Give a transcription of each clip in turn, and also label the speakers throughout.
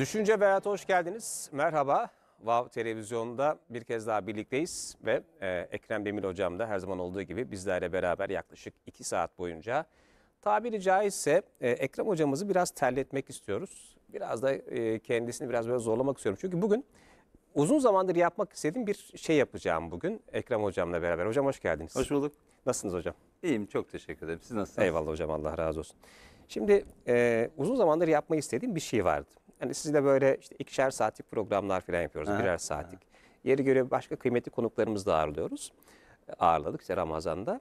Speaker 1: Düşünce ve Hayat'a hoş geldiniz. Merhaba. Vav wow, Televizyon'da bir kez daha birlikteyiz ve e, Ekrem Demir Hocam da her zaman olduğu gibi bizlerle beraber yaklaşık 2 saat boyunca tabiri caizse e, Ekrem Hocamızı biraz terletmek istiyoruz. Biraz da e, kendisini biraz böyle zorlamak istiyorum. Çünkü bugün uzun zamandır yapmak istediğim bir şey yapacağım bugün Ekrem Hocam'la beraber. Hocam hoş geldiniz. Hoş bulduk. Nasılsınız hocam? İyiyim çok teşekkür ederim. Siz nasılsınız? Eyvallah hocam Allah razı olsun. Şimdi e, uzun zamandır yapmayı istediğim bir şey vardı. Hani sizinle böyle işte ikişer saatlik programlar falan yapıyoruz. Evet. Birer saatlik. Evet. Yeri göre başka kıymetli konuklarımızı da ağırlıyoruz. E, ağırladık işte Ramazan'da.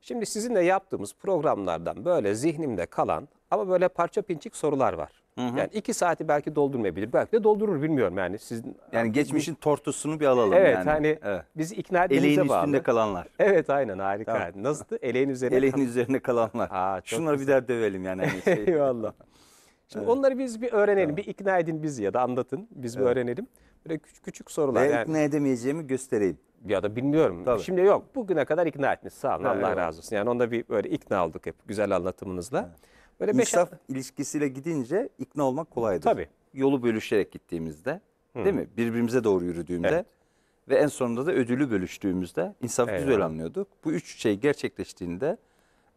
Speaker 1: Şimdi sizinle yaptığımız programlardan böyle zihnimde kalan ama böyle parça pinçik sorular var. Hı hı. Yani iki saati belki doldurmayabilir. Belki de doldurur bilmiyorum yani. Sizin,
Speaker 2: yani geçmişin tortusunu bir alalım evet, yani. Hani evet
Speaker 1: bizi ikna etmenize Eleğin bağlı. üstünde kalanlar. Evet aynen harika. Tamam. Nasıldı? Eleğin üzerine Eleğin kalan... üzerine
Speaker 2: kalanlar. Aa, Şunları güzel. bir daha dövelim yani. Hani şey.
Speaker 1: Eyvallah. Şimdi evet. onları biz bir öğrenelim. Tamam. Bir ikna edin bizi ya da anlatın. Biz evet. bir öğrenelim. Böyle küçük, küçük sorular. Ben yani. ikna
Speaker 2: edemeyeceğimi göstereyim. Ya da bilmiyorum.
Speaker 1: Tabii. Şimdi yok. Bugüne kadar ikna etmiş. Sağ olun. Evet. Allah razı olsun. Yani onda bir böyle ikna olduk hep güzel anlatımınızla. Evet. Böyle İnsaf beş...
Speaker 2: ilişkisiyle gidince ikna olmak kolaydır. Tabii. Yolu bölüşerek gittiğimizde Hı. değil mi? Birbirimize doğru yürüdüğümde evet. ve en sonunda da ödülü bölüştüğümüzde insaf evet. güzel anlıyorduk. Bu üç şey gerçekleştiğinde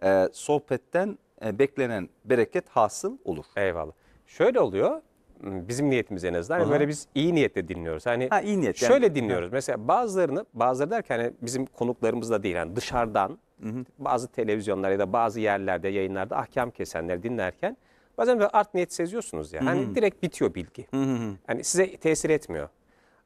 Speaker 2: e, sohbetten e, beklenen bereket hasıl olur. Eyvallah. Şöyle oluyor bizim niyetimiz en azından. Aha. Böyle biz iyi niyetle dinliyoruz.
Speaker 1: Hani ha, iyi niyet, şöyle yani. dinliyoruz. Ha. Mesela bazılarını bazıları derken hani bizim konuklarımız da değil. Yani dışarıdan hı hı. bazı televizyonlar ya da bazı yerlerde yayınlarda ahkam kesenler dinlerken bazen böyle art niyet seziyorsunuz ya. Yani. Hani direkt bitiyor bilgi. Hı hı. Hani size tesir etmiyor.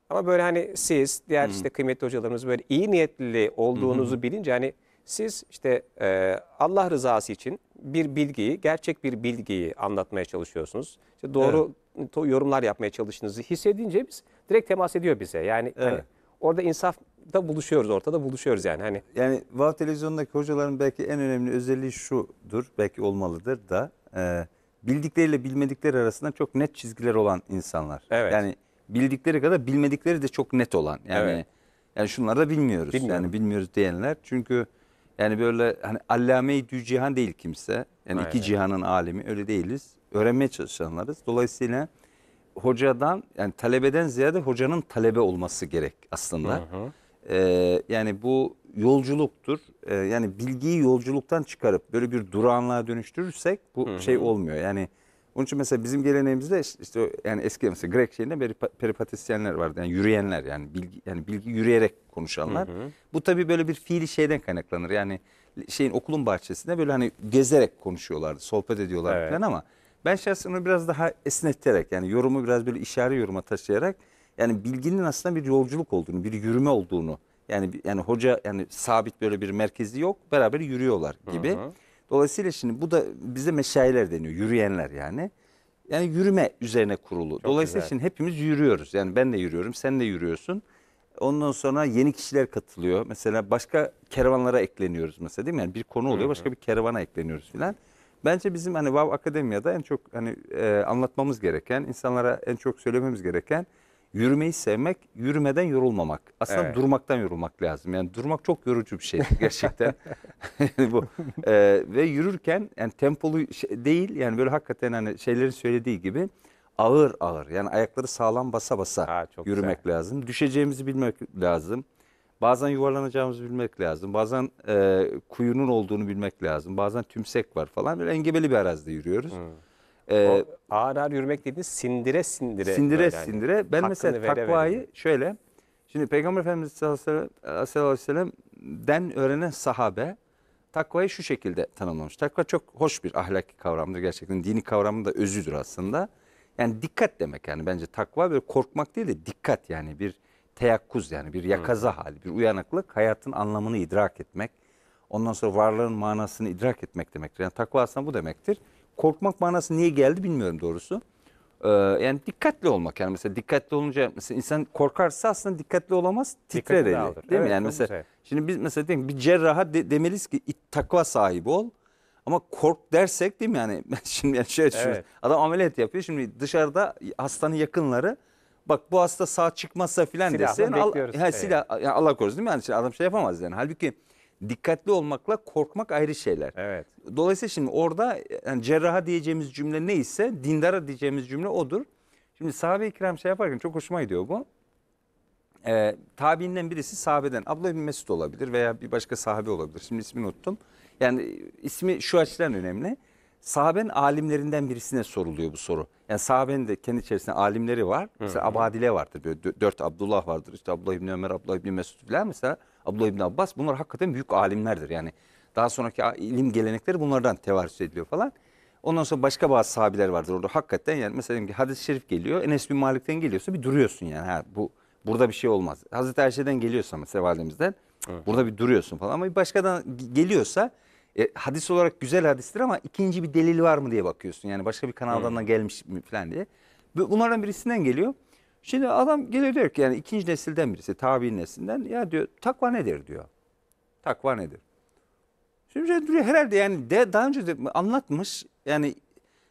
Speaker 1: Ama böyle hani siz diğer hı hı. işte kıymetli hocalarımız böyle iyi niyetli olduğunuzu hı hı. bilince hani siz işte e, Allah rızası için bir bilgiyi, gerçek bir bilgiyi anlatmaya çalışıyorsunuz. İşte doğru evet. yorumlar yapmaya çalıştığınızı hissedince biz direkt temas ediyor bize. Yani hani evet. hani, orada insafta buluşuyoruz, ortada buluşuyoruz yani. Hani
Speaker 2: yani Vav televizyondaki hocaların belki en önemli özelliği şudur, belki olmalıdır da e, bildikleriyle bilmedikleri arasında çok net çizgiler olan insanlar. Evet. Yani bildikleri kadar bilmedikleri de çok net olan. Yani evet. yani şunları da bilmiyoruz. Bilmiyorum. Yani bilmiyoruz diyenler. Çünkü yani böyle hani allame-i dücihan değil kimse. Yani Aynen. iki cihanın alimi öyle değiliz. Öğrenmeye çalışanlarız. Dolayısıyla hocadan yani talebeden ziyade hocanın talebe olması gerek aslında. Hı hı. Ee, yani bu yolculuktur. Ee, yani bilgiyi yolculuktan çıkarıp böyle bir durağanlığa dönüştürürsek bu hı şey hı. şey olmuyor. Yani onun için mesela bizim geleneğimizde işte yani eski mesela Grek şehrinde peripatisyenler vardı. Yani yürüyenler yani bilgi yani bilgi yürüyerek konuşanlar. Hı hı. Bu tabii böyle bir fiili şeyden kaynaklanır. Yani şeyin okulun bahçesinde böyle hani gezerek konuşuyorlardı, sohbet ediyorlardı evet. falan ama ben şahsen onu biraz daha esneterek yani yorumu biraz böyle işare yoruma taşıyarak yani bilginin aslında bir yolculuk olduğunu, bir yürüme olduğunu yani yani hoca yani sabit böyle bir merkezi yok. Beraber yürüyorlar gibi. Hı hı. Dolayısıyla şimdi bu da bize meşayiler deniyor. Yürüyenler yani. Yani yürüme üzerine kurulu. Çok Dolayısıyla güzel. şimdi hepimiz yürüyoruz. Yani ben de yürüyorum, sen de yürüyorsun. Ondan sonra yeni kişiler katılıyor. Mesela başka kervanlara ekleniyoruz mesela değil mi? Yani bir konu oluyor, başka bir kervana ekleniyoruz filan. Bence bizim hani Vav Akademiya'da en çok hani e, anlatmamız gereken, insanlara en çok söylememiz gereken yürümeyi sevmek, yürümeden yorulmamak. Aslında evet. durmaktan yorulmak lazım. Yani durmak çok yorucu bir şey gerçekten. bu ee, ve yürürken yani tempolu şey değil yani böyle hakikaten hani şeylerin söylediği gibi ağır ağır yani ayakları sağlam basa basa ha, çok yürümek güzel. lazım. Düşeceğimizi bilmek lazım. Bazen yuvarlanacağımızı bilmek lazım. Bazen e, kuyunun olduğunu bilmek lazım. Bazen tümsek var falan. Böyle engebeli bir arazide yürüyoruz. Hmm. Ee, ağır ağır yürümek dediğiniz sindire sindire. Sindire yani. sindire. Ben Hakkını mesela takvayı vere. şöyle. Şimdi Peygamber Efendimiz sallallahu aleyhi ve sellem'den öğrenen sahabe takvayı şu şekilde tanımlamış. Takva çok hoş bir ahlaki kavramdır gerçekten. Dini kavramın da özüdür aslında. Yani dikkat demek yani bence takva böyle korkmak değil de dikkat yani bir teyakkuz yani bir yakaza hmm. hali, bir uyanıklık hayatın anlamını idrak etmek. Ondan sonra varlığın manasını idrak etmek demektir. Yani takva aslında bu demektir korkmak manası niye geldi bilmiyorum doğrusu. Ee, yani dikkatli olmak yani mesela dikkatli olunca mesela insan korkarsa aslında dikkatli olamaz titrer eli. Değil evet, mi? Yani mesela şey. şimdi biz mesela diyelim bir cerraha de, demeliyiz ki takva sahibi ol. Ama kork dersek değil mi yani şimdi yani şey evet. adam ameliyat yapıyor şimdi dışarıda hastanın yakınları bak bu hasta sağ çıkmazsa filan dese al, he, silah yani Allah korusun değil mi yani adam şey yapamaz yani halbuki dikkatli olmakla korkmak ayrı şeyler. Evet. Dolayısıyla şimdi orada yani cerraha diyeceğimiz cümle neyse dindara diyeceğimiz cümle odur. Şimdi sahabe-i kiram şey yaparken çok hoşuma gidiyor bu. Ee, tabiinden birisi sahabeden. Abla bin Mesud olabilir veya bir başka sahabe olabilir. Şimdi ismini unuttum. Yani ismi şu açıdan önemli sahabenin alimlerinden birisine soruluyor bu soru. Yani sahabenin de kendi içerisinde alimleri var. Mesela hı hı. Abadile vardır. Böyle dört Abdullah vardır. İşte Abdullah İbni Ömer, Abdullah İbni Mesud falan mesela. Abdullah İbni Abbas bunlar hakikaten büyük alimlerdir. Yani daha sonraki ilim gelenekleri bunlardan tevarüs ediliyor falan. Ondan sonra başka bazı sahabiler vardır orada hakikaten yani mesela hadis-i şerif geliyor. Enes bin Malik'ten geliyorsa bir duruyorsun yani. Ha, bu burada bir şey olmaz. Hazreti Ayşe'den geliyorsa mesela validemizden evet. burada bir duruyorsun falan ama bir başkadan geliyorsa e, hadis olarak güzel hadistir ama ikinci bir delil var mı diye bakıyorsun. Yani başka bir kanaldan da hmm. gelmiş mi falan diye. Ve Bunlardan birisinden geliyor. Şimdi adam geliyor diyor ki yani ikinci nesilden birisi tabi neslinden ya diyor takva nedir diyor. Takva nedir? Şimdi şey duruyor herhalde yani de, daha önce de anlatmış yani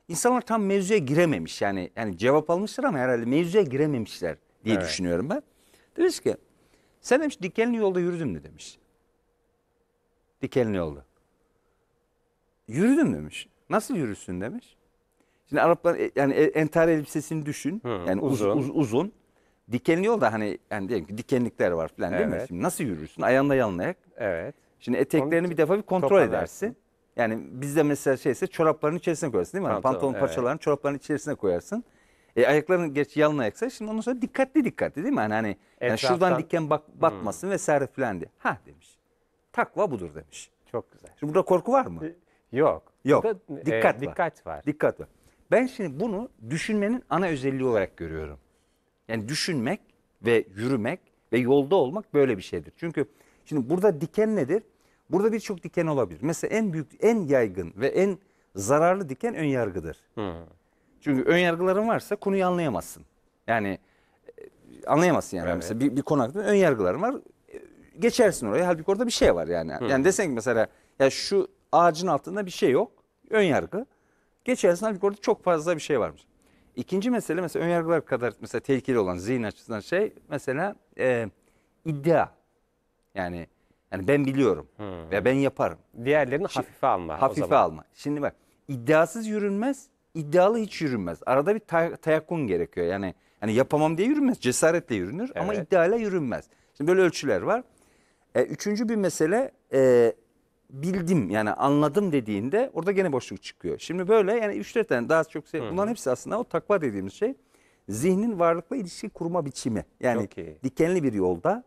Speaker 2: insanlar tam mevzuya girememiş yani yani cevap almışlar ama herhalde mevzuya girememişler diye Evet. düşünüyorum ben. Demiş ki sen demiş dikenli yolda yürüdün mü demiş. Dikenli yolda. Yürüdüm demiş. Nasıl yürürsün demiş. Şimdi Araplar e, yani e, entar elbisesini düşün. Hı, yani uzun. Uz, uz, uzun. Dikenli yol da hani yani diyelim ki dikenlikler var falan evet. değil mi? Şimdi nasıl yürürsün? Ayağında yanlayak. Evet. Şimdi eteklerini Onu bir defa bir kontrol toparlarsın. edersin. Yani bizde mesela şeyse çorapların içerisine koyarsın değil mi? Pantolon, hani Pantolon evet. parçalarını çorapların içerisine koyarsın. E, ayakların geç yalın ayaksa şimdi ondan sonra dikkatli dikkatli değil mi? Hani, hani, yani, hani Etraftan, yani şuradan diken bak, batmasın hmm. vesaire filan diye. Ha demiş. Takva budur demiş. Çok güzel. Şimdi burada korku var mı? E, Yok. Yok. Burada, dikkat, e, var. dikkat var. Dikkat var. Ben şimdi bunu düşünmenin ana özelliği olarak görüyorum. Yani düşünmek ve yürümek ve yolda olmak böyle bir şeydir. Çünkü şimdi burada diken nedir? Burada birçok diken olabilir. Mesela en büyük, en yaygın ve en zararlı diken ön yargıdır. Hı. Çünkü ön yargıların varsa konuyu anlayamazsın. Yani e, anlayamazsın yani. Evet. Mesela bir, bir konu ön yargıların var. E, geçersin oraya. Halbuki orada bir şey var yani. Hı. Yani desen ki mesela ya şu ağacın altında bir şey yok. Ön yargı. Geçersin halbuki orada çok fazla bir şey varmış. İkinci mesele mesela ön yargılar kadar mesela tehlikeli olan zihin açısından şey mesela e, iddia. Yani yani ben biliyorum hmm. ve ben yaparım. Diğerlerini hafife alma. Hafife alma. Şimdi bak iddiasız yürünmez, iddialı hiç yürünmez. Arada bir tay tayakkun gerekiyor. Yani yani yapamam diye yürünmez, cesaretle yürünür evet. ama iddiayla yürünmez. Şimdi böyle ölçüler var. E, üçüncü bir mesele e, bildim yani anladım dediğinde orada gene boşluk çıkıyor. Şimdi böyle yani 3-4 tane daha çok şey. Bunların hepsi aslında o takva dediğimiz şey zihnin varlıkla ilişki kurma biçimi. Yani dikenli bir yolda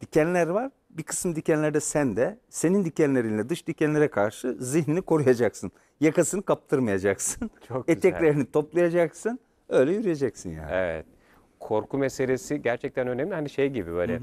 Speaker 2: dikenler var. Bir kısım dikenlerde sen de senin dikenlerinle dış dikenlere karşı zihnini koruyacaksın. Yakasını kaptırmayacaksın. Çok güzel. Eteklerini toplayacaksın. Öyle yürüyeceksin yani. Evet. Korku meselesi
Speaker 1: gerçekten önemli. Hani şey gibi böyle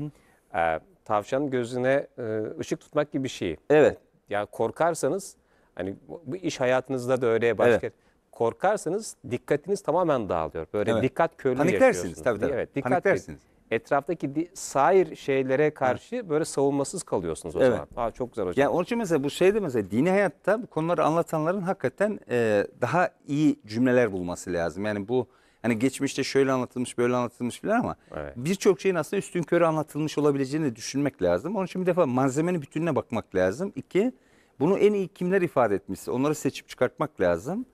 Speaker 1: e, tavşanın gözüne e, ışık tutmak gibi bir şey. Evet. Ya korkarsanız hani bu iş hayatınızda da öyle başka evet. korkarsanız dikkatiniz tamamen dağılıyor. Böyle evet. dikkat körlüğü Paniklersiniz tabii tabii. Evet, dikkat Paniklersiniz. Etraftaki sair şeylere karşı evet. böyle savunmasız kalıyorsunuz o evet. zaman. Aa, çok güzel
Speaker 2: hocam. Yani onun için mesela bu şeyde mesela dini hayatta bu konuları anlatanların hakikaten e, daha iyi cümleler bulması lazım. Yani bu Hani geçmişte şöyle anlatılmış böyle anlatılmış filan ama evet. birçok şeyin aslında üstün körü anlatılmış olabileceğini düşünmek lazım. Onun için bir defa malzemenin bütününe bakmak lazım. İki bunu en iyi kimler ifade etmişse onları seçip çıkartmak lazım.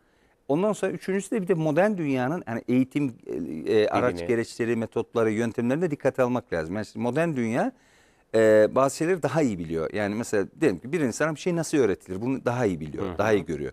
Speaker 2: Ondan sonra üçüncüsü de bir de modern dünyanın yani eğitim e, e araç gereçleri, metotları, yöntemlerine de dikkate almak lazım. Yani modern dünya e, bazı şeyleri daha iyi biliyor. Yani mesela diyelim ki bir insana bir şey nasıl öğretilir bunu daha iyi biliyor, Hı -hı. daha iyi görüyor.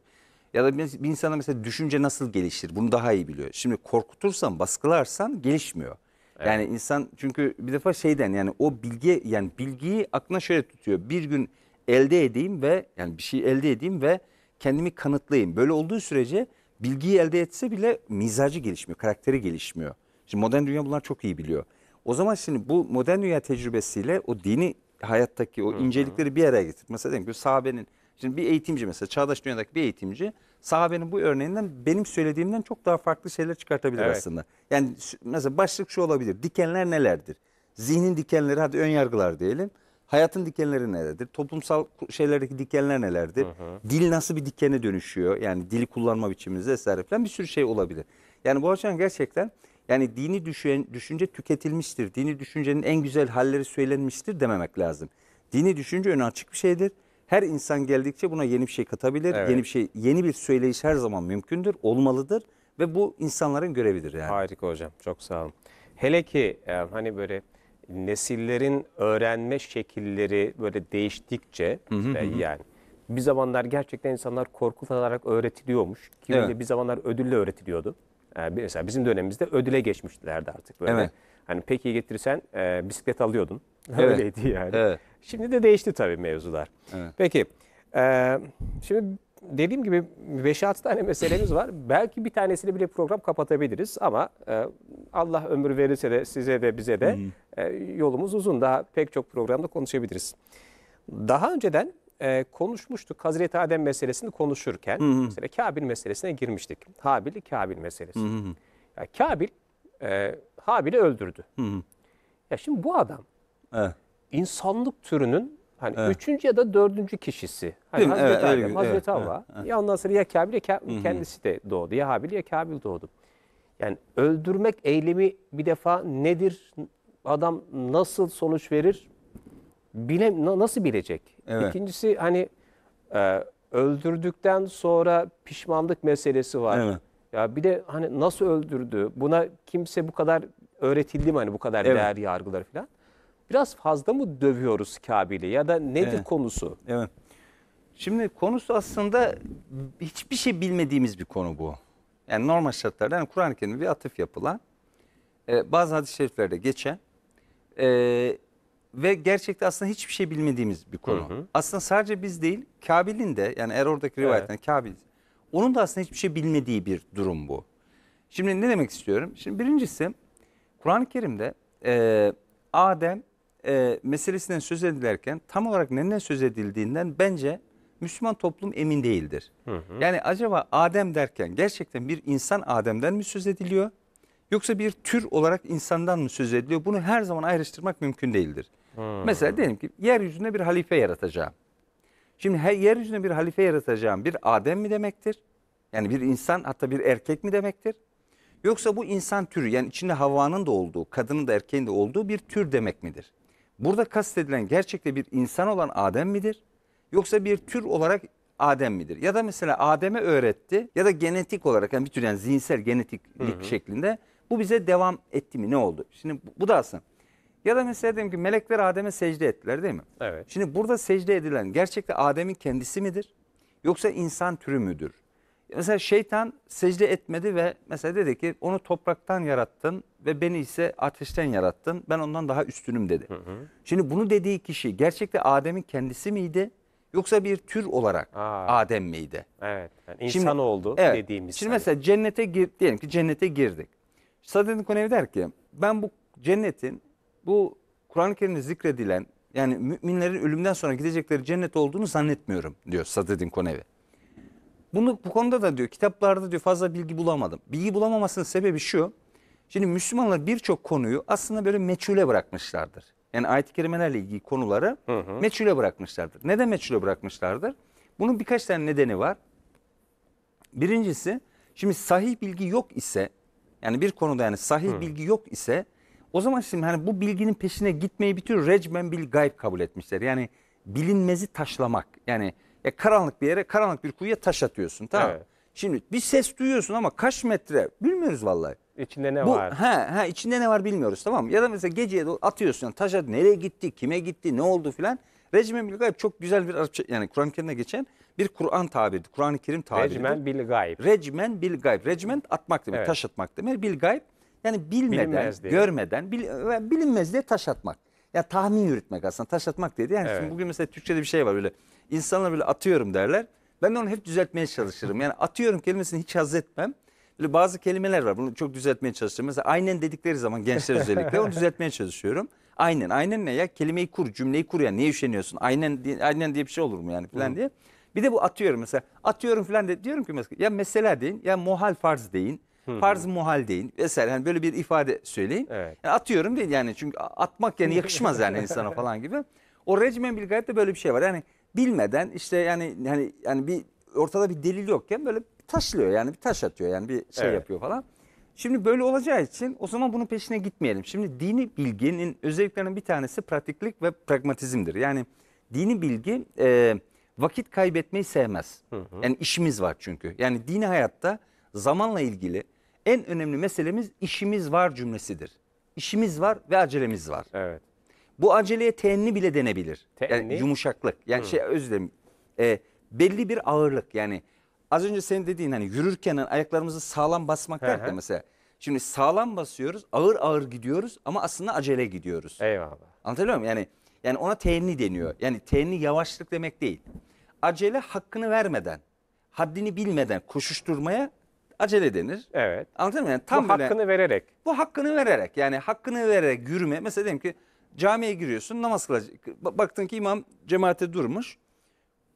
Speaker 2: Ya da bir, bir insana mesela düşünce nasıl gelişir bunu daha iyi biliyor. Şimdi korkutursan, baskılarsan gelişmiyor. Evet. Yani insan çünkü bir defa şeyden yani o bilgi yani bilgiyi aklına şöyle tutuyor. Bir gün elde edeyim ve yani bir şey elde edeyim ve kendimi kanıtlayayım. Böyle olduğu sürece bilgiyi elde etse bile mizacı gelişmiyor, karakteri gelişmiyor. Şimdi modern dünya bunlar çok iyi biliyor. O zaman şimdi bu modern dünya tecrübesiyle o dini hayattaki o incelikleri bir araya getirip mesela diyelim ki sahabenin Şimdi bir eğitimci mesela çağdaş dünyadaki bir eğitimci sahabenin bu örneğinden benim söylediğimden çok daha farklı şeyler çıkartabilir evet. aslında. Yani mesela başlık şu olabilir. Dikenler nelerdir? Zihnin dikenleri hadi ön yargılar diyelim. Hayatın dikenleri nelerdir? Toplumsal şeylerdeki dikenler nelerdir? Hı hı. Dil nasıl bir dikene dönüşüyor? Yani dili kullanma biçimimiz vesaire falan bir sürü şey olabilir. Yani bu açıdan gerçekten yani dini düşün, düşünce tüketilmiştir. Dini düşüncenin en güzel halleri söylenmiştir dememek lazım. Dini düşünce öne açık bir şeydir. Her insan geldikçe buna yeni bir şey katabilir. Evet. Yeni bir şey, yeni bir söyleyiş her zaman mümkündür, olmalıdır ve bu insanların görevidir yani.
Speaker 1: Harika hocam. Çok sağ olun. Hele ki e, hani böyle nesillerin öğrenme şekilleri böyle değiştikçe hı hı hı. yani bir zamanlar gerçekten insanlar korkutarak öğretiliyormuş. Ki evet. bir zamanlar ödülle öğretiliyordu. Yani e, mesela bizim dönemimizde ödüle geçmişlerdi artık böyle. Evet. Hani peki getirirsen e, bisiklet alıyordun. Evet. Öyleydi yani. Evet. Şimdi de değişti tabii mevzular. Evet. Peki e, şimdi dediğim gibi 5-6 tane meselemiz var. Belki bir tanesini bile program kapatabiliriz ama e, Allah ömür verirse de size de bize de e, yolumuz uzun. Daha pek çok programda konuşabiliriz. Daha önceden e, konuşmuştuk Hazreti Adem meselesini konuşurken. Hı hı. Mesela Kabil meselesine girmiştik. Habil, Kabil meselesi. Hı hı. Yani Kabil e, Habil'i öldürdü. Hı hı. Ya şimdi bu adam evet. insanlık türünün hani evet. üçüncü ya da dördüncü kişisi. Hani Değil Hazreti evet, Adem, evet, Hazreti evet, Havva. Evet. Ya ondan sonra ya Kabil ya Kabil, kendisi de doğdu. Ya Habil ya Kabil doğdu. Yani öldürmek eylemi bir defa nedir? Adam nasıl sonuç verir? Bile, nasıl bilecek? Evet. İkincisi hani e, öldürdükten sonra pişmanlık meselesi var. Evet. Ya bir de hani nasıl öldürdü? Buna kimse bu kadar öğretildi mi hani bu kadar evet. değer yargıları falan? Biraz fazla mı dövüyoruz Kabil'i ya da nedir evet. konusu? Evet.
Speaker 2: Şimdi konusu aslında hiçbir şey bilmediğimiz bir konu bu. Yani normal şartlarda yani Kur'an-ı Kerim'de bir atıf yapılan, e, bazı hadis-i şeriflerde geçen e, ve gerçekte aslında hiçbir şey bilmediğimiz bir konu. Hı hı. Aslında sadece biz değil, Kabil'in de yani eğer oradaki rivayetten evet. Kabil onun da aslında hiçbir şey bilmediği bir durum bu. Şimdi ne demek istiyorum? Şimdi birincisi Kur'an-ı Kerim'de e, Adem e, meselesinden söz edilirken tam olarak neden söz edildiğinden bence Müslüman toplum emin değildir. Hı hı. Yani acaba Adem derken gerçekten bir insan Adem'den mi söz ediliyor? Yoksa bir tür olarak insandan mı söz ediliyor? Bunu her zaman ayrıştırmak mümkün değildir. Hı. Mesela diyelim ki yeryüzünde bir halife yaratacağım. Şimdi her yeryüzüne bir halife yaratacağım bir Adem mi demektir? Yani bir insan hatta bir erkek mi demektir? Yoksa bu insan türü yani içinde havanın da olduğu, kadının da erkeğin de olduğu bir tür demek midir? Burada kastedilen gerçekte bir insan olan Adem midir? Yoksa bir tür olarak Adem midir? Ya da mesela Adem'e öğretti ya da genetik olarak yani bir tür yani zihinsel genetiklik hı hı. şeklinde bu bize devam etti mi ne oldu? Şimdi bu da aslında ya da mesela diyelim ki melekler Adem'e secde ettiler değil mi? Evet. Şimdi burada secde edilen gerçekten Adem'in kendisi midir? Yoksa insan türü müdür? Mesela şeytan secde etmedi ve mesela dedi ki onu topraktan yarattın ve beni ise ateşten yarattın. Ben ondan daha üstünüm dedi. Hı hı. Şimdi bunu dediği kişi gerçekten Adem'in kendisi miydi? Yoksa bir tür olarak Aa, Adem miydi? Evet. Yani insan şimdi, oldu evet, dediğimiz. Şimdi hani. mesela cennete gir diyelim ki cennete girdik. Sadettin Konevi der ki ben bu cennetin bu Kur'an-ı Kerim'de zikredilen yani müminlerin ölümden sonra gidecekleri cennet olduğunu zannetmiyorum diyor Sadreddin Konevi. Bunu bu konuda da diyor kitaplarda diyor fazla bilgi bulamadım. Bilgi bulamamasının sebebi şu. Şimdi Müslümanlar birçok konuyu aslında böyle meçhule bırakmışlardır. Yani ayet-i kerimelerle ilgili konuları hı hı. meçhule bırakmışlardır. Neden meçhule bırakmışlardır? Bunun birkaç tane nedeni var. Birincisi şimdi sahih bilgi yok ise yani bir konuda yani sahih hı. bilgi yok ise o zaman şimdi hani bu bilginin peşine gitmeyi bir tür recmen bil gayb kabul etmişler. Yani bilinmezi taşlamak. Yani e, karanlık bir yere karanlık bir kuyuya taş atıyorsun tamam evet. Şimdi bir ses duyuyorsun ama kaç metre bilmiyoruz vallahi.
Speaker 1: İçinde ne Bu, var?
Speaker 2: He, he, içinde ne var bilmiyoruz tamam mı? Ya da mesela geceye atıyorsun yani taşa nereye gitti, kime gitti, ne oldu filan. Recmen bil gayb çok güzel bir Arapça yani Kur'an-ı Kerim'de geçen bir Kur'an tabiri. Kur'an-ı Kerim tabiri. Recmen bil gayb. Recmen bil gayb. Recmen atmak demek, evet. taş atmak demek. Bil gayb yani bilmeden, görmeden, bil, bilinmez taş atmak. Ya tahmin yürütmek aslında taş atmak dedi. Yani evet. şimdi bugün mesela Türkçe'de bir şey var böyle İnsanlar böyle atıyorum derler. Ben de onu hep düzeltmeye çalışırım. Yani atıyorum kelimesini hiç haz etmem. Böyle bazı kelimeler var. Bunu çok düzeltmeye çalışırım. Mesela aynen dedikleri zaman gençler özellikle onu düzeltmeye çalışıyorum. Aynen. Aynen ne ya? Kelimeyi kur, cümleyi kur ya. Niye üşeniyorsun? Aynen aynen diye bir şey olur mu yani falan Hı. diye. Bir de bu atıyorum mesela. Atıyorum falan de diyorum ki mesela ya mesela deyin ya muhal farz deyin. Parz muhal deyin vesaire. Yani böyle bir ifade söyleyin. Evet. Yani atıyorum değil yani çünkü atmak yani yakışmaz yani insana falan gibi. O recmen bil gayet de böyle bir şey var. Yani bilmeden işte yani hani yani bir ortada bir delil yokken böyle taşlıyor yani bir taş atıyor yani bir şey evet. yapıyor falan. Şimdi böyle olacağı için o zaman bunun peşine gitmeyelim. Şimdi dini bilginin özelliklerinin bir tanesi pratiklik ve pragmatizmdir. Yani dini bilgi e, vakit kaybetmeyi sevmez. Hı hı. Yani işimiz var çünkü. Yani dini hayatta zamanla ilgili en önemli meselemiz işimiz var cümlesidir. İşimiz var ve acelemiz var. Evet. Bu aceleye teenni bile denebilir. Teenni? Yani yumuşaklık. Yani Hı. şey özlem. E, ee, belli bir ağırlık. Yani az önce senin dediğin hani yürürken ayaklarımızı sağlam basmak var ya mesela. Şimdi sağlam basıyoruz, ağır ağır gidiyoruz ama aslında acele gidiyoruz. Eyvallah. Anlatabiliyor muyum? Yani yani ona teenni deniyor. Yani teenni yavaşlık demek değil. Acele hakkını vermeden, haddini bilmeden koşuşturmaya acele denir. Evet. Anladın mı? Yani tam bu böyle, hakkını vererek. Bu hakkını vererek yani hakkını vererek yürüme. Mesela diyelim ki camiye giriyorsun namaz kılacak. Baktın ki imam cemaate durmuş.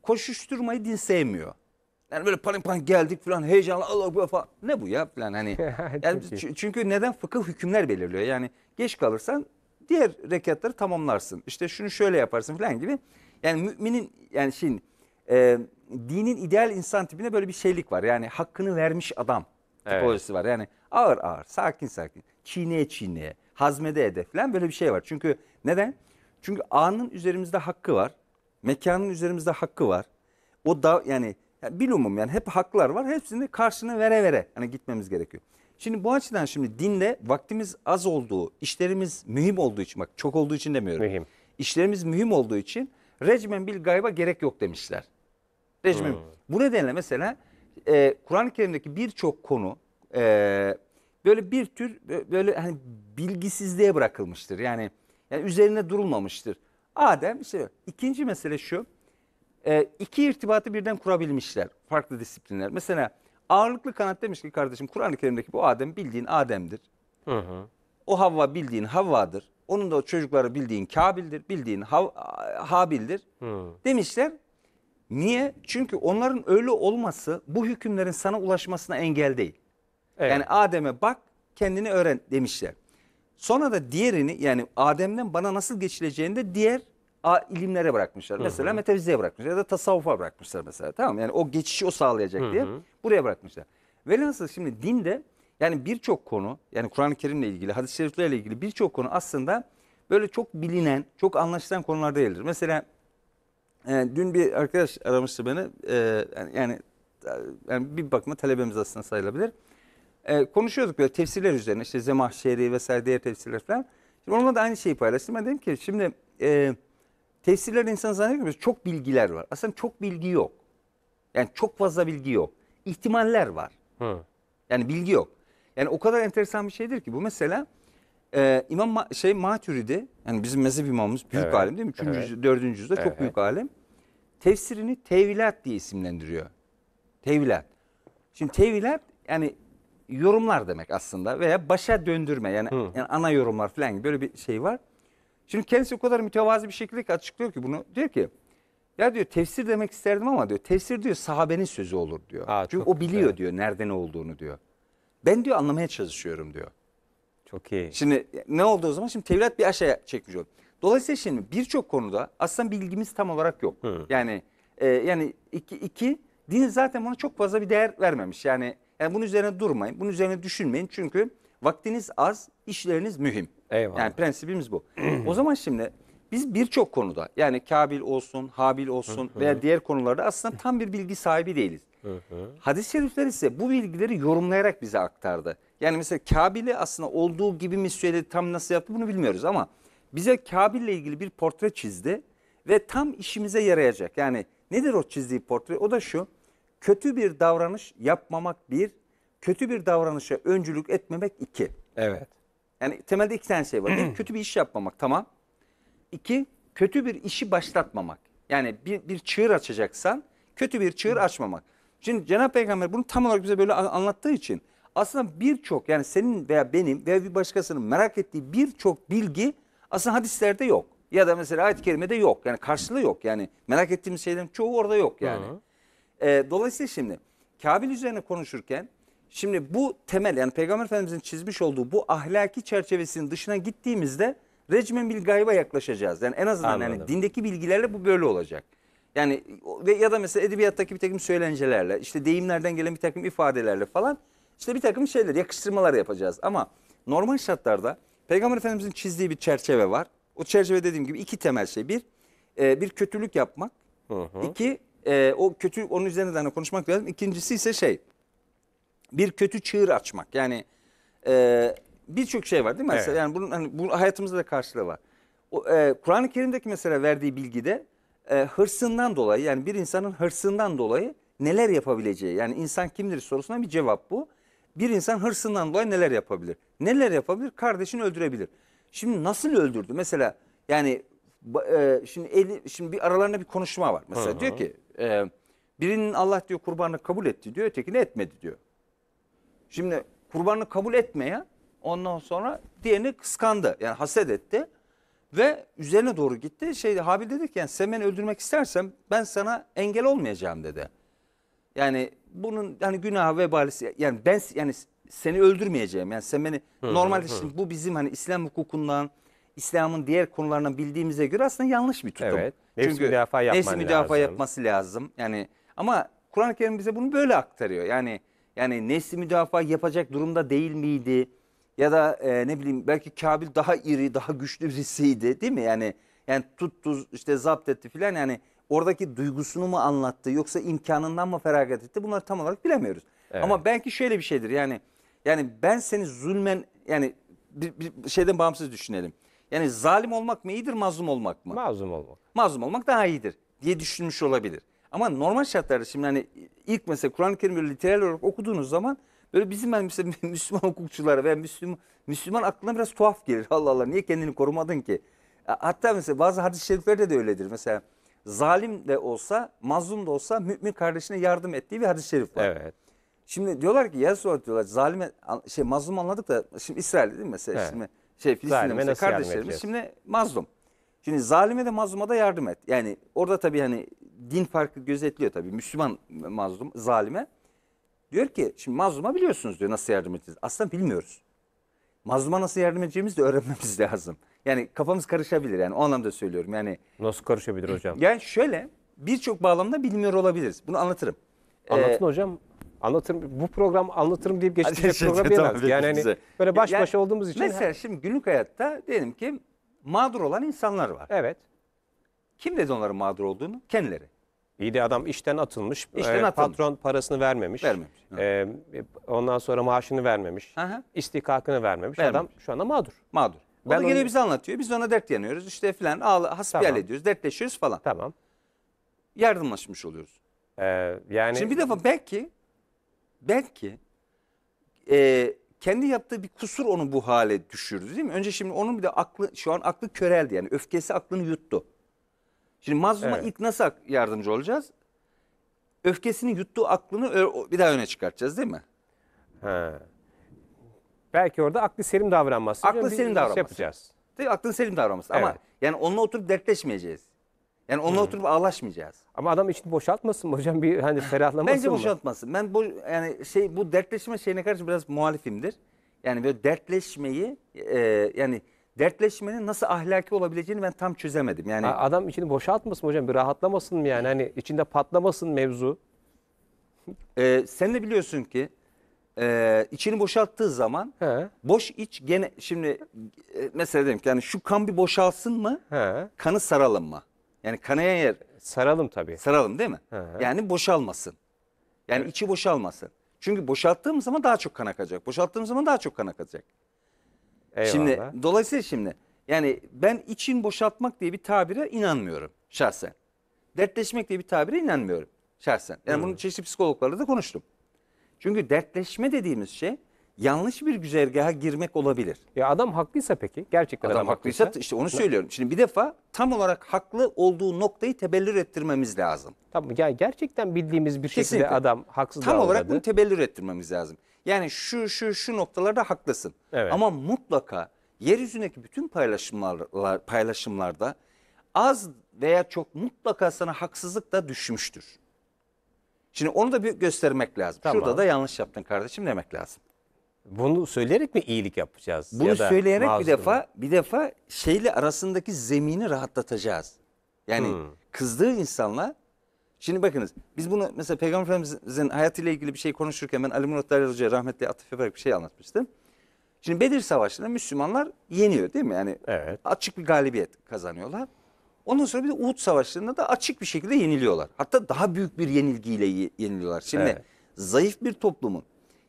Speaker 2: Koşuşturmayı din sevmiyor. Yani böyle panik panik geldik falan heyecanla Allah bu falan. Ne bu ya falan hani. yani çünkü neden fıkıh hükümler belirliyor. Yani geç kalırsan diğer rekatları tamamlarsın. İşte şunu şöyle yaparsın falan gibi. Yani müminin yani şimdi e, dinin ideal insan tipine böyle bir şeylik var. Yani hakkını vermiş adam tipolojisi evet. var. Yani ağır ağır, sakin sakin, çiğneye çiğneye, hazmede ede böyle bir şey var. Çünkü neden? Çünkü anın üzerimizde hakkı var. Mekanın üzerimizde hakkı var. O da yani, yani bilumum yani hep haklar var. Hepsini karşına vere vere hani gitmemiz gerekiyor. Şimdi bu açıdan şimdi dinle vaktimiz az olduğu, işlerimiz mühim olduğu için bak çok olduğu için demiyorum. Mühim. İşlerimiz mühim olduğu için recmen bil gayba gerek yok demişler. Rejimim. Hmm. Bu nedenle mesela e, Kur'an-ı Kerim'deki birçok konu e, böyle bir tür böyle hani bilgisizliğe bırakılmıştır. Yani, yani üzerine durulmamıştır. Adem işte ikinci mesele şu. E, iki irtibatı birden kurabilmişler farklı disiplinler. Mesela ağırlıklı kanat demiş ki kardeşim Kur'an-ı Kerim'deki bu Adem bildiğin Adem'dir. Hı hı. O Havva bildiğin Havva'dır. Onun da o çocukları bildiğin Kabil'dir, bildiğin Ha Habil'dir. Hı. Demişler Niye? Çünkü onların öyle olması bu hükümlerin sana ulaşmasına engel değil. Evet. Yani Adem'e bak kendini öğren demişler. Sonra da diğerini yani Adem'den bana nasıl geçileceğini de diğer ilimlere bırakmışlar. Hı -hı. Mesela metafiziğe bırakmışlar ya da tasavvufa bırakmışlar mesela. Tamam yani o geçişi o sağlayacak Hı -hı. diye buraya bırakmışlar. Ve nasıl? şimdi dinde yani birçok konu yani Kur'an-ı Kerim'le ilgili, hadis-i şeriflerle ilgili birçok konu aslında böyle çok bilinen, çok anlaşılan konular değildir. Mesela e, dün bir arkadaş aramıştı beni. E, yani yani bir bakma talebemiz aslında sayılabilir. E, konuşuyorduk böyle tefsirler üzerine işte Zemahşeri vesaire diğer tefsirler falan. Şimdi onunla da aynı şeyi paylaştım. Ben dedim ki şimdi e, tefsirler insan zannediyor ki çok bilgiler var. Aslında çok bilgi yok. Yani çok fazla bilgi yok. İhtimaller var. Hı. Yani bilgi yok. Yani o kadar enteresan bir şeydir ki bu mesela ee, İmam Ma şey Maturidi yani bizim mezhep imamımız büyük evet. alim değil mi? Üçüncü, evet. dördüncü yüzyılda evet. çok büyük alim. Tefsirini tevilat diye isimlendiriyor. Tevilat. Şimdi tevilat yani yorumlar demek aslında veya başa döndürme yani, yani ana yorumlar falan gibi böyle bir şey var. Şimdi kendisi o kadar mütevazi bir şekilde açıklıyor ki bunu. Diyor ki ya diyor tefsir demek isterdim ama diyor tefsir diyor sahabenin sözü olur diyor. Aa, Çünkü o biliyor güzel. diyor nerede ne olduğunu diyor. Ben diyor anlamaya çalışıyorum diyor. Çok iyi. Şimdi e, ne oldu o zaman? Şimdi Tevrat bir aşağıya çekmiş oldu. Dolayısıyla şimdi birçok konuda aslında bilgimiz tam olarak yok. Hı. Yani e, yani iki, iki din zaten buna çok fazla bir değer vermemiş. Yani yani bunun üzerine durmayın. Bunun üzerine düşünmeyin. Çünkü vaktiniz az, işleriniz mühim. Eyvallah. Yani prensibimiz bu. o zaman şimdi biz birçok konuda yani Kabil olsun, Habil olsun veya diğer konularda aslında tam bir bilgi sahibi değiliz. Hadis-i şerifler ise bu bilgileri yorumlayarak bize aktardı. Yani mesela Kabil'i aslında olduğu gibi mi söyledi, tam nasıl yaptı bunu bilmiyoruz ama bize Kabil'le ilgili bir portre çizdi ve tam işimize yarayacak. Yani nedir o çizdiği portre? O da şu, kötü bir davranış yapmamak bir, kötü bir davranışa öncülük etmemek iki. Evet. Yani temelde iki tane şey var. bir, kötü bir iş yapmamak tamam. İki, kötü bir işi başlatmamak. Yani bir, bir çığır açacaksan kötü bir çığır açmamak. Şimdi Cenab-ı Peygamber bunu tam olarak bize böyle anlattığı için aslında birçok yani senin veya benim veya bir başkasının merak ettiği birçok bilgi aslında hadislerde yok. Ya da mesela ayet-i kerimede yok. Yani karşılığı yok. Yani merak ettiğimiz şeylerin çoğu orada yok yani. Hı. Ee, dolayısıyla şimdi Kabil üzerine konuşurken şimdi bu temel yani Peygamber Efendimizin çizmiş olduğu bu ahlaki çerçevesinin dışına gittiğimizde recmen bil gayba yaklaşacağız. Yani en azından Anladım. yani dindeki bilgilerle bu böyle olacak. Yani ya da mesela edebiyattaki bir takım söylencelerle, işte deyimlerden gelen bir takım ifadelerle falan işte bir takım şeyler, yakıştırmalar yapacağız. Ama normal şartlarda Peygamber Efendimizin çizdiği bir çerçeve var. O çerçeve dediğim gibi iki temel şey. Bir, e, bir kötülük yapmak. Hı hı. İki, e, o kötü onun üzerine de hani konuşmak lazım. İkincisi ise şey, bir kötü çığır açmak. Yani e, birçok şey var değil mi? Evet. Mesela yani bunun hani bu hayatımızda da karşılığı var. E, Kur'an-ı Kerim'deki mesela verdiği bilgide e, hırsından dolayı yani bir insanın hırsından dolayı neler yapabileceği yani insan kimdir sorusuna bir cevap bu. Bir insan hırsından dolayı neler yapabilir? Neler yapabilir? Kardeşini öldürebilir. Şimdi nasıl öldürdü? Mesela yani e, şimdi eli, şimdi bir aralarında bir konuşma var. Mesela Hı -hı. diyor ki e, birinin Allah diyor kurbanını kabul etti diyor, ötekini etmedi diyor. Şimdi kurbanını kabul etmeye ondan sonra diğerini kıskandı. Yani haset etti. Ve üzerine doğru gitti. Şey, Habil dedi ki yani sen beni öldürmek istersen ben sana engel olmayacağım dedi. Yani bunun hani günah vebalisi yani ben yani seni öldürmeyeceğim. Yani sen beni normalde şimdi bu bizim hani İslam hukukundan İslam'ın diğer konularından bildiğimize göre aslında yanlış bir tutum. Evet. Nefsi Çünkü müdafaa yapman nefsi müdafaa lazım. yapması lazım. Yani ama Kur'an-ı Kerim bize bunu böyle aktarıyor. Yani yani nefsi müdafaa yapacak durumda değil miydi? Ya da e, ne bileyim belki Kabil daha iri, daha güçlü birisiydi değil mi? Yani yani tuttu işte zapt etti filan yani oradaki duygusunu mu anlattı yoksa imkanından mı feragat etti? Bunları tam olarak bilemiyoruz. Evet. Ama belki şöyle bir şeydir yani yani ben seni zulmen yani bir, bir şeyden bağımsız düşünelim. Yani zalim olmak mı iyidir, mazlum olmak mı? Mazlum olmak. Mazlum olmak daha iyidir diye düşünmüş olabilir. Ama normal şartlarda şimdi hani ilk mesela Kur'an-ı Kerim'i literal olarak okuduğunuz zaman Böyle bizim ben hani mesela Müslüman hukukçulara veya Müslüman, Müslüman aklına biraz tuhaf gelir. Allah Allah niye kendini korumadın ki? E, hatta mesela bazı hadis-i şeriflerde de öyledir. Mesela zalim de olsa, mazlum da olsa mümin kardeşine yardım ettiği bir hadis-i şerif var. Evet. Şimdi diyorlar ki ya Resulallah diyorlar zalime şey mazlum anladık da şimdi İsrail'de değil mi mesela evet. şimdi şey Filistin'de mesela kardeşlerimiz şimdi mazlum. Şimdi zalime de mazluma da yardım et. Yani orada tabii hani din farkı gözetliyor tabii Müslüman mazlum zalime Diyor ki şimdi mazluma biliyorsunuz diyor nasıl yardım edeceğiz. Aslında bilmiyoruz. Mazluma nasıl yardım edeceğimizi de öğrenmemiz lazım. Yani kafamız karışabilir yani o anlamda söylüyorum. Yani Nasıl karışabilir hocam? yani şöyle birçok bağlamda bilmiyor olabiliriz. Bunu anlatırım. Anlatın ee, hocam. Anlatırım. Bu program anlatırım deyip geçtiğimiz Hadi program tamam, Yani hani böyle baş Yani başa olduğumuz için. Mesela şimdi günlük hayatta diyelim ki mağdur olan insanlar var. Evet. Kim dedi onların mağdur olduğunu? Kendileri.
Speaker 1: İyi de adam işten atılmış. İşten e, atılmış. Patron parasını vermemiş. Vermemiş. E, ondan sonra maaşını vermemiş. Aha. İstihkakını vermemiş. vermemiş. Adam şu anda mağdur. Mağdur. Ben onu geri onu... bize anlatıyor. Biz
Speaker 2: ona dert yanıyoruz. İşte filan ağla, hasbihal tamam. ediyoruz. Dertleşiyoruz falan. Tamam. Yardımlaşmış oluyoruz. Ee, yani... Şimdi bir defa belki belki e, kendi yaptığı bir kusur onu bu hale düşürdü değil mi? Önce şimdi onun bir de aklı şu an aklı köreldi yani öfkesi aklını yuttu. Şimdi mazluma evet. ilk nasıl yardımcı olacağız? Öfkesini yuttuğu aklını bir daha öne çıkartacağız değil mi? Ha. Belki orada aklı selim davranması. Aklı şey selim davranması. yapacağız. Değil, aklın selim davranması. Evet. Ama yani onunla oturup dertleşmeyeceğiz. Yani onunla hmm. oturup ağlaşmayacağız. Ama adam için boşaltmasın mı hocam? Bir hani ferahlamasın Bence mı? boşaltmasın. Ben bu yani şey bu dertleşme şeyine karşı biraz muhalifimdir. Yani böyle dertleşmeyi e, yani dertleşmenin nasıl ahlaki olabileceğini ben tam çözemedim. Yani A- adam içini boşaltmasın hocam? Bir rahatlamasın mı yani? Hani içinde patlamasın mevzu. e, sen de biliyorsun ki e, içini boşalttığı zaman He. boş iç gene şimdi e, mesela dedim ki yani şu kan bir boşalsın mı? He. Kanı saralım mı? Yani kanaya yer Saralım tabii. saralım değil mi? hı. Yani boşalmasın. Yani içi boşalmasın. Çünkü boşalttığım zaman daha çok kan akacak. Boşalttığım zaman daha çok kan akacak. Eyvallah. Şimdi dolayısıyla şimdi yani ben için boşaltmak diye bir tabire inanmıyorum şahsen. Dertleşmek diye bir tabire inanmıyorum şahsen. Yani bunu hmm. çeşitli psikologlarla da konuştum. Çünkü dertleşme dediğimiz şey yanlış bir güzergaha girmek olabilir. Ya e, adam haklıysa peki? Gerçekten adam, adam haklıysa, haklıysa işte onu söylüyorum. Şimdi bir defa tam olarak haklı olduğu noktayı tebellür ettirmemiz lazım. Tamam ya gerçekten bildiğimiz bir şekilde Kesinlikle. adam haksız Tam olarak bunu tebellür ettirmemiz lazım. Yani şu şu şu noktalarda haklısın. Evet. Ama mutlaka yeryüzündeki bütün paylaşımlar, paylaşımlarda az veya çok mutlaka sana haksızlık da düşmüştür. Şimdi onu da bir göstermek lazım. Tamam. Şurada da yanlış yaptın kardeşim demek lazım. Bunu söyleyerek mi iyilik yapacağız? Bunu ya da söyleyerek bir defa bir defa şeyle arasındaki zemini rahatlatacağız. Yani hmm. kızdığı insanla Şimdi bakınız biz bunu mesela Peygamber Efendimiz'in hayatıyla ilgili bir şey konuşurken ben Ali Murat Dalyan Hoca'ya rahmetli atıf yaparak bir şey anlatmıştım. Şimdi Bedir Savaşı'nda Müslümanlar yeniyor değil mi? Yani evet. açık bir galibiyet kazanıyorlar. Ondan sonra bir de Uhud Savaşı'nda da açık bir şekilde yeniliyorlar. Hatta daha büyük bir yenilgiyle yeniliyorlar. Şimdi evet. zayıf bir toplumun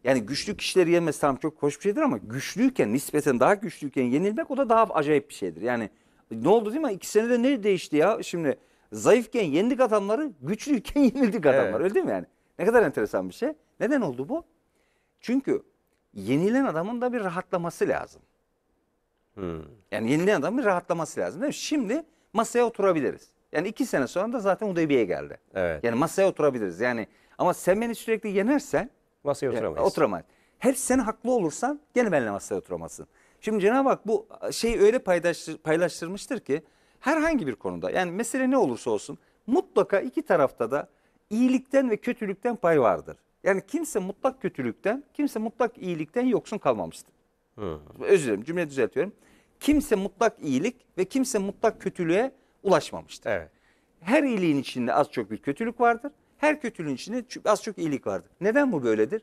Speaker 2: yani güçlü kişileri yenmesi tam çok hoş bir şeydir ama güçlüyken nispeten daha güçlüyken yenilmek o da daha acayip bir şeydir. Yani ne oldu değil mi? İkisine de ne değişti ya? Şimdi Zayıfken yendik adamları, güçlüyken yenildik adamlar. Evet. Öyle değil mi yani? Ne kadar enteresan bir şey. Neden oldu bu? Çünkü yenilen adamın da bir rahatlaması lazım. Hmm. Yani yenilen adamın rahatlaması lazım. Değil mi? Şimdi masaya oturabiliriz. Yani iki sene sonra da zaten Udeybi'ye geldi. Evet. Yani masaya oturabiliriz. Yani ama sen beni sürekli yenersen masaya oturamayız. Yani, oturamayız. Her sen haklı olursan gene benimle masaya oturamazsın. Şimdi Cenab-ı Hak bu şeyi öyle paylaş, paylaştırmıştır ki Herhangi bir konuda yani mesele ne olursa olsun mutlaka iki tarafta da iyilikten ve kötülükten pay vardır. Yani kimse mutlak kötülükten, kimse mutlak iyilikten yoksun kalmamıştır. Hı. Özür dilerim cümle düzeltiyorum. Kimse mutlak iyilik ve kimse mutlak kötülüğe ulaşmamıştır. Evet. Her iyiliğin içinde az çok bir kötülük vardır. Her kötülüğün içinde az çok iyilik vardır. Neden bu böyledir?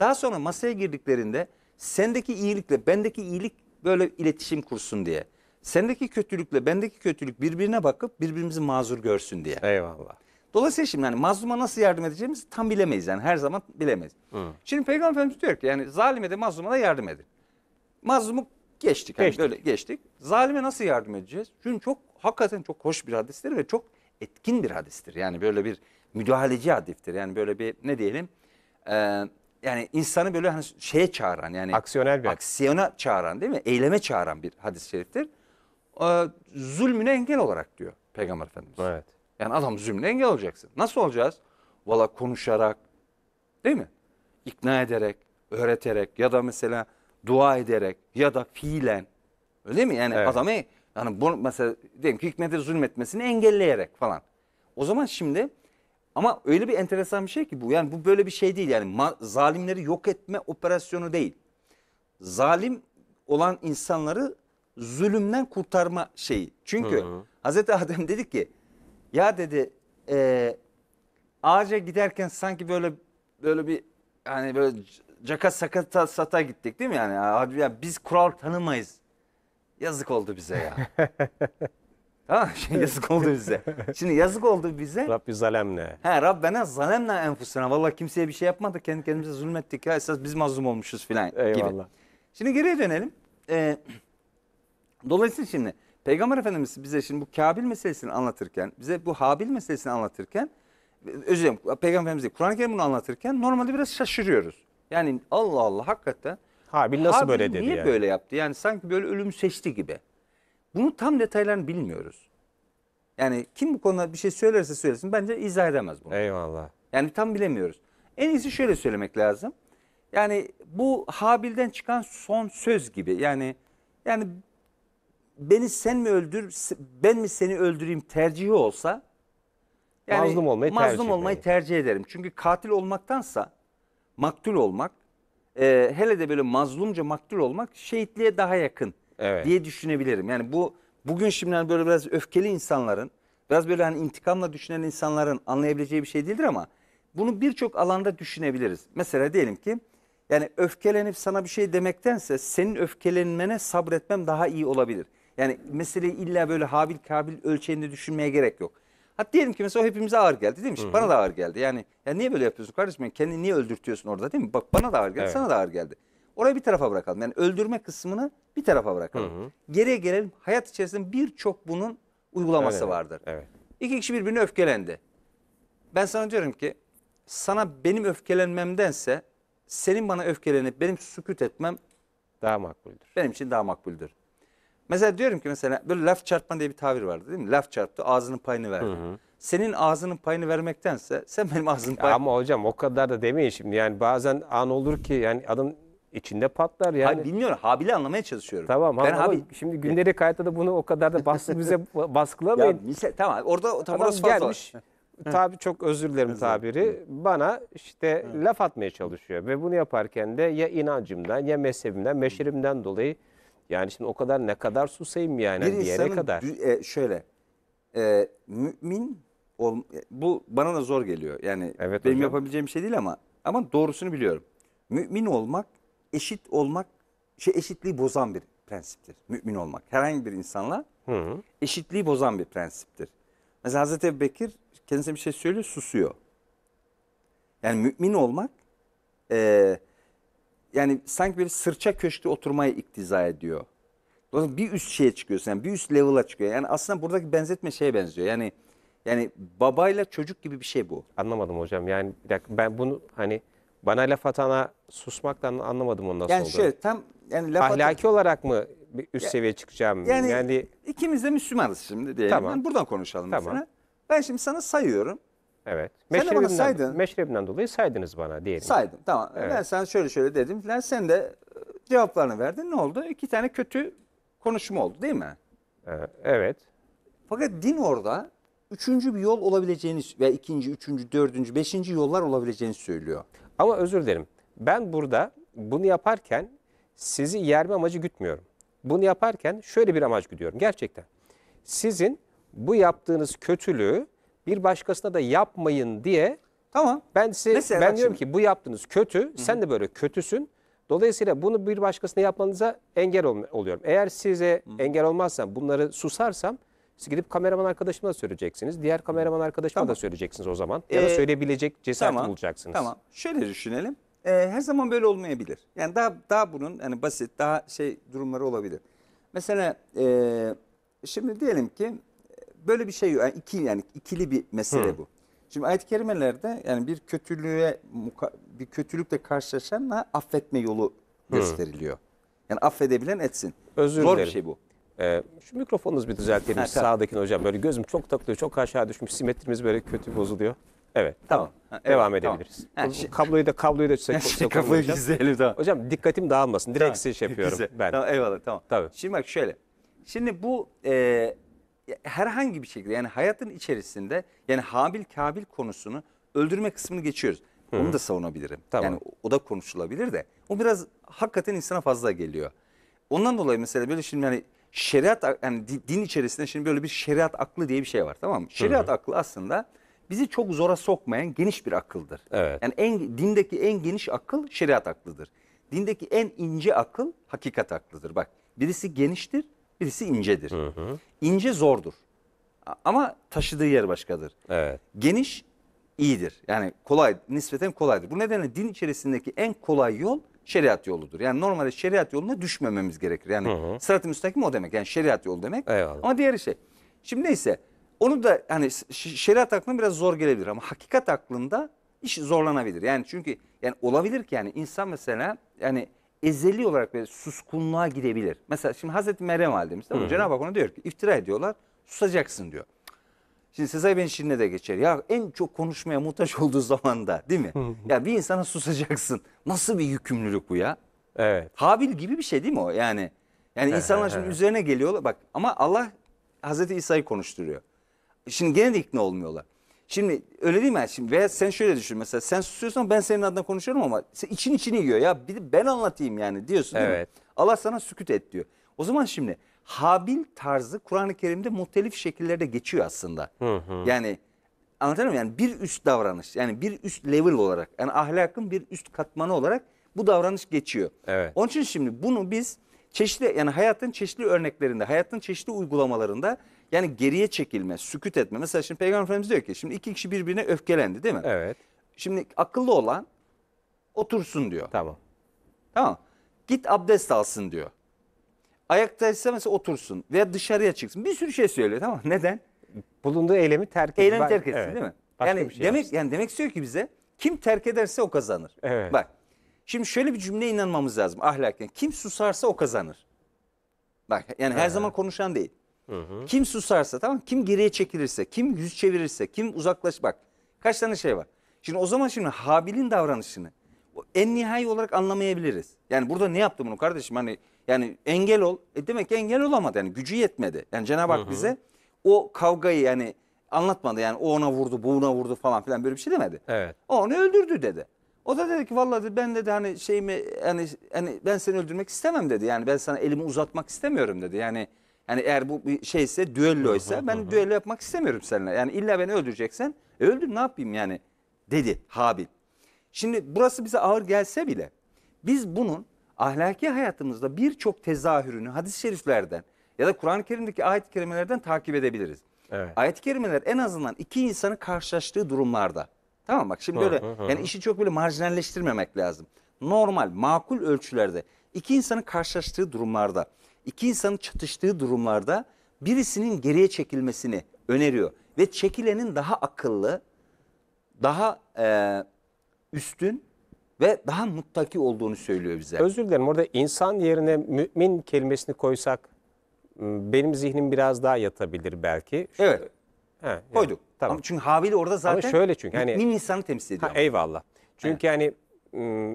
Speaker 2: Daha sonra masaya girdiklerinde sendeki iyilikle bendeki iyilik böyle iletişim kursun diye sendeki kötülükle bendeki kötülük birbirine bakıp birbirimizi mazur görsün diye. Eyvallah. Dolayısıyla şimdi yani mazluma nasıl yardım edeceğimizi tam bilemeyiz yani her zaman bilemeyiz. Hı. Şimdi Peygamber Efendimiz diyor ki yani zalime de mazluma da yardım edin. Mazlumu geçtik. Yani geçtik. Böyle geçtik. Zalime nasıl yardım edeceğiz? Çünkü çok hakikaten çok hoş bir hadistir ve çok etkin bir hadistir. Yani böyle bir müdahaleci hadistir. Yani böyle bir ne diyelim e, yani insanı böyle hani şeye çağıran yani aksiyonel bir aksiyona çağıran değil mi? Eyleme çağıran bir hadis-i şeriftir. Ee, zulmüne engel olarak diyor Peygamber Efendimiz. Evet. Yani adam zulmüne engel olacaksın. Nasıl olacağız? Valla konuşarak değil mi? İkna ederek, öğreterek ya da mesela dua ederek ya da fiilen öyle mi? Yani evet. adamı yani bu mesela diyelim ki hikmete zulmetmesini engelleyerek falan. O zaman şimdi ama öyle bir enteresan bir şey ki bu. Yani bu böyle bir şey değil. Yani zalimleri yok etme operasyonu değil. Zalim olan insanları zulümden kurtarma şeyi. Çünkü Hı. Hazreti Adem dedi ki ya dedi e, ağaca giderken sanki böyle böyle bir hani böyle caka sakata sata gittik değil mi yani? Abi ya biz kural tanımayız. Yazık oldu bize ya. tamam şimdi yazık oldu bize. Şimdi yazık oldu bize. Rabbi zalemne. He Rabbena zalemne enfusuna. Vallahi kimseye bir şey yapmadık. Kendi kendimize zulmettik ya. Esas biz mazlum olmuşuz filan gibi. Eyvallah. Şimdi geriye dönelim. Ee, Dolayısıyla şimdi Peygamber Efendimiz bize şimdi bu Kabil meselesini anlatırken, bize bu Habil meselesini anlatırken, özür dilerim Peygamber Efendimiz Kur'an-ı Kerim bunu anlatırken normalde biraz şaşırıyoruz. Yani Allah Allah hakikaten. Habil nasıl Habil böyle dedi niye yani? böyle yaptı? Yani sanki böyle ölümü seçti gibi. Bunu tam detaylarını bilmiyoruz. Yani kim bu konuda bir şey söylerse söylesin bence izah edemez bunu. Eyvallah. Yani tam bilemiyoruz. En iyisi şöyle söylemek lazım. Yani bu Habil'den çıkan son söz gibi. Yani yani beni sen mi öldür, ben mi seni öldüreyim tercihi olsa yani mazlum olmayı, mazlum tercih, olmayı tercih ederim. Çünkü katil olmaktansa maktul olmak e, hele de böyle mazlumca maktul olmak şehitliğe daha yakın evet. diye düşünebilirim. Yani bu bugün şimdi hani böyle biraz öfkeli insanların biraz böyle hani intikamla düşünen insanların anlayabileceği bir şey değildir ama bunu birçok alanda düşünebiliriz. Mesela diyelim ki yani öfkelenip sana bir şey demektense senin öfkelenmene sabretmem daha iyi olabilir. Yani meseleyi illa böyle habil kabil ölçeğinde düşünmeye gerek yok. Hatta diyelim ki mesela hepimize ağır geldi değil mi? Hı -hı. Bana da ağır geldi. Yani ya niye böyle yapıyorsun kardeşim? Yani kendini niye öldürtüyorsun orada değil mi? Bak bana da ağır geldi, evet. sana da ağır geldi. Orayı bir tarafa bırakalım. Yani öldürme kısmını bir tarafa bırakalım. Hı hı. Geriye gelelim. Hayat içerisinde birçok bunun uygulaması Öyle. vardır. Evet. İki kişi birbirine öfkelendi. Ben sana diyorum ki sana benim öfkelenmemdense senin bana öfkelenip benim sükut etmem daha makbuldür. Benim için daha makbuldür. Mesela diyorum ki mesela böyle laf çarpma diye bir tabir vardı değil mi? Laf çarptı ağzının payını verdi. Hı hı. Senin ağzının payını vermektense sen benim ağzının payını... Ama hocam o kadar da demeyin şimdi. Yani bazen an olur ki yani adam içinde patlar yani. Hayır bilmiyorum. Habili anlamaya çalışıyorum. Tamam ben ama habil... şimdi
Speaker 1: günleri hayatta da bunu o kadar da bize baskılamayın. Ya,
Speaker 2: misal, tamam orada tam orası gelmiş. Var. Tabi
Speaker 1: çok özür dilerim özür. tabiri. Bana işte laf atmaya çalışıyor ve bunu yaparken de ya inancımdan ya mezhebimden, meşirimden dolayı yani şimdi o kadar ne kadar susayım yani bir, hani bir yere kadar.
Speaker 2: E, şöyle e, mümin ol, e, bu bana da zor geliyor. Yani evet, benim hocam. yapabileceğim şey değil ama ama doğrusunu biliyorum. Mümin olmak eşit olmak şey eşitliği bozan bir prensiptir. Mümin olmak herhangi bir insanla hı hı. eşitliği bozan bir prensiptir. Mesela Hazreti Ebu Bekir kendisine bir şey söylüyor susuyor. Yani mümin olmak e, yani sanki bir sırça köşkte oturmaya iktiza ediyor. Dolayısıyla bir üst şeye çıkıyorsun yani bir üst level'a çıkıyor. Yani aslında buradaki benzetme şeye benziyor. Yani yani babayla çocuk gibi bir şey bu.
Speaker 1: Anlamadım hocam yani bir dakika ben bunu hani bana laf atana susmaktan anlamadım
Speaker 2: onu nasıl yani olduğunu. şöyle tam yani laf Ahlaki atan... olarak mı bir üst Ya- çıkacağım? Yani, Yani, ikimiz de Müslümanız şimdi diyelim. Tamam. Yani buradan konuşalım Tamam. mesela. Ben şimdi sana sayıyorum. Evet.
Speaker 1: Sen de bana saydın. Meşrebinden dolayı saydınız bana diyelim. Saydım tamam. Evet. Ben sana şöyle şöyle dedim filan. Sen
Speaker 2: de e, cevaplarını verdin. Ne oldu? İki tane kötü konuşma oldu değil mi? Ee, evet. Fakat din orada üçüncü bir yol olabileceğini veya ikinci, üçüncü, dördüncü, beşinci yollar olabileceğini söylüyor. Ama özür dilerim. Ben burada bunu
Speaker 1: yaparken sizi yerme amacı gütmüyorum. Bunu yaparken şöyle bir amaç gidiyorum. gerçekten. Sizin bu yaptığınız kötülüğü bir başkasına da yapmayın diye Tamam. ben size Mesela ben diyorum şimdi. ki bu yaptığınız kötü. Sen de böyle kötüsün. Dolayısıyla bunu bir başkasına yapmanıza engel ol- oluyorum. Eğer size engel olmazsam, bunları susarsam siz gidip kameraman arkadaşıma da söyleyeceksiniz. Diğer kameraman arkadaşıma da söyleyeceksiniz o zaman. ya da Ee, söyleyebilecek cesareti bulacaksınız. Tamam.
Speaker 2: Şöyle düşünelim. Ee, her zaman böyle olmayabilir. Yani daha daha bunun yani basit, daha şey durumları olabilir. Mesela ee, şimdi diyelim ki böyle bir şey yok. Yani iki, yani ikili bir mesele Hı. bu. Şimdi ayet-i kerimelerde yani bir kötülüğe bir kötülükle karşılaşanla affetme yolu Hı. gösteriliyor. Yani affedebilen etsin. Özür Zor dilerim. bir şey
Speaker 1: bu. Ee,
Speaker 2: şu mikrofonunuzu
Speaker 1: bir düzeltelim ha, sağdakini hocam. Böyle gözüm çok takılıyor, çok aşağı düşmüş. Simetrimiz böyle kötü bozuluyor. Evet, tamam. Ha, evet, Devam tamam. edebilirsiniz. şey... Kabloyu da kabloyu da çizsek. Şey, kafayı güzelim tamam. Hocam dikkatim dağılmasın. Direkt tamam. size şey yapıyorum Güzel. ben. Tamam,
Speaker 2: eyvallah tamam. Tabii. Şimdi bak şöyle. Şimdi bu e, herhangi bir şekilde yani hayatın içerisinde yani Habil Kabil konusunu öldürme kısmını geçiyoruz. Hı. Onu da savunabilirim. Tamam. Yani o, da konuşulabilir de. O biraz hakikaten insana fazla geliyor. Ondan dolayı mesela böyle şimdi yani şeriat yani din içerisinde şimdi böyle bir şeriat aklı diye bir şey var tamam mı? Şeriat hı hı. aklı aslında bizi çok zora sokmayan geniş bir akıldır. Evet. Yani en dindeki en geniş akıl şeriat aklıdır. Dindeki en ince akıl hakikat aklıdır. Bak birisi geniştir, birisi incedir. Hı hı. İnce zordur. Ama taşıdığı yer başkadır. Evet. Geniş iyidir. Yani kolay, nispeten kolaydır. Bu nedenle din içerisindeki en kolay yol şeriat yoludur. Yani normalde şeriat yoluna düşmememiz gerekir. Yani sırat-ı müstakim o demek. Yani şeriat yolu demek. Eyvallah. Ama diğer şey. Şimdi neyse onu da hani şeriat aklına biraz zor gelebilir ama hakikat aklında iş zorlanabilir. Yani çünkü yani olabilir ki yani insan mesela yani ezeli olarak böyle suskunluğa gidebilir. Mesela şimdi Hazreti Meryem validemiz tamam Cenab-ı Hak ona diyor ki iftira ediyorlar susacaksın diyor. Şimdi Sezai Bey'in şiirine de geçer. Ya en çok konuşmaya muhtaç olduğu zamanda değil mi? ya bir insana susacaksın. Nasıl bir yükümlülük bu ya? Evet. Habil gibi bir şey değil mi o yani? Yani insanlar şimdi üzerine geliyorlar. Bak ama Allah Hazreti İsa'yı konuşturuyor. Şimdi gene de ikna olmuyorlar. Şimdi öyle değil mi? Şimdi veya sen şöyle düşün mesela sen susuyorsan ben senin adına konuşuyorum ama sen için içini yiyor ya bir de ben anlatayım yani diyorsun değil Evet. mi? Allah sana sükut et diyor. O zaman şimdi Habil tarzı Kur'an-ı Kerim'de muhtelif şekillerde geçiyor aslında. Yani anlatabiliyor muyum? Yani bir üst davranış yani bir üst level olarak yani ahlakın bir üst katmanı olarak bu davranış geçiyor. Evet. Onun için şimdi bunu biz çeşitli yani hayatın çeşitli örneklerinde, hayatın çeşitli uygulamalarında yani geriye çekilme, süküt etme. Mesela şimdi Peygamber Efendimiz diyor ki şimdi iki kişi birbirine öfkelendi değil mi? Evet. Şimdi akıllı olan otursun diyor. Tamam. Tamam. Git abdest alsın diyor. Ayakta ise mesela otursun veya dışarıya çıksın. Bir sürü şey söylüyor tamam Neden? Bulunduğu eylemi terk etsin. Eylemi terk etsin evet. değil mi? Başka yani bir şey demek yapsın. yani demek istiyor ki bize kim terk ederse o kazanır. Evet. Bak. Şimdi şöyle bir cümleye inanmamız lazım ahlaken. Kim susarsa o kazanır. Bak yani her zaman konuşan değil. Hı hı. Kim susarsa tamam kim geriye çekilirse, kim yüz çevirirse, kim uzaklaş bak. Kaç tane şey var. Şimdi o zaman şimdi Habil'in davranışını en nihai olarak anlamayabiliriz. Yani burada ne yaptı bunu kardeşim hani yani engel ol. E demek ki engel olamadı yani gücü yetmedi. Yani Cenab-ı Hak bize o kavgayı yani anlatmadı yani o ona vurdu bu ona vurdu falan filan böyle bir şey demedi. Evet. O onu öldürdü dedi. O da dedi ki vallahi ben dedi hani şeyimi hani, yani ben seni öldürmek istemem dedi. Yani ben sana elimi uzatmak istemiyorum dedi. Yani yani eğer bu bir şeyse düello ise ben düello yapmak istemiyorum seninle. Yani illa beni öldüreceksen e öldür ne yapayım yani dedi Habil. Şimdi burası bize ağır gelse bile biz bunun ahlaki hayatımızda birçok tezahürünü hadis-i şeriflerden ya da Kur'an-ı Kerim'deki ayet-i kerimelerden takip edebiliriz. Evet. Ayet-i kerimeler en azından iki insanın karşılaştığı durumlarda. Tamam bak şimdi böyle yani işi çok böyle marjinalleştirmemek lazım. Normal, makul ölçülerde iki insanın karşılaştığı durumlarda iki insanın çatıştığı durumlarda birisinin geriye çekilmesini öneriyor. Ve çekilenin daha akıllı, daha e, üstün ve daha muttaki olduğunu söylüyor bize. Özür
Speaker 1: dilerim orada insan yerine mümin kelimesini koysak benim zihnim biraz daha yatabilir belki. Şu, evet. He, yani. Koyduk. Tamam. Ama çünkü Havil'i orada zaten Ama şöyle çünkü hani mümin insanı temsil ediyor. Ha, eyvallah. Çünkü evet. yani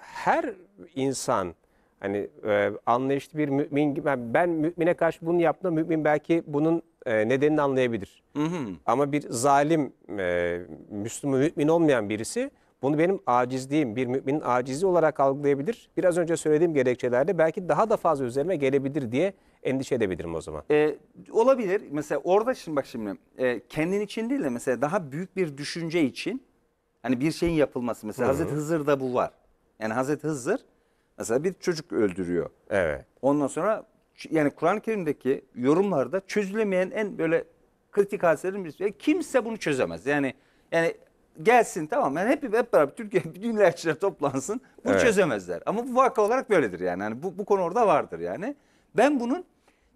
Speaker 1: her insan Hani e, anlayışlı bir mümin, ben, ben mümine karşı bunu yaptım. Mümin belki bunun e, nedenini anlayabilir. Hı hı. Ama bir zalim, e, Müslüman, mümin olmayan birisi bunu benim acizliğim, bir müminin acizi olarak algılayabilir. Biraz önce söylediğim gerekçelerde belki daha da fazla üzerime gelebilir diye endişe edebilirim o zaman.
Speaker 2: Ee, olabilir. Mesela orada şimdi bak şimdi e, kendin için değil de mesela daha büyük bir düşünce için hani bir şeyin yapılması. Mesela Hı -hı. Hazreti Hızır'da bu var. Yani Hazreti Hızır Mesela bir çocuk öldürüyor. Evet. Ondan sonra yani Kur'an-ı Kerim'deki yorumlarda çözülemeyen en böyle kritik hadiselerin birisi. E, kimse bunu çözemez. Yani yani gelsin tamam yani hep hep beraber Türkiye bütün ilaççılar toplansın. Bunu evet. çözemezler. Ama bu vaka olarak böyledir yani. yani bu, bu konu orada vardır yani. Ben bunun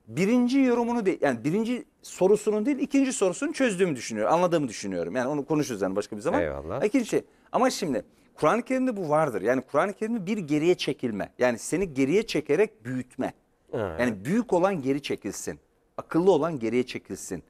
Speaker 2: birinci yorumunu değil yani birinci sorusunun değil ikinci sorusunu çözdüğümü düşünüyorum. Anladığımı düşünüyorum. Yani onu konuşuruz yani başka bir zaman. Eyvallah. İkinci şey. Ama şimdi Kur'an-ı Kerim'de bu vardır. Yani Kur'an-ı Kerim'de bir geriye çekilme. Yani seni geriye çekerek büyütme. Evet. Yani büyük olan geri çekilsin. Akıllı olan geriye çekilsin.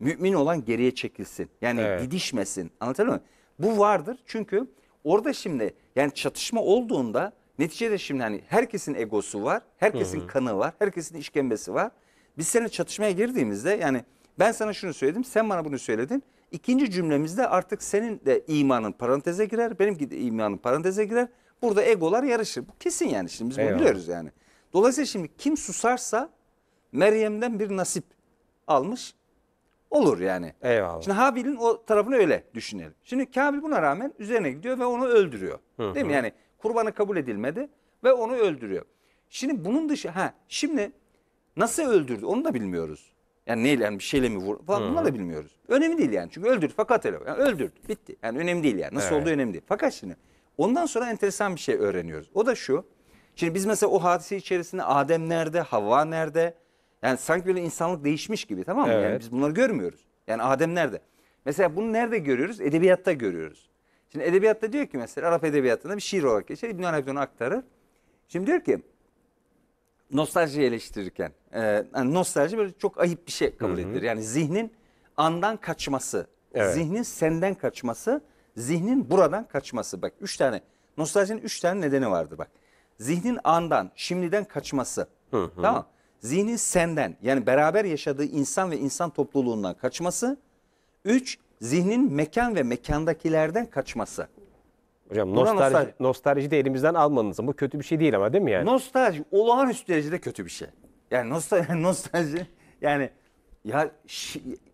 Speaker 2: Mümin olan geriye çekilsin. Yani evet. didişmesin. Anlatabiliyor muyum? Bu vardır çünkü orada şimdi yani çatışma olduğunda neticede şimdi hani herkesin egosu var. Herkesin Hı -hı. kanı var. Herkesin işkembesi var. Biz seninle çatışmaya girdiğimizde yani ben sana şunu söyledim. Sen bana bunu söyledin. İkinci cümlemizde artık senin de imanın paranteze girer, benimki de imanın paranteze girer. Burada egolar yarışır. Bu kesin yani şimdi biz bunu biliyoruz yani. Dolayısıyla şimdi kim susarsa Meryem'den bir nasip almış olur yani. Eyvallah. Şimdi Habil'in o tarafını öyle düşünelim. Şimdi Kabil buna rağmen üzerine gidiyor ve onu öldürüyor. Hı Değil mi? Yani kurbanı kabul edilmedi ve onu öldürüyor. Şimdi bunun dışı ha şimdi nasıl öldürdü onu da bilmiyoruz. Yani neyle yani bir şeyle mi vur falan bunları da bilmiyoruz. Önemli değil yani çünkü öldürdü fakat öyle. Yani öldürdü bitti. Yani önemli değil yani nasıl Evet. olduğu önemli değil. Fakat şimdi ondan sonra enteresan bir şey öğreniyoruz. O da şu. Şimdi biz mesela o hadise içerisinde Adem nerede, Havva nerede? Yani sanki böyle insanlık değişmiş gibi tamam mı? Yani biz bunları görmüyoruz. Yani Adem nerede? Mesela bunu nerede görüyoruz? Edebiyatta görüyoruz. Şimdi edebiyatta diyor ki mesela Arap edebiyatında bir şiir olarak geçer. İbn Arabi onu aktarır. Şimdi diyor ki nostalji eleştirirken e, yani nostalji böyle çok ayıp bir şey kabul edilir. Yani zihnin andan kaçması, Evet. zihnin senden kaçması, zihnin buradan kaçması. Bak üç tane nostaljinin üç tane nedeni vardır bak. Zihnin andan, şimdiden kaçması. Tamam. Zihnin senden yani beraber yaşadığı insan ve insan topluluğundan kaçması. Üç, zihnin mekan ve mekandakilerden kaçması.
Speaker 1: Hocam nostalji, nostalji.
Speaker 2: nostalji de elimizden almanız bu kötü bir şey değil ama değil mi yani? Nostalji olağanüstü derecede kötü bir şey. Yani nostalji, nostalji yani ya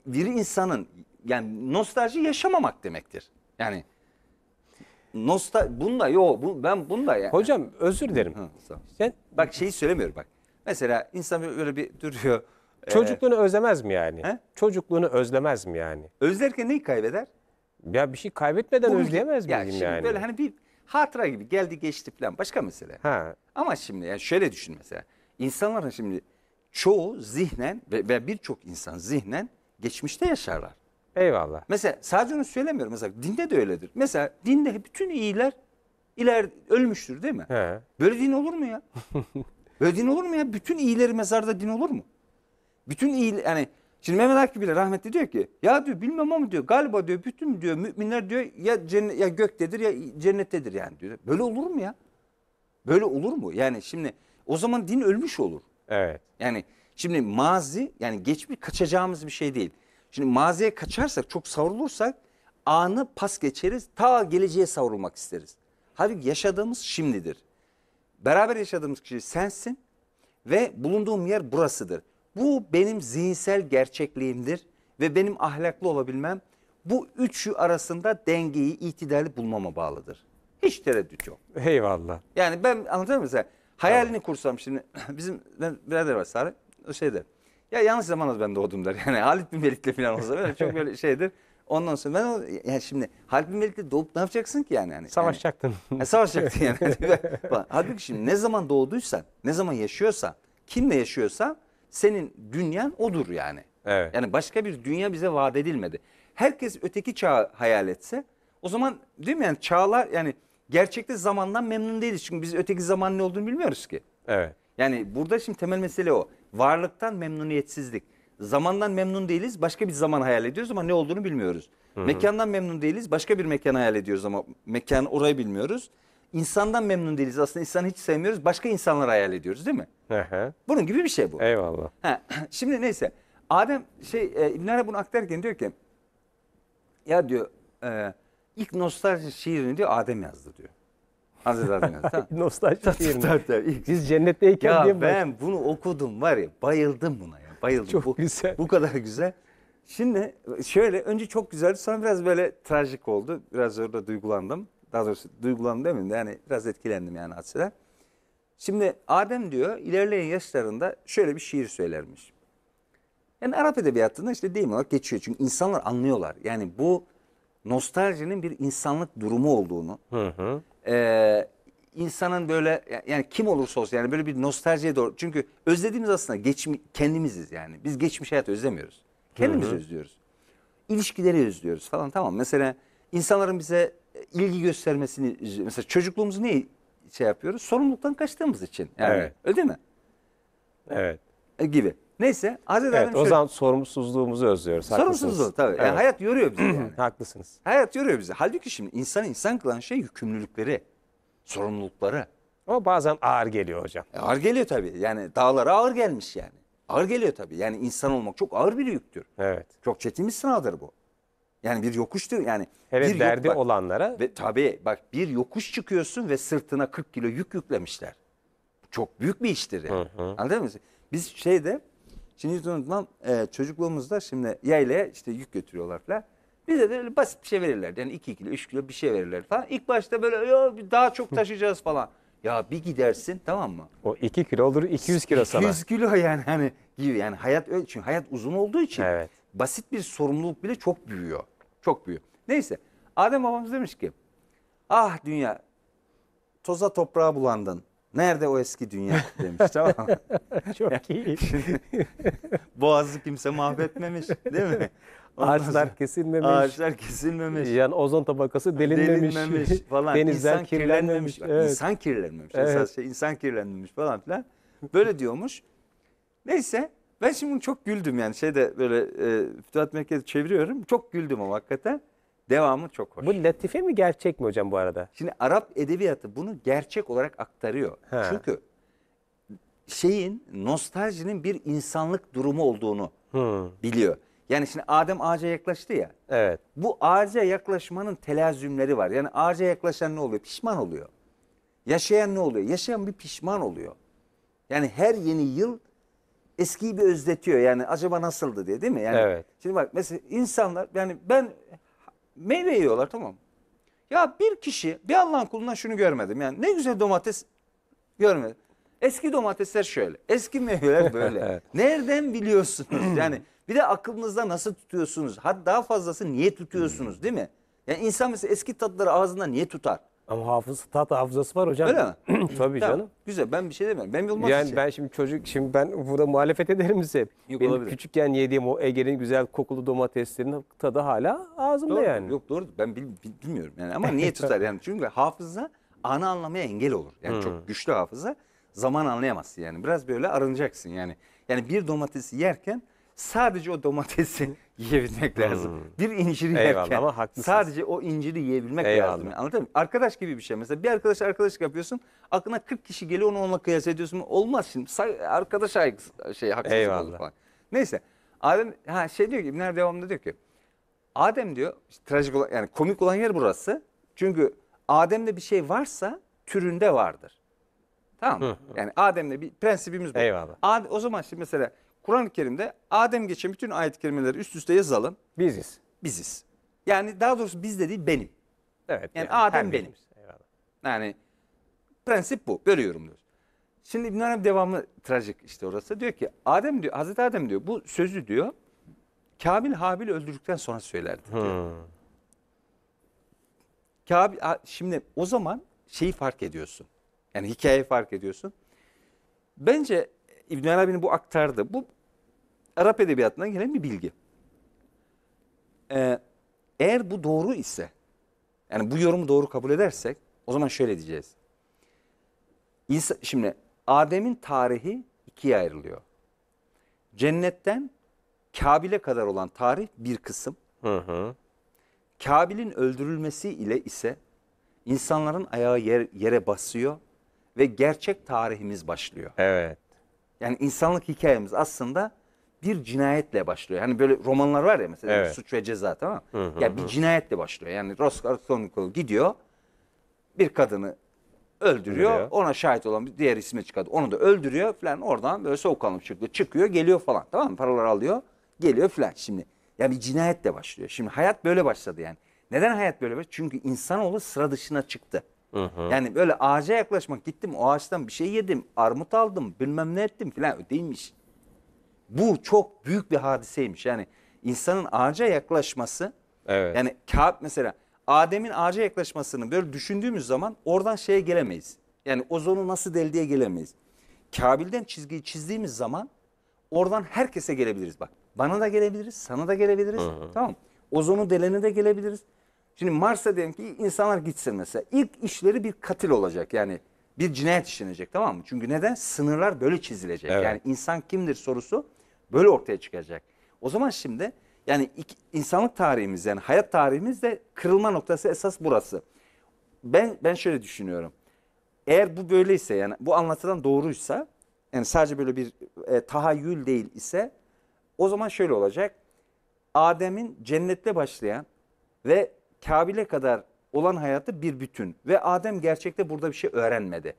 Speaker 2: bir insanın yani nostalji yaşamamak demektir. Yani Nosta bunda yok bu, ben bunda yani. Hocam özür dilerim. Sen bak şeyi söylemiyorum bak. Mesela insan böyle bir duruyor. E, Çocukluğunu
Speaker 1: ee, özlemez mi yani? He? Çocukluğunu özlemez mi yani? Özlerken neyi kaybeder? Ya bir şey kaybetmeden
Speaker 2: Bu ülke- özleyemez miyim yani? şimdi böyle hani bir hatıra gibi geldi geçti falan başka mesele. Ha. Ama şimdi yani şöyle düşün mesela. İnsanların hani şimdi çoğu zihnen ve, ve birçok insan zihnen geçmişte yaşarlar. Eyvallah. Mesela sadece onu söylemiyorum. Mesela dinde de öyledir. Mesela dinde bütün iyiler iler ölmüştür değil mi? He. Böyle din olur mu ya? Böyle din olur mu ya? Bütün iyileri mezarda din olur mu? Bütün iyi yani Şimdi Mehmet Akif bile rahmetli diyor ki ya diyor bilmem ama diyor galiba diyor bütün diyor müminler diyor ya cennet, ya göktedir ya cennettedir yani diyor. Böyle olur mu ya? Böyle olur mu? Yani şimdi o zaman din ölmüş olur. Evet. Yani şimdi mazi yani geçmiş kaçacağımız bir şey değil. Şimdi maziye kaçarsak çok savrulursak anı pas geçeriz ta geleceğe savrulmak isteriz. Halbuki yaşadığımız şimdidir. Beraber yaşadığımız kişi sensin ve bulunduğum yer burasıdır. Bu benim zihinsel gerçekliğimdir ve benim ahlaklı olabilmem bu üçü arasında dengeyi, itidali bulmama bağlıdır. Hiç tereddüt yok. Eyvallah. Yani ben anlatayım mı Hayalini tamam. kursam şimdi bizim birader var Sarı o şey Ya yanlış zamanda ben doğdum der. Yani Halit bin Melik'le falan olsa böyle çok böyle şeydir. Ondan sonra ben yani şimdi Halit bin Melik'le doğup ne yapacaksın ki yani? yani savaşacaktın. Yani, savaşacaktın yani. Halbuki şimdi ne zaman doğduysan, ne zaman yaşıyorsan, kimle yaşıyorsan senin dünyan odur yani. Evet. Yani başka bir dünya bize vaat edilmedi. Herkes öteki çağı hayal etse o zaman değil mi yani çağlar yani gerçekte zamandan memnun değiliz. Çünkü biz öteki zaman ne olduğunu bilmiyoruz ki. Evet. Yani burada şimdi temel mesele o. Varlıktan memnuniyetsizlik. Zamandan memnun değiliz. Başka bir zaman hayal ediyoruz ama ne olduğunu bilmiyoruz. Hı hı. Mekandan memnun değiliz. Başka bir mekan hayal ediyoruz ama mekan orayı bilmiyoruz. İnsandan memnun değiliz. Aslında insanı hiç sevmiyoruz. Başka insanları hayal ediyoruz değil mi? Ehe. Bunun gibi bir şey bu. Eyvallah. Ha, şimdi neyse. Adem şey e, İbn Arabi bunu aktarken diyor ki ya diyor e, ilk nostalji şiirini diyor Adem yazdı diyor. Hazreti Adem yazdı. Nostalji şiirini. Tabii tabii. İlk- Biz cennetteyken diye Ya mi- ben bunu okudum var ya bayıldım buna ya bayıldım. Çok bu, güzel. Bu kadar güzel. Şimdi şöyle önce çok güzeldi sonra biraz böyle trajik oldu. Biraz orada duygulandım. Daha doğrusu duygulandım demeyeyim de yani biraz etkilendim yani hadiseden. Şimdi Adem diyor ilerleyen yaşlarında şöyle bir şiir söylermiş. Yani Arap edebiyatında işte deyim olarak geçiyor. Çünkü insanlar anlıyorlar. Yani bu nostaljinin bir insanlık durumu olduğunu. Hı hı. E, insanın böyle yani kim olursa olsun yani böyle bir nostaljiye doğru. Çünkü özlediğimiz aslında geçmi, kendimiziz yani. Biz geçmiş hayatı özlemiyoruz. Kendimizi hı hı. özlüyoruz. İlişkileri özlüyoruz falan tamam. Mesela insanların bize ilgi göstermesini mesela çocukluğumuzu niye şey yapıyoruz? Sorumluluktan kaçtığımız için. Yani. Evet. Öyle değil mi? Evet. E, gibi. Neyse Hazreti Evet o şöyle, zaman sorumsuzluğumuzu özlüyoruz. Sorumsuzluğu haklısınız. tabii. Yani e, hayat yoruyor bizi yani. Haklısınız. hayat yoruyor bizi. Halbuki şimdi insan insan kılan şey yükümlülükleri, sorumlulukları. Ama bazen ağır geliyor hocam. E, ağır geliyor tabii. Yani dağlara ağır gelmiş yani. Ağır geliyor tabii. Yani insan olmak çok ağır bir yüktür. Evet. Çok çetin bir sınavdır bu. Yani bir yokuş diyor yani. Evet bir derdi yok, olanlara. Ve tabii bak bir yokuş çıkıyorsun ve sırtına 40 kilo yük yüklemişler. Çok büyük bir iştir yani. Hı hı. Anladın mı? Biz şeyde şimdi hiç unutmam e, çocukluğumuzda şimdi yaylaya işte yük götürüyorlar falan. Bize de öyle basit bir şey verirler. Yani 2 kilo 3 kilo bir şey verirler falan. İlk başta böyle daha çok taşıyacağız falan. Ya bir gidersin tamam mı? O 2 kilo olur 200 kilo 200 sana. 200 kilo yani hani gibi yani hayat öyle çünkü hayat uzun olduğu için. Evet basit bir sorumluluk bile çok büyüyor. Çok büyüyor. Neyse Adem babamız demiş ki ah dünya toza toprağa bulandın. Nerede o eski dünya demiş tamam mı? Çok iyi. Şimdi, boğazı kimse
Speaker 1: mahvetmemiş değil mi? Ondan ağaçlar kesilmemiş. Ağaçlar
Speaker 2: kesilmemiş. Yani
Speaker 1: ozon tabakası delinmemiş. delinmemiş falan. Denizler insan kirlenmemiş. kirlenmemiş. Evet. İnsan kirlenmemiş. Evet. Esas
Speaker 2: şey insan kirlenmemiş falan filan. Böyle diyormuş. Neyse ben şimdi bunu çok güldüm yani şeyde böyle e, Fütühat Merkezi çeviriyorum. Çok güldüm ama hakikaten. Devamı çok hoş. Bu latife mi gerçek mi hocam bu arada? Şimdi Arap edebiyatı bunu gerçek olarak aktarıyor. He. Çünkü şeyin nostaljinin bir insanlık durumu olduğunu hmm. biliyor. Yani şimdi Adem ağaca yaklaştı ya. Evet. Bu ağaca yaklaşmanın telazümleri var. Yani ağaca yaklaşan ne oluyor? Pişman oluyor. Yaşayan ne oluyor? Yaşayan bir pişman oluyor. Yani her yeni yıl eskiyi bir özletiyor. Yani acaba nasıldı diye değil mi? Yani evet. Şimdi bak mesela insanlar yani ben meyve yiyorlar tamam Ya bir kişi bir Allah'ın kulundan şunu görmedim. Yani ne güzel domates görmedim. Eski domatesler şöyle. Eski meyveler böyle. Nereden biliyorsunuz? Yani bir de aklınızda nasıl tutuyorsunuz? Hatta daha fazlası niye tutuyorsunuz değil mi? Yani insan mesela eski tatları ağzında niye tutar? Ama hafız, tat hafızası var hocam. Öyle mi? Tabii Tamam, canım. Güzel ben
Speaker 1: bir şey demem. Ben Yılmaz yani Yani ben şimdi çocuk şimdi ben burada muhalefet ederim size. Yok, Benim olabilir. küçükken yediğim
Speaker 2: o Ege'nin güzel kokulu domateslerin tadı hala ağzımda doğru, yani. Yok doğru ben bil- bil- bilmiyorum yani ama niye tutar yani çünkü hafıza anı anlamaya engel olur. Yani hmm. çok güçlü hafıza zaman anlayamazsın yani biraz böyle arınacaksın yani. Yani bir domatesi yerken sadece o domatesi yiyebilmek hmm. lazım. Bir inciri Eyvallah, yerken ama haklısınız. sadece o inciri yiyebilmek Eyvallah. lazım. Yani anladın mı? Arkadaş gibi bir şey. Mesela bir arkadaş arkadaş yapıyorsun. Aklına 40 kişi geliyor onu onunla kıyas ediyorsun. Olmaz şimdi. Say, arkadaş şey haksızlık Eyvallah. olur falan. Neyse. Adem ha şey diyor ki İbn devamında diyor ki Adem diyor işte, trajik olan, yani komik olan yer burası. Çünkü Adem'de bir şey varsa türünde vardır. Tamam mı? yani Adem'le bir prensibimiz bu. Eyvallah. Ad, o zaman şimdi mesela Kur'an-ı Kerim'de Adem geçen bütün ayet kelimeleri üst üste yazalım. Biziz. Biziz. Yani daha doğrusu biz de değil benim. Evet. Yani, yani Adem benim. Eyvallah. Yani prensip bu. Böyle yorumluyoruz. Şimdi İbn Arabi devamlı trajik işte orası. Diyor ki Adem diyor Hazreti Adem diyor bu sözü diyor Kabil Habil'i öldürdükten sonra söylerdi diyor. Hmm. Kabil şimdi o zaman şeyi fark ediyorsun. Yani hikayeyi fark ediyorsun. Bence İbn Arabi'nin bu aktardı. Bu Arap edebiyatından gelen bir bilgi. Ee, eğer bu doğru ise, yani bu yorumu doğru kabul edersek, o zaman şöyle diyeceğiz. İsa, şimdi Adem'in tarihi ikiye ayrılıyor. Cennetten Kabil'e kadar olan tarih bir kısım. Hı hı. Kabil'in öldürülmesi ile ise insanların ayağı yer, yere basıyor ve gerçek tarihimiz başlıyor. Evet. Yani insanlık hikayemiz aslında bir cinayetle başlıyor. Hani böyle romanlar var ya mesela Evet. suç ve ceza tamam mı? Hı yani bir cinayetle başlıyor. Yani Roscoe Chronicle gidiyor bir kadını öldürüyor. Öldürüyor. Ona şahit olan bir diğer ismi çıkadı Onu da öldürüyor falan. Oradan böyle soğukkanlı çıktı Çıkıyor geliyor falan tamam mı? Paraları alıyor. Geliyor falan şimdi. Yani bir cinayetle başlıyor. Şimdi hayat böyle başladı yani. Neden hayat böyle başladı? Çünkü insanoğlu sıra dışına çıktı. Yani böyle ağaca yaklaşmak gittim o ağaçtan bir şey yedim armut aldım bilmem ne ettim filan değilmiş. Bu çok büyük bir hadiseymiş. Yani insanın ağaca yaklaşması evet. yani Kâb mesela Adem'in ağaca yaklaşmasını böyle düşündüğümüz zaman oradan şeye gelemeyiz. Yani ozonu nasıl deldiye diye gelemeyiz. Kabil'den çizgiyi çizdiğimiz zaman oradan herkese gelebiliriz bak. Bana da gelebiliriz, sana da gelebiliriz. Hı hı. Tamam. Ozonu delene de gelebiliriz. Şimdi Mars'a diyelim ki insanlar gitsin mesela. İlk işleri bir katil olacak yani bir cinayet işlenecek tamam mı? Çünkü neden? Sınırlar böyle çizilecek. Evet. Yani insan kimdir sorusu Böyle ortaya çıkacak. O zaman şimdi yani insanlık tarihimiz yani hayat tarihimiz de kırılma noktası esas burası. Ben ben şöyle düşünüyorum. Eğer bu böyleyse yani bu anlatılan doğruysa yani sadece böyle bir e, tahayyül değil ise o zaman şöyle olacak. Adem'in cennette başlayan ve Kabil'e kadar olan hayatı bir bütün ve Adem gerçekte burada bir şey öğrenmedi.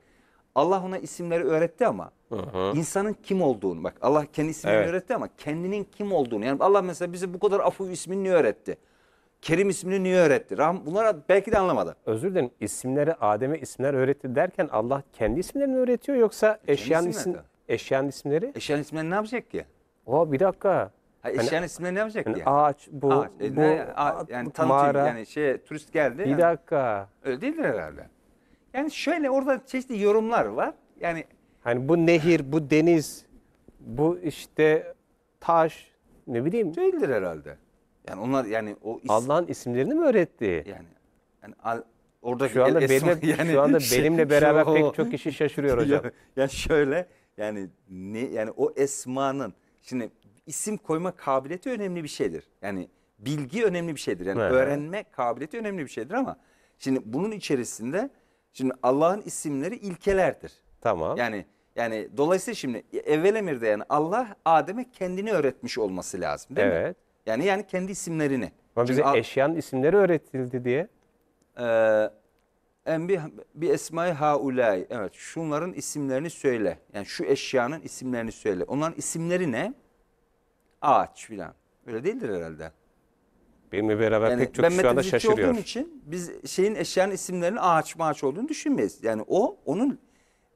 Speaker 2: Allah ona isimleri öğretti ama Aha. insanın kim olduğunu bak Allah kendi ismini evet. öğretti ama kendinin kim olduğunu yani Allah mesela bize bu kadar afu ismini niye öğretti? Kerim ismini niye öğretti? Rahm bunları belki
Speaker 1: de anlamadı. Özür dilerim. isimleri Adem'e isimler öğretti derken Allah kendi isimlerini öğretiyor yoksa eşyanın isim, eşyanın isimleri? Eşyanın isimleri ne yapacak ki? O bir dakika. Ha, hani eşyanın hani, isimleri
Speaker 2: ne yapacak yani ki? Ağaç bu ağaç, bu, e, ne, a, yani tanıtıyor mağara. yani şey turist geldi. Bir yani, dakika. Öyle değildir herhalde. Yani şöyle orada çeşitli yorumlar var. Yani
Speaker 1: hani bu nehir, bu deniz, bu işte taş ne
Speaker 2: bileyim. Değildir herhalde. Yani onlar yani o is- Allah'ın isimlerini mi öğretti? yani, yani al- oradaki Şu anda el- benimle, yani şu anda şey, benimle beraber şu- pek çok kişi şaşırıyor hocam. Yani şöyle yani ne yani o esmanın şimdi isim koyma kabiliyeti önemli bir şeydir. Yani bilgi önemli bir şeydir. Yani Evet. öğrenme kabiliyeti önemli bir şeydir ama şimdi bunun içerisinde Şimdi Allah'ın isimleri ilkelerdir. Tamam. Yani yani dolayısıyla şimdi evvel emirde yani Allah Adem'e kendini öğretmiş olması lazım değil evet. mi? Yani yani kendi isimlerini. Ama bize Al eşyanın isimleri öğretildi diye. Ee, en bir bir esmai haulay. Evet şunların isimlerini söyle. Yani şu eşyanın isimlerini söyle. Onların isimleri ne? Ağaç filan. Öyle değildir herhalde.
Speaker 1: Benimle beraber yani pek çok kişi şu anda şaşırıyor. olduğum
Speaker 2: için biz şeyin eşyanın isimlerinin ağaç maaç olduğunu düşünmeyiz. Yani o onun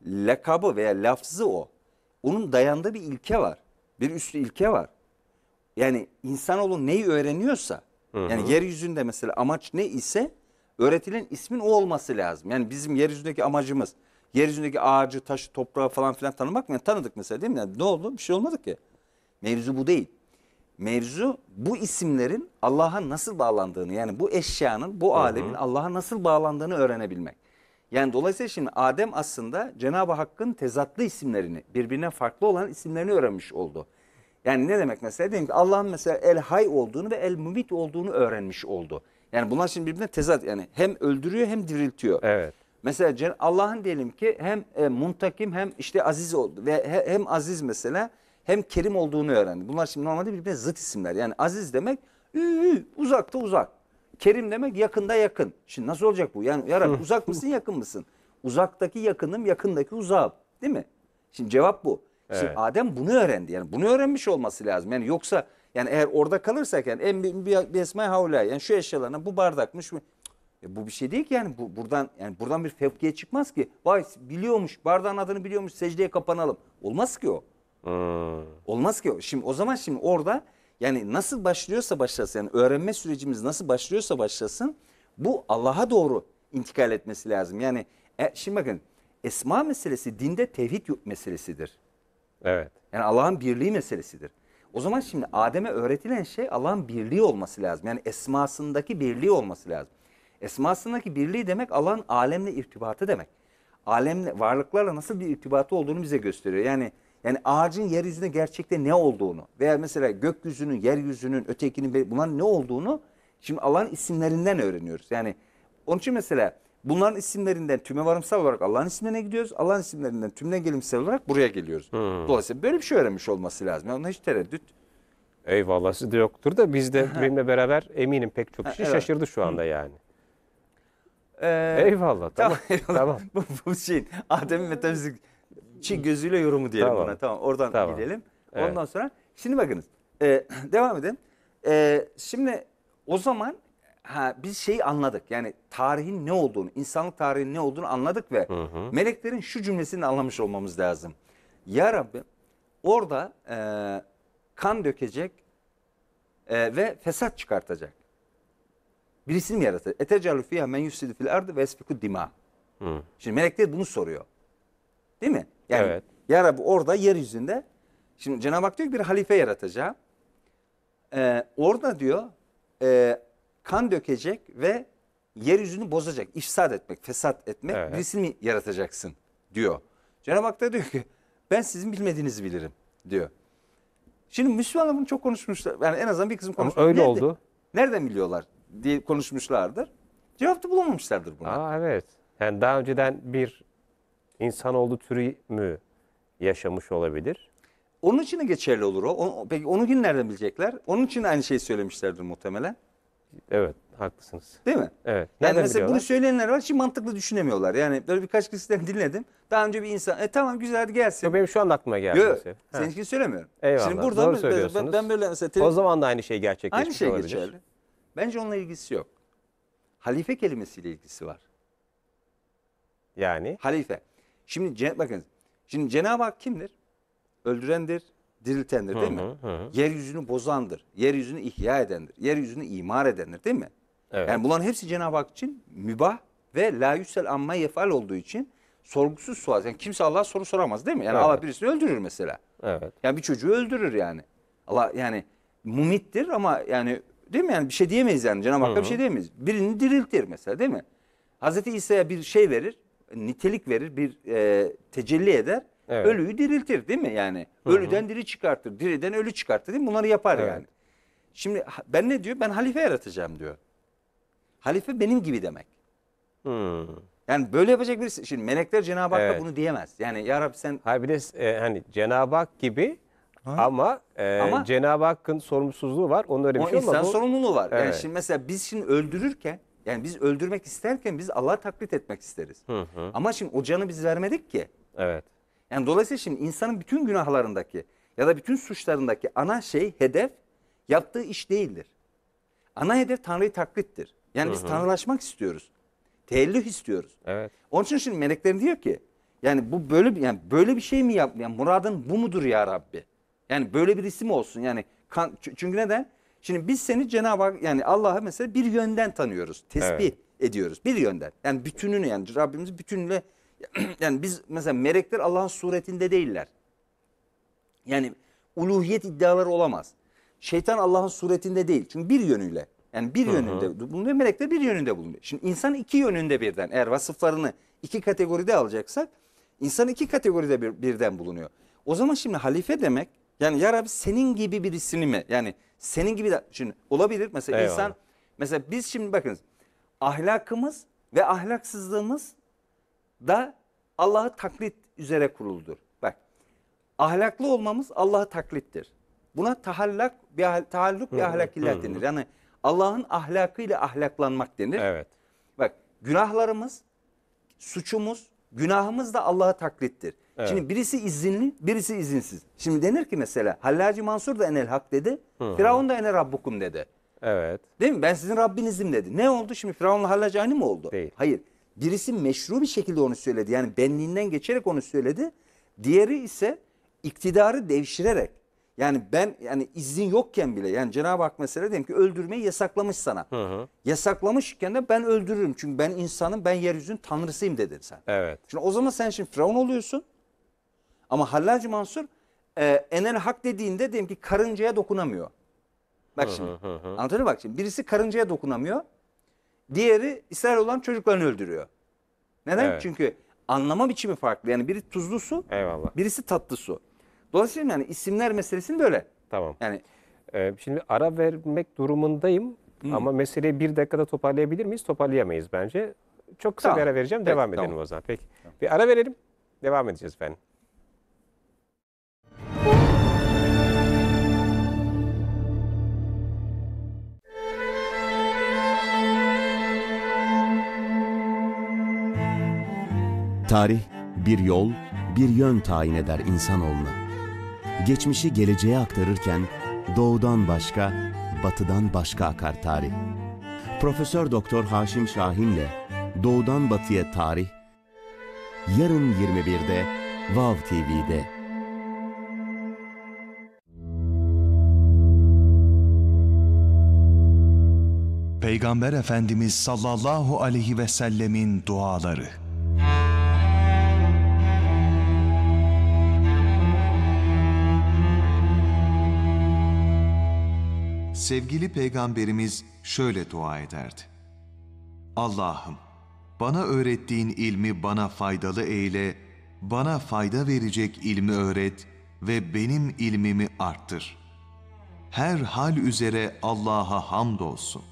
Speaker 2: lakabı veya lafzı o. Onun dayandığı bir ilke var. Bir üstü ilke var. Yani insanoğlu neyi öğreniyorsa Hı -hı. yani yeryüzünde mesela amaç ne ise öğretilen ismin o olması lazım. Yani bizim yeryüzündeki amacımız yeryüzündeki ağacı, taşı, toprağı falan filan tanımak mı? Yani tanıdık mesela değil mi? Yani ne oldu? Bir şey olmadı ki. Mevzu bu değil. Mevzu bu isimlerin Allah'a nasıl bağlandığını yani bu eşyanın bu alemin Allah'a nasıl bağlandığını öğrenebilmek. Yani dolayısıyla şimdi Adem aslında Cenab-ı Hakk'ın tezatlı isimlerini birbirine farklı olan isimlerini öğrenmiş oldu. Yani ne demek mesela? Diyelim ki Allah'ın mesela El Hay olduğunu ve El Mümit olduğunu öğrenmiş oldu. Yani bunlar şimdi birbirine tezat yani hem öldürüyor hem diriltiyor. Evet. Mesela Allah'ın diyelim ki hem e, muntakim hem işte aziz oldu ve he, hem aziz mesela hem Kerim olduğunu öğrendi. Bunlar şimdi normalde birbirine zıt isimler. Yani Aziz demek ü, uzakta uzak. Kerim demek yakında yakın. Şimdi nasıl olacak bu? Yani ya uzak mısın yakın mısın? Uzaktaki yakınım yakındaki uzağım. Değil mi? Şimdi cevap bu. Şimdi Adem bunu öğrendi. Yani bunu öğrenmiş olması lazım. Yani yoksa yani eğer orada kalırsak yani en bir, bir, bir esma havla yani şu eşyalarına bu bardakmış mı? E bu bir şey değil ki yani bu, buradan yani buradan bir fevkiye çıkmaz ki. Vay biliyormuş bardağın adını biliyormuş secdeye kapanalım. Olmaz ki o. Olmaz ki. Şimdi o zaman şimdi orada yani nasıl başlıyorsa başlasın yani öğrenme sürecimiz nasıl başlıyorsa başlasın bu Allah'a doğru intikal etmesi lazım. Yani e, şimdi bakın esma meselesi dinde tevhid meselesidir. Evet. Yani Allah'ın birliği meselesidir. O zaman şimdi Adem'e öğretilen şey Allah'ın birliği olması lazım. Yani esmasındaki birliği olması lazım. Esmasındaki birliği demek Allah'ın alemle irtibatı demek. Alemle, varlıklarla nasıl bir irtibatı olduğunu bize gösteriyor. Yani yani ağacın yeryüzünde gerçekte ne olduğunu veya mesela gökyüzünün, yeryüzünün, ötekinin bunların ne olduğunu şimdi Allah'ın isimlerinden öğreniyoruz. Yani onun için mesela bunların isimlerinden tüme varımsal olarak Allah'ın isimlerine gidiyoruz. Allah'ın isimlerinden tümden gelimsel olarak buraya geliyoruz. Hmm. Dolayısıyla böyle bir şey öğrenmiş olması lazım. Yani ona hiç tereddüt
Speaker 1: Eyvallah sizde yoktur da biz de benimle beraber eminim pek çok kişi evet. şaşırdı şu anda yani.
Speaker 2: Ee, Eyvallah tamam. Tamam. tamam. bu, bu şeyin Adem'in metafizik Çi gözüyle yorumu diyelim tamam. buna. Tamam oradan tamam. gidelim. Evet. Ondan sonra şimdi bakınız. E, devam edelim. E, şimdi o zaman ha, biz şeyi anladık. Yani tarihin ne olduğunu, insanlık tarihin ne olduğunu anladık ve hı hı. meleklerin şu cümlesini anlamış olmamız lazım. Ya Rabbi orada e, kan dökecek e, ve fesat çıkartacak. Birisini mi yaratır? Etecalu fiyâ men yufsidu fil ardı ve esfiku dima. Şimdi melekler bunu soruyor. Değil mi? Yani evet. ya Rabbi orada yeryüzünde şimdi Cenab-ı Hak diyor ki bir halife yaratacağım. Ee, orada diyor e, kan dökecek ve yeryüzünü bozacak, ifsad etmek, fesat etmek evet. birisini mi yaratacaksın diyor. Cenab-ı Hak da diyor ki ben sizin bilmediğinizi bilirim diyor. Şimdi Müslümanlar bunu çok konuşmuşlar. Yani en azından bir kısım konuşmuşlar. Öyle nerede, oldu. Nereden biliyorlar diye konuşmuşlardır. Cevapta
Speaker 1: bulamamışlardır buna. Aa evet. Yani daha önceden bir İnsanoğlu türü mü
Speaker 2: yaşamış olabilir? Onun için de geçerli olur o. peki onu gün nereden bilecekler? Onun için de aynı şeyi söylemişlerdir muhtemelen. Evet haklısınız. Değil mi? Evet. yani mesela biliyorlar? bunu söyleyenler var şimdi mantıklı düşünemiyorlar. Yani böyle birkaç kişiden dinledim. Daha önce bir insan e tamam güzel hadi gelsin. Yok benim şu anda aklıma geldi. Yok seninkini söylemiyorum. Eyvallah şimdi burada doğru söylüyorsunuz. Ben böyle mesela televizyon... O zaman da aynı şey gerçekleşmiş Aynı şey olabilir. geçerli. Bence onunla ilgisi yok. Halife kelimesiyle ilgisi var. Yani? Halife. Şimdi bakın. Şimdi Cenab-ı Hak kimdir? Öldürendir, diriltendir değil hı hı, mi? Hı. Yeryüzünü bozandır, yeryüzünü ihya edendir, yeryüzünü imar edendir değil mi? Evet. Yani bunların hepsi Cenab-ı Hak için mübah ve la yüsel amma yefal olduğu için sorgusuz sual. Yani kimse Allah'a soru soramaz değil mi? Yani evet. Allah birisini öldürür mesela. Evet. Yani bir çocuğu öldürür yani. Allah yani mumittir ama yani değil mi? Yani bir şey diyemeyiz yani Cenab-ı Hakk'a bir şey diyemeyiz. Birini diriltir mesela değil mi? Hazreti İsa'ya bir şey verir nitelik verir, bir e, tecelli eder. Evet. Ölüyü diriltir değil mi yani? Hı hı. Ölüden diri çıkartır, diriden ölü çıkartır değil mi? Bunları yapar evet. yani. Şimdi ben ne diyor? Ben halife yaratacağım diyor. Halife benim gibi demek. Hmm. Yani böyle yapacak birisi. Şimdi melekler Cenab-ı Hak evet. da bunu diyemez. Yani ya Rabbi sen...
Speaker 1: Hayır bir de e, hani Cenab-ı Hak gibi ha? ama, e, ama Cenab-ı Hakk'ın sorumsuzluğu var. Onun öyle bir şey olmaz. insan sorumluluğu var. Evet. Yani şimdi
Speaker 2: mesela biz şimdi öldürürken yani biz öldürmek isterken biz Allah'a taklit etmek isteriz. Hı hı. Ama şimdi o canı biz vermedik ki. Evet. Yani dolayısıyla şimdi insanın bütün günahlarındaki ya da bütün suçlarındaki ana şey, hedef yaptığı iş değildir. Ana hedef Tanrı'yı taklittir. Yani hı hı. biz tanrılaşmak istiyoruz. Teellüh istiyoruz. Evet. Onun için şimdi meleklerin diyor ki yani bu böyle yani böyle bir şey mi yap? Yani muradın bu mudur ya Rabbi? Yani böyle bir isim olsun. Yani kan, çünkü neden? Şimdi biz seni Cenab-ı Hak yani Allah'ı mesela bir yönden tanıyoruz. Tesbih evet. ediyoruz bir yönden. Yani bütününü yani Rabbimizi bütünle yani biz mesela melekler Allah'ın suretinde değiller. Yani uluhiyet iddiaları olamaz. Şeytan Allah'ın suretinde değil. Çünkü bir yönüyle yani bir Hı -hı. yönünde bulunuyor. Melekler bir yönünde bulunuyor. Şimdi insan iki yönünde birden eğer vasıflarını iki kategoride alacaksak insan iki kategoride bir, birden bulunuyor. O zaman şimdi halife demek yani ya Rabbi senin gibi birisini mi yani senin gibi de şimdi olabilir mesela Eyvallah. insan mesela biz şimdi bakınız ahlakımız ve ahlaksızlığımız da Allah'ı taklit üzere kuruludur. Bak ahlaklı olmamız Allah'ı taklittir. Buna tahallak bir tahalluk bir ahlak ilah denir. Yani Allah'ın ahlakıyla ahlaklanmak denir. Evet. Bak günahlarımız, suçumuz, günahımız da Allah'ı taklittir. Evet. Şimdi birisi izinli, birisi izinsiz. Şimdi denir ki mesela Hallacı Mansur da enel hak dedi. Hı-hı. Firavun da enel rabbukum dedi. Evet. Değil mi? Ben sizin Rabbinizim dedi. Ne oldu şimdi? Firavun'la Hallacı aynı mı oldu? Değil. Hayır. Birisi meşru bir şekilde onu söyledi. Yani benliğinden geçerek onu söyledi. Diğeri ise iktidarı devşirerek. Yani ben yani izin yokken bile yani Cenab-ı Hak mesela diyelim ki öldürmeyi yasaklamış sana. Hı hı. Yasaklamışken de ben öldürürüm. Çünkü ben insanım ben yeryüzünün tanrısıyım dedin sen. Evet. Şimdi o zaman sen şimdi Firavun oluyorsun. Ama Hallacı Mansur e, Enel Hak dediğinde diyelim ki karıncaya dokunamıyor. Bak şimdi anlatabiliyor mı? Bak şimdi birisi karıncaya dokunamıyor. Diğeri İsrail olan çocuklarını öldürüyor. Neden? Evet. Çünkü anlama biçimi farklı. Yani biri tuzlu su, Eyvallah. birisi tatlı su. Dolayısıyla yani isimler meselesini böyle. Tamam. Yani Ee, şimdi
Speaker 1: ara vermek durumundayım ama meseleyi bir dakikada toparlayabilir miyiz? Toparlayamayız bence. Çok kısa bir ara vereceğim. Peki, Devam edelim tamam. o zaman. Peki. Bir ara verelim. Devam edeceğiz efendim.
Speaker 3: Tarih bir yol, bir yön tayin eder insanoğluna. Geçmişi geleceğe aktarırken doğudan başka, batıdan başka akar tarih. Profesör Doktor Haşim Şahin'le Doğudan Batıya Tarih yarın 21'de Vav TV'de.
Speaker 2: Peygamber Efendimiz sallallahu aleyhi ve sellemin duaları sevgili peygamberimiz şöyle dua ederdi. Allah'ım bana öğrettiğin ilmi bana faydalı eyle, bana fayda verecek ilmi öğret ve benim ilmimi arttır. Her hal üzere Allah'a hamdolsun.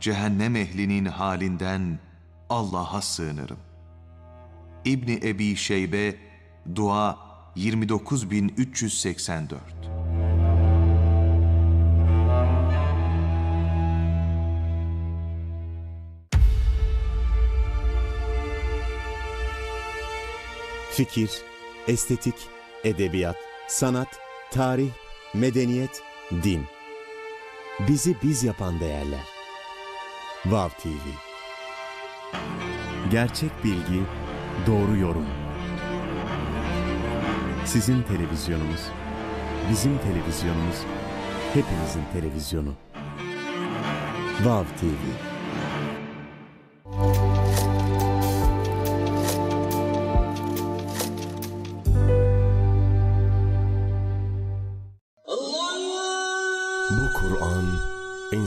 Speaker 2: Cehennem ehlinin halinden Allah'a sığınırım. İbni Ebi Şeybe, Dua 29384
Speaker 3: Fikir, estetik, edebiyat, sanat, tarih, medeniyet, din. Bizi biz yapan değerler. Vav TV Gerçek bilgi, doğru yorum. Sizin televizyonunuz, bizim televizyonumuz, hepinizin televizyonu. Vav TV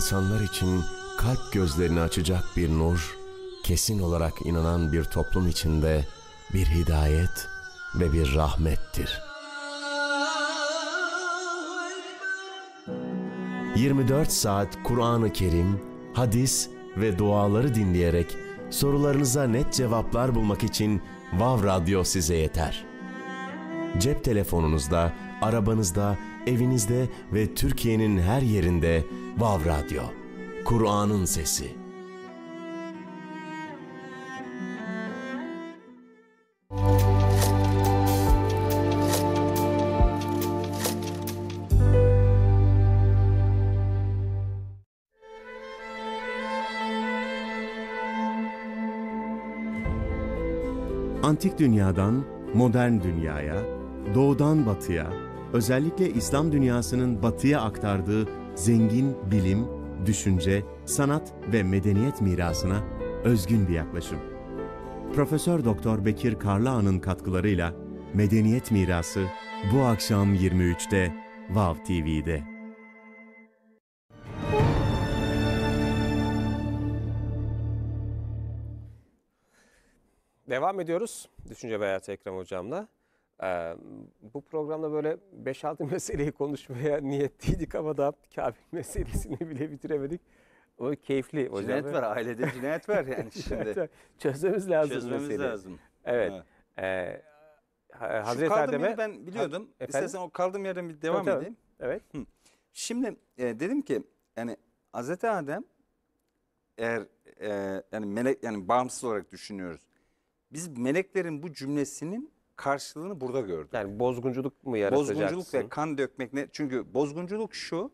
Speaker 3: insanlar için kalp gözlerini açacak bir nur, kesin olarak inanan bir toplum içinde bir hidayet ve bir rahmettir. 24 saat Kur'an-ı Kerim, hadis ve duaları dinleyerek sorularınıza net cevaplar bulmak için Vav Radyo size yeter. Cep telefonunuzda, arabanızda evinizde ve Türkiye'nin her yerinde Vav Radyo. Kur'an'ın sesi. Antik dünyadan modern dünyaya, doğudan batıya, özellikle İslam dünyasının batıya aktardığı zengin bilim, düşünce, sanat ve medeniyet mirasına özgün bir yaklaşım. Profesör Doktor Bekir Karlaan'ın katkılarıyla Medeniyet Mirası bu akşam 23'te Vav TV'de.
Speaker 1: Devam ediyoruz Düşünce ve Hayat Ekrem Hocam'la. Ee, bu programda böyle 5-6 meseleyi konuşmaya niyetliydik ama da Kabil meselesini bile bitiremedik. O keyifli hocam. Cinayet var, ailede cinayet var yani şimdi. Çözmemiz lazım Çözmemiz meseleyi. lazım. Evet. evet. Ee, Hazreti Şu ben biliyordum. Ha, İstersen o kaldığım yerden bir devam evet, edeyim.
Speaker 2: Evet. Hı. Şimdi e, dedim ki yani Hazreti Adem eğer e, yani melek yani bağımsız olarak düşünüyoruz. Biz meleklerin bu cümlesinin karşılığını burada gördüm. Yani bozgunculuk mu yaratacaksın? Bozgunculuk ve kan dökmek ne? Çünkü bozgunculuk şu.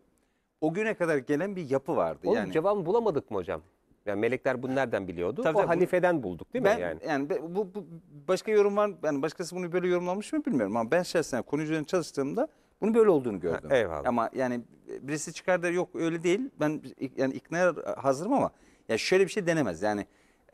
Speaker 2: O
Speaker 1: güne kadar gelen bir yapı vardı. Onun yani. cevabını bulamadık mı hocam? Yani melekler bunu nereden biliyordu? Tabii o tabii, Hanife'den
Speaker 2: bulduk değil mi ben, yani? Yani bu, bu başka yorum var. Yani başkası bunu böyle yorumlamış mı bilmiyorum ama ben şahsen konu üzerine çalıştığımda bunun böyle olduğunu gördüm. Ha, eyvallah. Ama yani birisi çıkar da yok öyle değil. Ben yani ikna hazırım ama ya yani şöyle bir şey denemez. Yani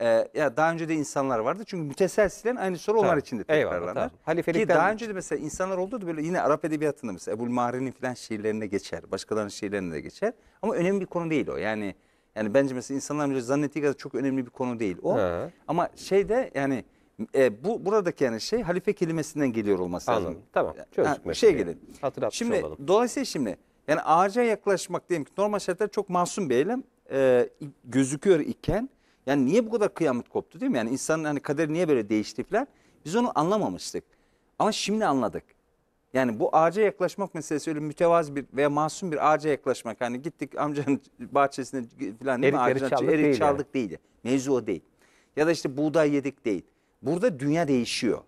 Speaker 2: ee, ya daha önce de insanlar vardı. Çünkü müteselsilen aynı soru onlar için de tekrarlanır. Eyvallah, Ki daha önce de mesela insanlar oldu da böyle yine Arap edebiyatında mesela Ebul Mahri'nin falan şiirlerine geçer. Başkalarının şiirlerine de geçer. Ama önemli bir konu değil o. Yani yani bence mesela insanların önce zannettiği kadar çok önemli bir konu değil o. He. Ama şey de yani e, bu buradaki yani şey halife kelimesinden geliyor olması lazım. Anladım. Tamam. Çözdük ha, şey gelin. Hatırlatmış şimdi, olalım. Dolayısıyla şimdi yani ağaca yaklaşmak diyelim ki normal şartlarda çok masum bir eylem e, gözüküyor iken yani niye bu kadar kıyamet koptu değil mi? Yani insanın hani kaderi niye böyle değişti falan. Biz onu anlamamıştık. Ama şimdi anladık. Yani bu ağaca yaklaşmak meselesi öyle mütevazı bir veya masum bir ağaca yaklaşmak. Hani gittik amcanın bahçesine falan değil mi? Erik, erik çaldık, erik değil, çaldık yani. değil. Mevzu o değil. Ya da işte buğday yedik değil. Burada dünya değişiyor.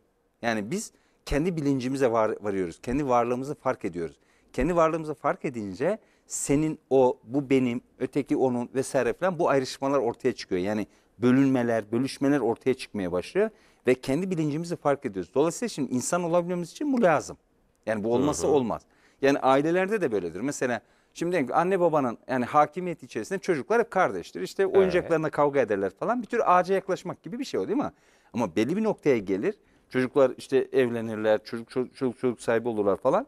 Speaker 2: Yani biz kendi bilincimize var, varıyoruz. Kendi varlığımızı fark ediyoruz. Kendi varlığımızı fark edince senin o, bu benim, öteki onun vesaire falan bu ayrışmalar ortaya çıkıyor. Yani bölünmeler, bölüşmeler ortaya çıkmaya başlıyor ve kendi bilincimizi fark ediyoruz. Dolayısıyla şimdi insan olabilmemiz için bu lazım. Yani bu olması olmaz. Yani ailelerde de böyledir. Mesela şimdi diyelim ki anne babanın yani hakimiyet içerisinde çocuklar hep kardeştir. İşte oyuncaklarına evet. kavga ederler falan. Bir tür ağaca yaklaşmak gibi bir şey o değil mi? Ama belli bir noktaya gelir. Çocuklar işte evlenirler, çocuk çocuk, çocuk, çocuk sahibi olurlar falan.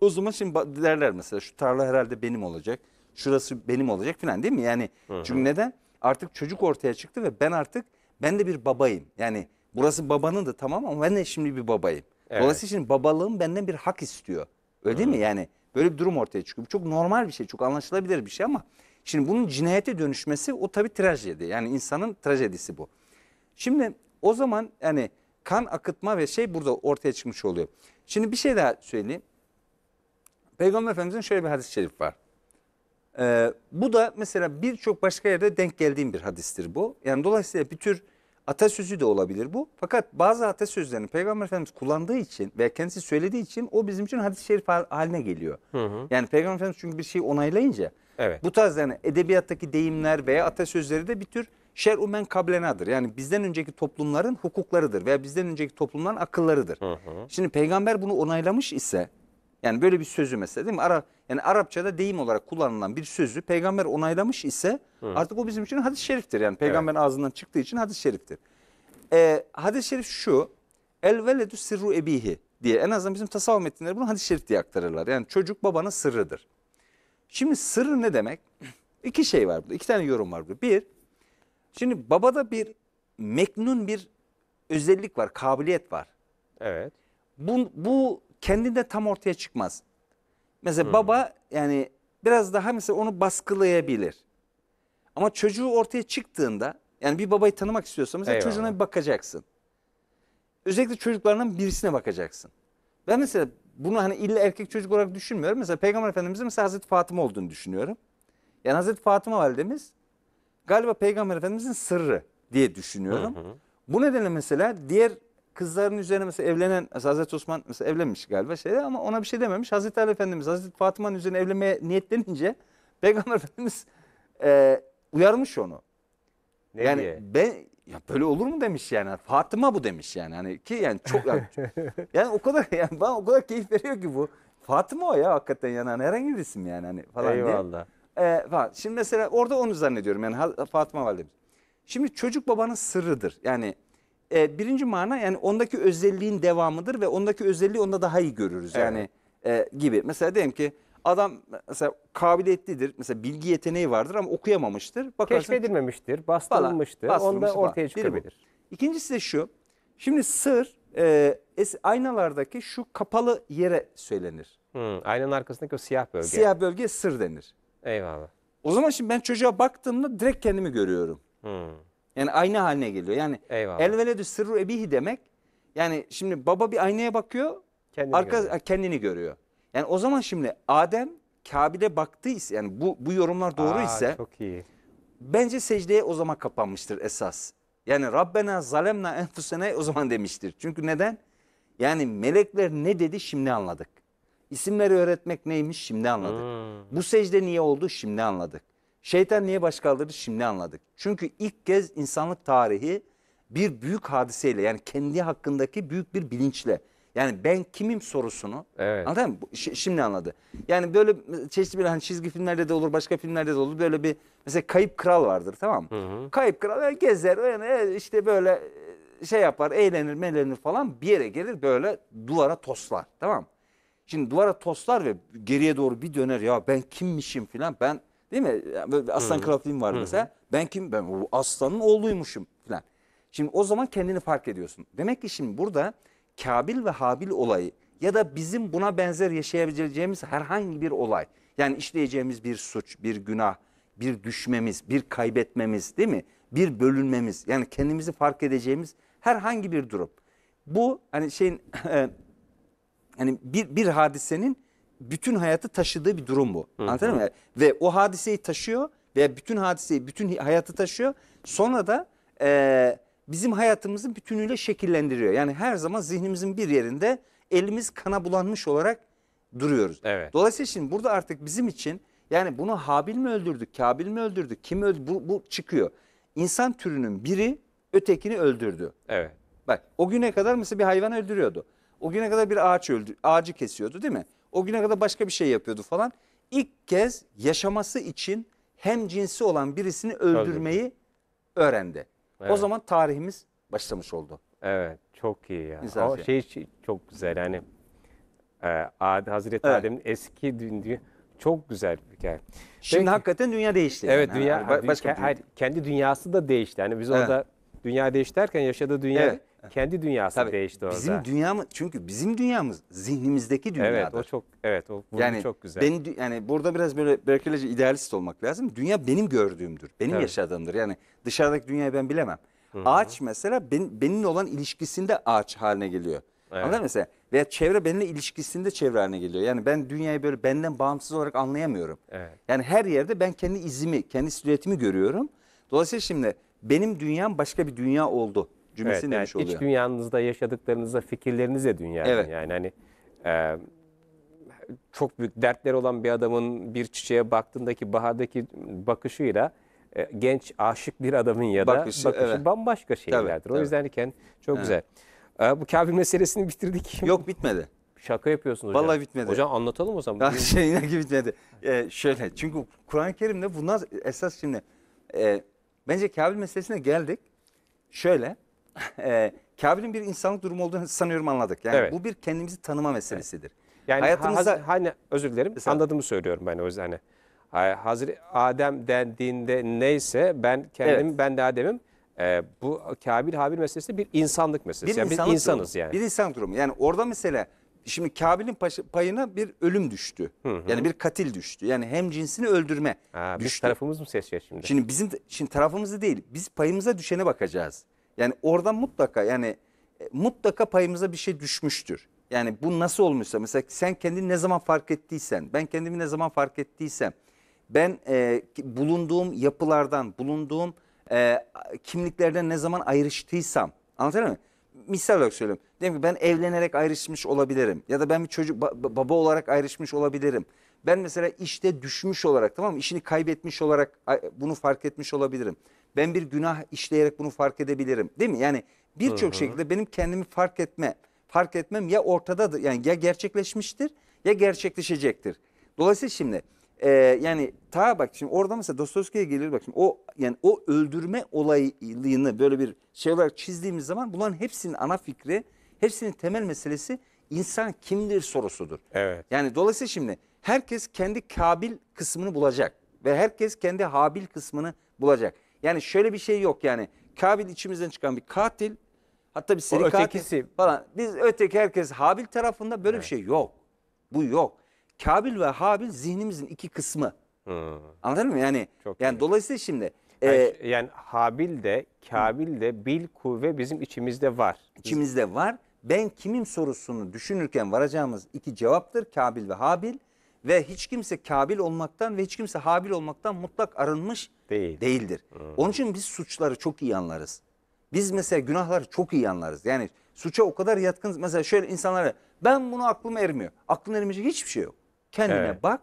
Speaker 2: O zaman şimdi derler mesela şu tarla herhalde benim olacak. Şurası benim olacak falan değil mi? Yani Hı-hı. çünkü neden? Artık çocuk ortaya çıktı ve ben artık ben de bir babayım. Yani burası babanın da tamam ama ben de şimdi bir babayım. Evet. Dolayısıyla şimdi babalığım benden bir hak istiyor. Öyle Hı-hı. değil mi? Yani böyle bir durum ortaya çıkıyor. Bu çok normal bir şey, çok anlaşılabilir bir şey ama şimdi bunun cinayete dönüşmesi o tabii trajedi. Yani insanın trajedisi bu. Şimdi o zaman yani kan akıtma ve şey burada ortaya çıkmış oluyor. Şimdi bir şey daha söyleyeyim. Peygamber Efendimizin şöyle bir hadis-i şerif var. Ee, bu da mesela birçok başka yerde denk geldiğim bir hadistir bu. Yani dolayısıyla bir tür atasözü de olabilir bu. Fakat bazı atasözlerini Peygamber Efendimiz kullandığı için ve kendisi söylediği için o bizim için hadis-i şerif haline geliyor. Hı hı. Yani Peygamber Efendimiz çünkü bir şeyi onaylayınca evet. bu tarz yani edebiyattaki deyimler veya atasözleri de bir tür şer'u men kablenadır. Yani bizden önceki toplumların hukuklarıdır veya bizden önceki toplumların akıllarıdır. Hı hı. Şimdi peygamber bunu onaylamış ise yani böyle bir sözü mesela değil mi? Ara, yani Arapçada deyim olarak kullanılan bir sözü peygamber onaylamış ise Hı. artık o bizim için hadis-i şeriftir. Yani peygamberin evet. ağzından çıktığı için hadis-i şeriftir. Ee, hadis-i şerif şu. El veledü sirru ebihi diye en azından bizim tasavvuf metinleri bunu hadis-i şerif diye aktarırlar. Yani çocuk babanın sırrıdır. Şimdi sırrı ne demek? İki şey var burada. İki tane yorum var burada. Bir, şimdi babada bir meknun bir özellik var, kabiliyet var. Evet. Bu, bu kendinde tam ortaya çıkmaz. Mesela hmm. baba yani biraz daha mesela onu baskılayabilir. Ama çocuğu ortaya çıktığında yani bir babayı tanımak istiyorsan mesela Eyvallah. çocuğuna bir bakacaksın. Özellikle çocuklarının birisine bakacaksın. Ben mesela bunu hani illa erkek çocuk olarak düşünmüyorum. Mesela Peygamber Efendimiz'in mesela Hazreti Fatıma olduğunu düşünüyorum. Yani Hazreti Fatıma validemiz galiba Peygamber Efendimiz'in sırrı diye düşünüyorum. Hı hı. Bu nedenle mesela diğer kızların üzerine mesela evlenen mesela Hazreti Osman mesela evlenmiş galiba şeyde ama ona bir şey dememiş. Hazreti Ali Efendimiz Hazreti Fatıma'nın üzerine evlenmeye niyetlenince Peygamber Efendimiz e, uyarmış onu. Ne yani diye? ben ya böyle olur mu demiş yani Fatıma bu demiş yani hani ki yani çok yani, yani o kadar yani bana o kadar keyif veriyor ki bu Fatıma o ya hakikaten yani hani herhangi bir isim yani hani falan Eyvallah. diye. Eyvallah. E, falan. Şimdi mesela orada onu zannediyorum yani Fatıma validemiz. Şimdi çocuk babanın sırrıdır yani e, birinci mana yani ondaki özelliğin devamıdır ve ondaki özelliği onda daha iyi görürüz. Yani e, gibi. Mesela diyelim ki adam mesela kabiliyetlidir. Mesela bilgi yeteneği vardır ama okuyamamıştır. Bakarsın, Keşfedilmemiştir, bastırılmıştır. Falan, onda ortaya çıkabilir. İkincisi de şu. Şimdi sır e, es, aynalardaki şu kapalı yere söylenir.
Speaker 1: Hmm, aynanın arkasındaki o siyah bölge. Siyah
Speaker 2: bölge sır denir. Eyvallah. O zaman şimdi ben çocuğa baktığımda direkt kendimi görüyorum. Hmm. Yani ayna haline geliyor. Yani Eyvallah. elveledü sırru ebihi demek yani şimdi baba bir aynaya bakıyor kendini arka görüyor. kendini görüyor. Yani o zaman şimdi Adem kabile baktıysa yani bu bu yorumlar doğru ise çok iyi. Bence secdeye o zaman kapanmıştır esas. Yani Rabbena zalemna enfusene o zaman demiştir. Çünkü neden? Yani melekler ne dedi şimdi anladık. İsimleri öğretmek neymiş şimdi anladık. Hmm. Bu secde niye oldu şimdi anladık. Şeytan niye başkaldırdı şimdi anladık. Çünkü ilk kez insanlık tarihi bir büyük hadiseyle yani kendi hakkındaki büyük bir bilinçle. Yani ben kimim sorusunu evet. anladın mı? Şimdi anladı. Yani böyle çeşitli bir hani çizgi filmlerde de olur başka filmlerde de olur. Böyle bir mesela Kayıp Kral vardır tamam mı? Hı hı. Kayıp Kral yani e, gezer yani e, işte böyle e, şey yapar eğlenir melenir falan bir yere gelir böyle duvara toslar tamam mı? Şimdi duvara toslar ve geriye doğru bir döner ya ben kimmişim filan ben Değil mi? böyle bir aslan kral film var mesela. Ben kim? Ben o aslanın oğluymuşum falan. Şimdi o zaman kendini fark ediyorsun. Demek ki şimdi burada Kabil ve Habil olayı ya da bizim buna benzer yaşayabileceğimiz herhangi bir olay. Yani işleyeceğimiz bir suç, bir günah, bir düşmemiz, bir kaybetmemiz değil mi? Bir bölünmemiz yani kendimizi fark edeceğimiz herhangi bir durum. Bu hani şeyin e, hani bir, bir hadisenin bütün hayatı taşıdığı bir durum bu. Hı -hı. Anladın mı? Ve o hadiseyi taşıyor veya bütün hadiseyi, bütün hayatı taşıyor. Sonra da e, bizim hayatımızın bütünüyle şekillendiriyor. Yani her zaman zihnimizin bir yerinde elimiz kana bulanmış olarak duruyoruz. Evet. Dolayısıyla şimdi burada artık bizim için yani bunu Habil mi öldürdü, Kabil mi öldürdü, kim öldü bu, bu çıkıyor. İnsan türünün biri ötekini öldürdü. Evet. Bak o güne kadar mesela bir hayvan öldürüyordu. O güne kadar bir ağaç öldü, ağacı kesiyordu değil mi? O güne kadar başka bir şey yapıyordu falan. İlk kez yaşaması için hem cinsi olan birisini öldürmeyi öğrendi. Evet. O zaman tarihimiz başlamış oldu.
Speaker 1: Evet çok iyi ya. Güzel şey. şey çok güzel hani e, Ad, Hazreti Evet. Adem'in eski dünya çok güzel bir hikaye. Şimdi Peki.
Speaker 2: hakikaten dünya değişti. Evet yani. dünya, Ha, başka dünya. hayır,
Speaker 1: kendi dünyası da değişti. Yani biz Evet. orada dünya değişti derken yaşadığı dünya Evet. Kendi dünyası Tabii, değişti orada. Bizim
Speaker 2: dünyamız çünkü bizim dünyamız zihnimizdeki dünyadır. Evet o çok
Speaker 1: evet o yani, çok güzel. Ben,
Speaker 2: yani burada biraz böyle bırakılacı idealist olmak lazım. Dünya benim gördüğümdür. Benim Tabii. yaşadığımdır. Yani dışarıdaki dünyayı ben bilemem. Hı-hı. Ağaç mesela ben, benimle olan ilişkisinde ağaç haline geliyor. Evet. Anladın mı mesela? Veya çevre benimle ilişkisinde çevre haline geliyor. Yani ben dünyayı böyle benden bağımsız olarak anlayamıyorum. Evet. Yani her yerde ben kendi izimi, kendi silüetimi görüyorum. Dolayısıyla şimdi benim dünyam başka bir dünya oldu cümlesi evet, demiş yani oluyor. İç dünyanızda yaşadıklarınızda
Speaker 1: fikirlerinize dünyanın evet. yani hani e, çok büyük dertler olan bir adamın bir çiçeğe baktığındaki bahardaki bakışıyla e, genç aşık bir adamın ya da bakışı, bakışı evet. bambaşka şeylerdir. Tabii, o tabii. yüzden iken çok evet. güzel. E, bu Kabil meselesini bitirdik. Yok bitmedi.
Speaker 2: Şaka yapıyorsunuz hocam. Vallahi bitmedi. Hocam
Speaker 1: anlatalım o zaman. Ya, şey yine
Speaker 2: bitmedi. Ee, şöyle çünkü Kur'an-ı Kerim'de bunlar esas şimdi e, bence Kabil meselesine geldik. Şöyle e, Kabil'in bir insanlık durumu olduğunu sanıyorum anladık. Yani Evet. bu bir kendimizi tanıma meselesidir. Yani Hayatımızda... Hayatımızda hani özür dilerim Estağfurullah.
Speaker 1: anladığımı söylüyorum ben o yüzden. hani. Hazreti Adem dendiğinde neyse ben kendim Evet. ben de Adem'im. Ee, bu
Speaker 2: Kabil Habil meselesi bir insanlık meselesi. yani insanlık biz insanız durumu. yani. Bir insan durumu. Yani orada mesela şimdi Kabil'in payına bir ölüm düştü. Yani bir katil düştü. Yani hem cinsini öldürme Ha, biz tarafımız mı seçiyor şimdi? Şimdi bizim şimdi tarafımızı değil. Biz payımıza düşene bakacağız. Yani orada mutlaka yani e, mutlaka payımıza bir şey düşmüştür. Yani bu nasıl olmuşsa mesela sen kendini ne zaman fark ettiysen ben kendimi ne zaman fark ettiysem ben e, bulunduğum yapılardan bulunduğum e, kimliklerden ne zaman ayrıştıysam anlatabiliyor muyum? Misal olarak söylüyorum. Diyelim ki ben evlenerek ayrışmış olabilirim ya da ben bir çocuk ba baba olarak ayrışmış olabilirim. Ben mesela işte düşmüş olarak tamam mı İşini kaybetmiş olarak bunu fark etmiş olabilirim. Ben bir günah işleyerek bunu fark edebilirim. Değil mi? Yani birçok şekilde benim kendimi fark etme, fark etmem ya ortadadır. Yani ya gerçekleşmiştir ya gerçekleşecektir. Dolayısıyla şimdi e, yani ta bak şimdi orada mesela Dostoyevski'ye gelir bak şimdi o yani o öldürme olayını böyle bir şey olarak çizdiğimiz zaman bunların hepsinin ana fikri, hepsinin temel meselesi insan kimdir sorusudur. Evet. Yani dolayısıyla şimdi herkes kendi kabil kısmını bulacak ve herkes kendi habil kısmını bulacak. Yani şöyle bir şey yok yani. Kabil içimizden çıkan bir katil. Hatta bir seri katil falan. Biz öteki herkes Habil tarafında böyle evet. bir şey yok. Bu yok. Kabil ve Habil zihnimizin iki kısmı. Hmm. Anladın mı? Yani Çok yani iyi. dolayısıyla şimdi yani, e, yani Habil de Kabil de bil kuvve bizim içimizde var. İçimizde var. Ben kimim sorusunu düşünürken varacağımız iki cevaptır Kabil ve Habil. Ve hiç kimse kabil olmaktan ve hiç kimse habil olmaktan mutlak arınmış Değil. değildir. Hmm. Onun için biz suçları çok iyi anlarız. Biz mesela günahları çok iyi anlarız. Yani suça o kadar yatkınız. Mesela şöyle insanlara ben bunu aklım ermiyor. aklım ermeyecek hiçbir şey yok. Kendine evet. bak.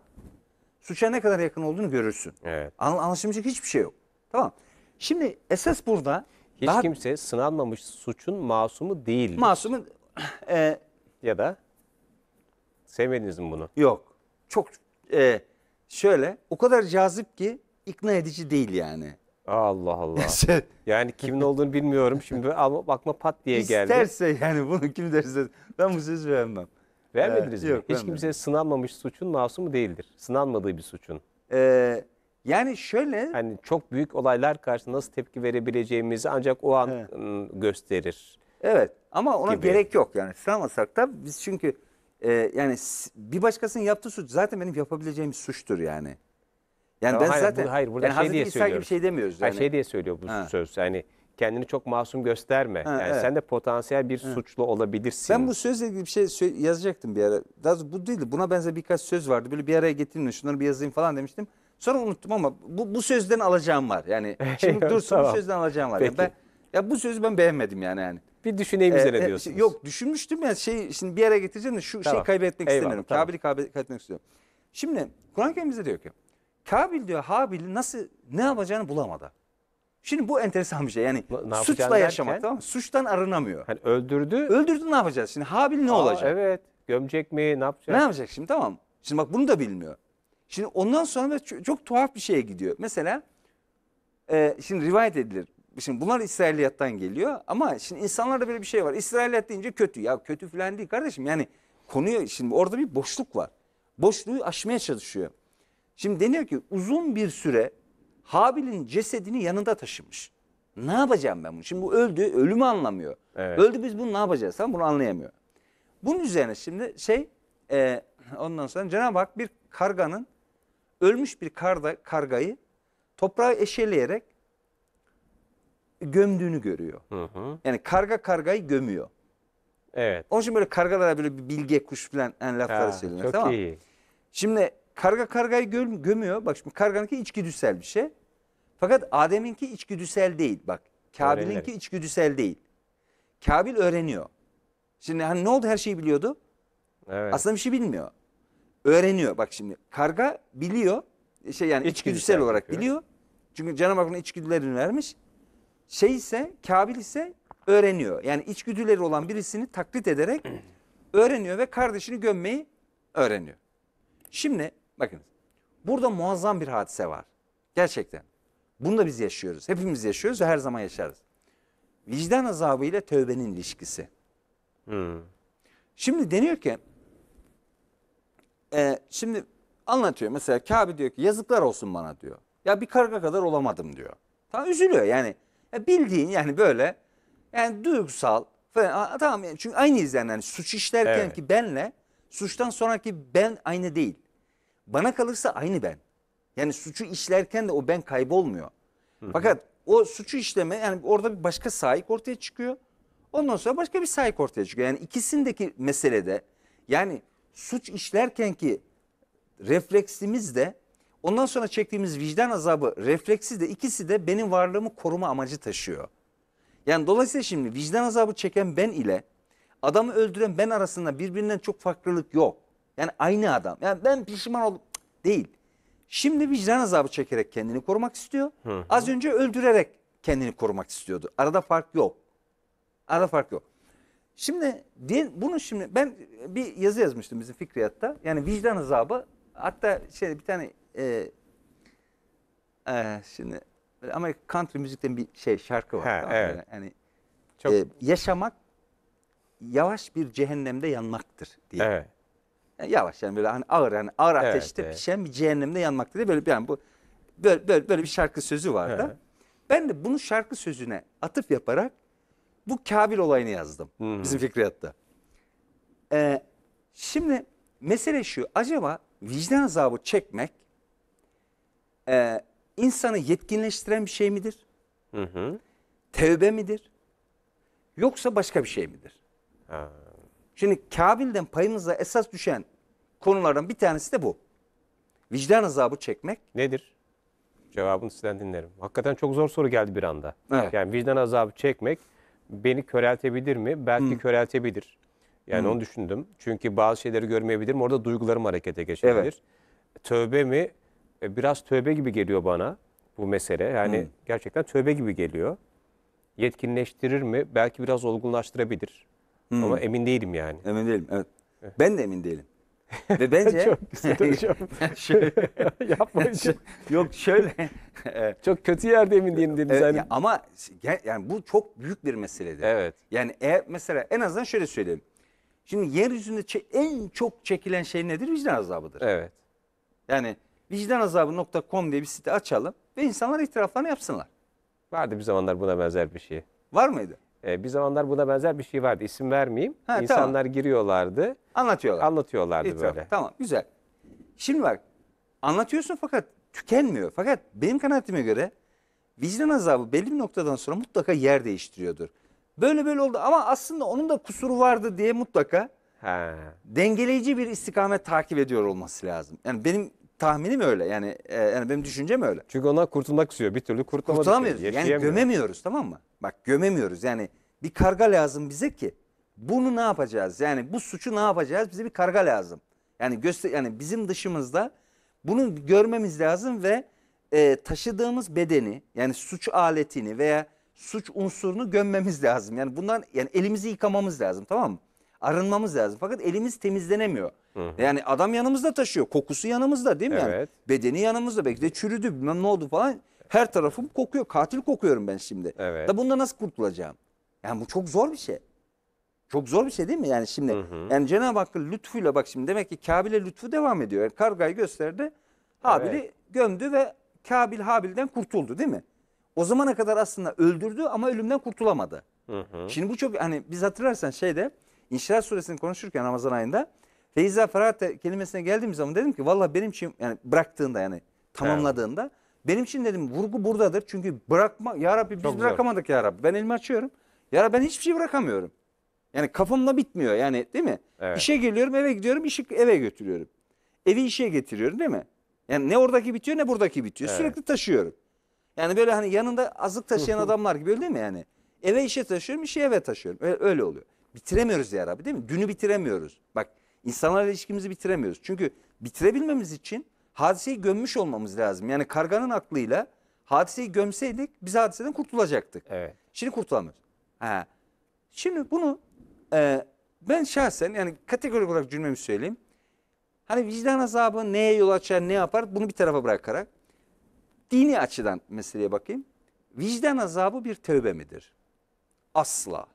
Speaker 2: Suça ne kadar yakın olduğunu görürsün. Evet. anlaşılmayacak hiçbir şey yok. Tamam. Şimdi esas burada hiç daha, kimse
Speaker 1: sınanmamış suçun masumu değildir. Masumu e, ya da
Speaker 2: sevmediniz mi bunu? Yok çok e, şöyle o kadar cazip ki ikna edici değil yani. Allah Allah. yani kimin olduğunu bilmiyorum
Speaker 1: şimdi ama bakma pat diye geldi. İsterse
Speaker 2: yani bunu kim derse ben bu sözü vermem. Vermediniz Evet, mi? yok, Hiç vermedim. kimse
Speaker 1: sınanmamış suçun masumu değildir. Sınanmadığı bir suçun. Ee, yani şöyle Hani çok büyük olaylar karşısında nasıl tepki verebileceğimizi ancak o an Evet.
Speaker 2: gösterir. evet ama ona gibi. gerek yok yani sınamasak da biz çünkü e, yani bir başkasının yaptığı suç zaten benim yapabileceğim suçtur yani. Yani ben hayır, zaten bu, hayır burada yani şey diye İsa gibi şey demiyoruz yani. Hayır, şey
Speaker 1: diye söylüyor bu ha. söz. Yani kendini çok masum gösterme. Ha, yani evet. sen
Speaker 2: de potansiyel bir ha. suçlu olabilirsin.
Speaker 1: Ben bu sözle ilgili bir
Speaker 2: şey yazacaktım bir ara. Daha bu değildi. buna benzer birkaç söz vardı. Böyle bir araya getirin şunları bir yazayım falan demiştim. Sonra unuttum ama bu, bu sözden alacağım var. Yani şimdi dursun tamam. bu sözden alacağım var. Yani ben, ya bu sözü ben beğenmedim yani. yani bir düşüneyim üzere ee, e, Yok düşünmüştüm ya şey şimdi bir yere getireceğim de şu tamam. şeyi kaybetmek Eyvallah, istemiyorum. Tamam. Kabil'i kaybetmek istiyorum. Şimdi Kur'an-ı Kerim bize diyor ki Kabil diyor Habil'i nasıl ne yapacağını bulamadı. Şimdi bu enteresan bir şey. Yani ne suçla yaşamak tamam mı? Suçtan arınamıyor. Hani öldürdü. Öldürdü ne yapacağız? Şimdi Habil ne Aa, olacak? Evet. Gömecek mi? Ne yapacak? Ne yapacak şimdi tamam. Şimdi bak bunu da bilmiyor. Şimdi ondan sonra çok, çok tuhaf bir şeye gidiyor. Mesela e, şimdi rivayet edilir. Şimdi bunlar İsrailiyattan geliyor ama şimdi insanlarda böyle bir şey var. İsrailiyat deyince kötü. Ya kötü falan değil kardeşim. Yani konuyu şimdi orada bir boşluk var. Boşluğu aşmaya çalışıyor. Şimdi deniyor ki uzun bir süre Habil'in cesedini yanında taşımış. Ne yapacağım ben bunu? Şimdi bu öldü, ölümü anlamıyor. Evet. Öldü biz bunu ne yapacağız? Tamam bunu anlayamıyor. Bunun üzerine şimdi şey e, ondan sonra Cenab-ı Hak bir karganın ölmüş bir karda, kargayı toprağı eşeleyerek gömdüğünü görüyor. Hı hı. Yani karga kargayı gömüyor. Evet. Onun için böyle kargalara böyle bir bilge kuş falan yani lafları söylüyor. Çok tamam. iyi. Şimdi karga kargayı göm, gömüyor. Bak şimdi karganınki içgüdüsel bir şey. Fakat Adem'inki içgüdüsel değil. Bak Kabil'inki içgüdüsel değil. Kabil öğreniyor. Şimdi hani ne oldu her şeyi biliyordu? Evet. Aslında bir şey bilmiyor. Öğreniyor. Bak şimdi karga biliyor. Şey yani içgüdüsel, içgüdüsel olarak biliyor. Çünkü Cenab-ı Hakk'ın içgüdülerini vermiş şey ise Kabil ise öğreniyor. Yani içgüdüleri olan birisini taklit ederek öğreniyor ve kardeşini gömmeyi öğreniyor. Şimdi bakın burada muazzam bir hadise var. Gerçekten. Bunu da biz yaşıyoruz. Hepimiz yaşıyoruz ve her zaman yaşarız. Vicdan azabı ile tövbenin ilişkisi. Hmm. Şimdi deniyor ki e, şimdi anlatıyor mesela kabil diyor ki yazıklar olsun bana diyor. Ya bir karga kadar olamadım diyor. Tamam üzülüyor yani ya bildiğin yani böyle yani duygusal falan. Tamam yani çünkü aynı izlenen yani suç işlerken evet. ki benle suçtan sonraki ben aynı değil. Bana kalırsa aynı ben. Yani suçu işlerken de o ben kaybolmuyor. Hı -hı. Fakat o suçu işleme yani orada bir başka sahip ortaya çıkıyor. Ondan sonra başka bir sahip ortaya çıkıyor. Yani ikisindeki meselede yani suç işlerken ki refleksimiz de Ondan sonra çektiğimiz vicdan azabı refleksiz de ikisi de benim varlığımı koruma amacı taşıyor. Yani dolayısıyla şimdi vicdan azabı çeken ben ile adamı öldüren ben arasında birbirinden çok farklılık yok. Yani aynı adam. Yani ben pişman oldum değil. Şimdi vicdan azabı çekerek kendini korumak istiyor. hı. Az önce öldürerek kendini korumak istiyordu. Arada fark yok. Arada fark yok. Şimdi bunu şimdi ben bir yazı yazmıştım bizim Fikriyat'ta. Yani vicdan azabı hatta şey bir tane e, e, şimdi ama country müzikten bir şey şarkı var. He, tamam, evet. Böyle. Yani çok e, yaşamak yavaş bir cehennemde yanmaktır diye. Evet. Yani yavaş yani böyle hani ağır yani ağır evet, ateşte evet. pişen bir cehennemde yanmaktır diye böyle bir yani bu böyle böyle, böyle bir şarkı sözü var da. Ben de bunu şarkı sözüne atıf yaparak bu Kabil olayını yazdım Hı -hı. bizim Fikriyat'ta. Ee, şimdi mesele şu acaba vicdan azabı çekmek e, insanı yetkinleştiren bir şey midir? Hı hı. Tevbe midir? Yoksa başka bir şey midir? Ha. Şimdi Kabil'den payımıza esas düşen konulardan bir tanesi de bu. Vicdan azabı çekmek. Nedir?
Speaker 1: Cevabını sizden dinlerim. Hakikaten çok zor soru geldi bir anda. Evet. Yani vicdan azabı çekmek beni köreltebilir mi? Belki Hı. köreltebilir. Yani Hı. onu düşündüm. Çünkü bazı şeyleri görmeyebilirim. Orada duygularım harekete geçebilir. Evet. Tövbe mi? E, biraz tövbe gibi geliyor bana bu mesele. Yani Hı. gerçekten tövbe gibi geliyor. Yetkinleştirir mi? Belki biraz olgunlaştırabilir. Hı. Ama emin değilim yani. Emin değilim. Evet. Eh. Ben de
Speaker 2: emin değilim. Ve bence çok güzel hocam. şöyle, Yapma Yok şöyle. E, çok kötü yerde emin değilim dediniz. Evet, yani. Ama yani bu çok büyük bir meseledir. Evet. Yani e, mesela en azından şöyle söyleyeyim. Şimdi yeryüzünde en çok çekilen şey nedir? Vicdan azabıdır. Evet. Yani vicdanazabı.com diye bir site açalım ve insanlar itiraflarını yapsınlar. Vardı bir zamanlar buna benzer bir şey. Var
Speaker 1: mıydı? Ee, bir zamanlar buna benzer bir şey vardı. İsim vermeyeyim. Ha, İnsanlar tamam. giriyorlardı. Anlatıyorlar.
Speaker 2: Anlatıyorlardı İtiraf. böyle. Tamam güzel. Şimdi bak anlatıyorsun fakat tükenmiyor. Fakat benim kanaatime göre vicdan azabı belli bir noktadan sonra mutlaka yer değiştiriyordur. Böyle böyle oldu ama aslında onun da kusuru vardı diye mutlaka He. dengeleyici bir istikamet takip ediyor olması lazım. Yani benim tahminim öyle. Yani, e, yani benim düşüncem öyle. Çünkü ona kurtulmak istiyor. Bir türlü Kurtulamıyoruz. Yani, yani gömemiyoruz tamam mı? Bak gömemiyoruz. Yani bir karga lazım bize ki bunu ne yapacağız? Yani bu suçu ne yapacağız? Bize bir karga lazım. Yani göster yani bizim dışımızda bunu görmemiz lazım ve e, taşıdığımız bedeni yani suç aletini veya suç unsurunu gömmemiz lazım. Yani bundan yani elimizi yıkamamız lazım tamam mı? arınmamız lazım. Fakat elimiz temizlenemiyor. Hı. Yani adam yanımızda taşıyor. Kokusu yanımızda değil mi? Evet. Yani bedeni yanımızda. Belki de çürüdü bilmem ne oldu falan. Her tarafım kokuyor. Katil kokuyorum ben şimdi. Evet. Da bunda nasıl kurtulacağım? Yani bu çok zor bir şey. Çok zor bir şey değil mi? Yani şimdi hı hı. yani Cenab-ı Hakk'ın lütfuyla bak şimdi demek ki Kabil'e lütfu devam ediyor. Yani kargayı gösterdi. Habil'i evet. gömdü ve Kabil Habil'den kurtuldu değil mi? O zamana kadar aslında öldürdü ama ölümden kurtulamadı. Hı hı. Şimdi bu çok hani biz hatırlarsan şeyde İnşirah suresini konuşurken Ramazan ayında Feyza Ferhat kelimesine geldiğimiz zaman dedim ki valla benim için yani bıraktığında yani tamamladığında evet. benim için dedim vurgu buradadır. Çünkü bırakma ya Rabbi biz Çok bırakamadık güzel. ya Rabbi. Ben elimi açıyorum. Ya Rabbi ben hiçbir şey bırakamıyorum. Yani kafamla bitmiyor yani değil mi? Evet. İşe geliyorum eve gidiyorum işi eve götürüyorum. Evi işe getiriyorum değil mi? Yani ne oradaki bitiyor ne buradaki bitiyor. Evet. Sürekli taşıyorum. Yani böyle hani yanında azık taşıyan adamlar gibi öyle değil mi yani? Eve işe taşıyorum, işi eve taşıyorum. Öyle, öyle oluyor bitiremiyoruz ya Rabbi değil mi? Dünü bitiremiyoruz. Bak insanlarla ilişkimizi bitiremiyoruz. Çünkü bitirebilmemiz için hadiseyi gömmüş olmamız lazım. Yani karganın aklıyla hadiseyi gömseydik biz hadiseden kurtulacaktık. Evet. Şimdi kurtulamıyoruz. Ha. Şimdi bunu e, ben şahsen yani kategorik olarak cümlemi söyleyeyim. Hani vicdan azabı neye yol açar, ne yapar bunu bir tarafa bırakarak dini açıdan meseleye bakayım. Vicdan azabı bir tövbe midir? Asla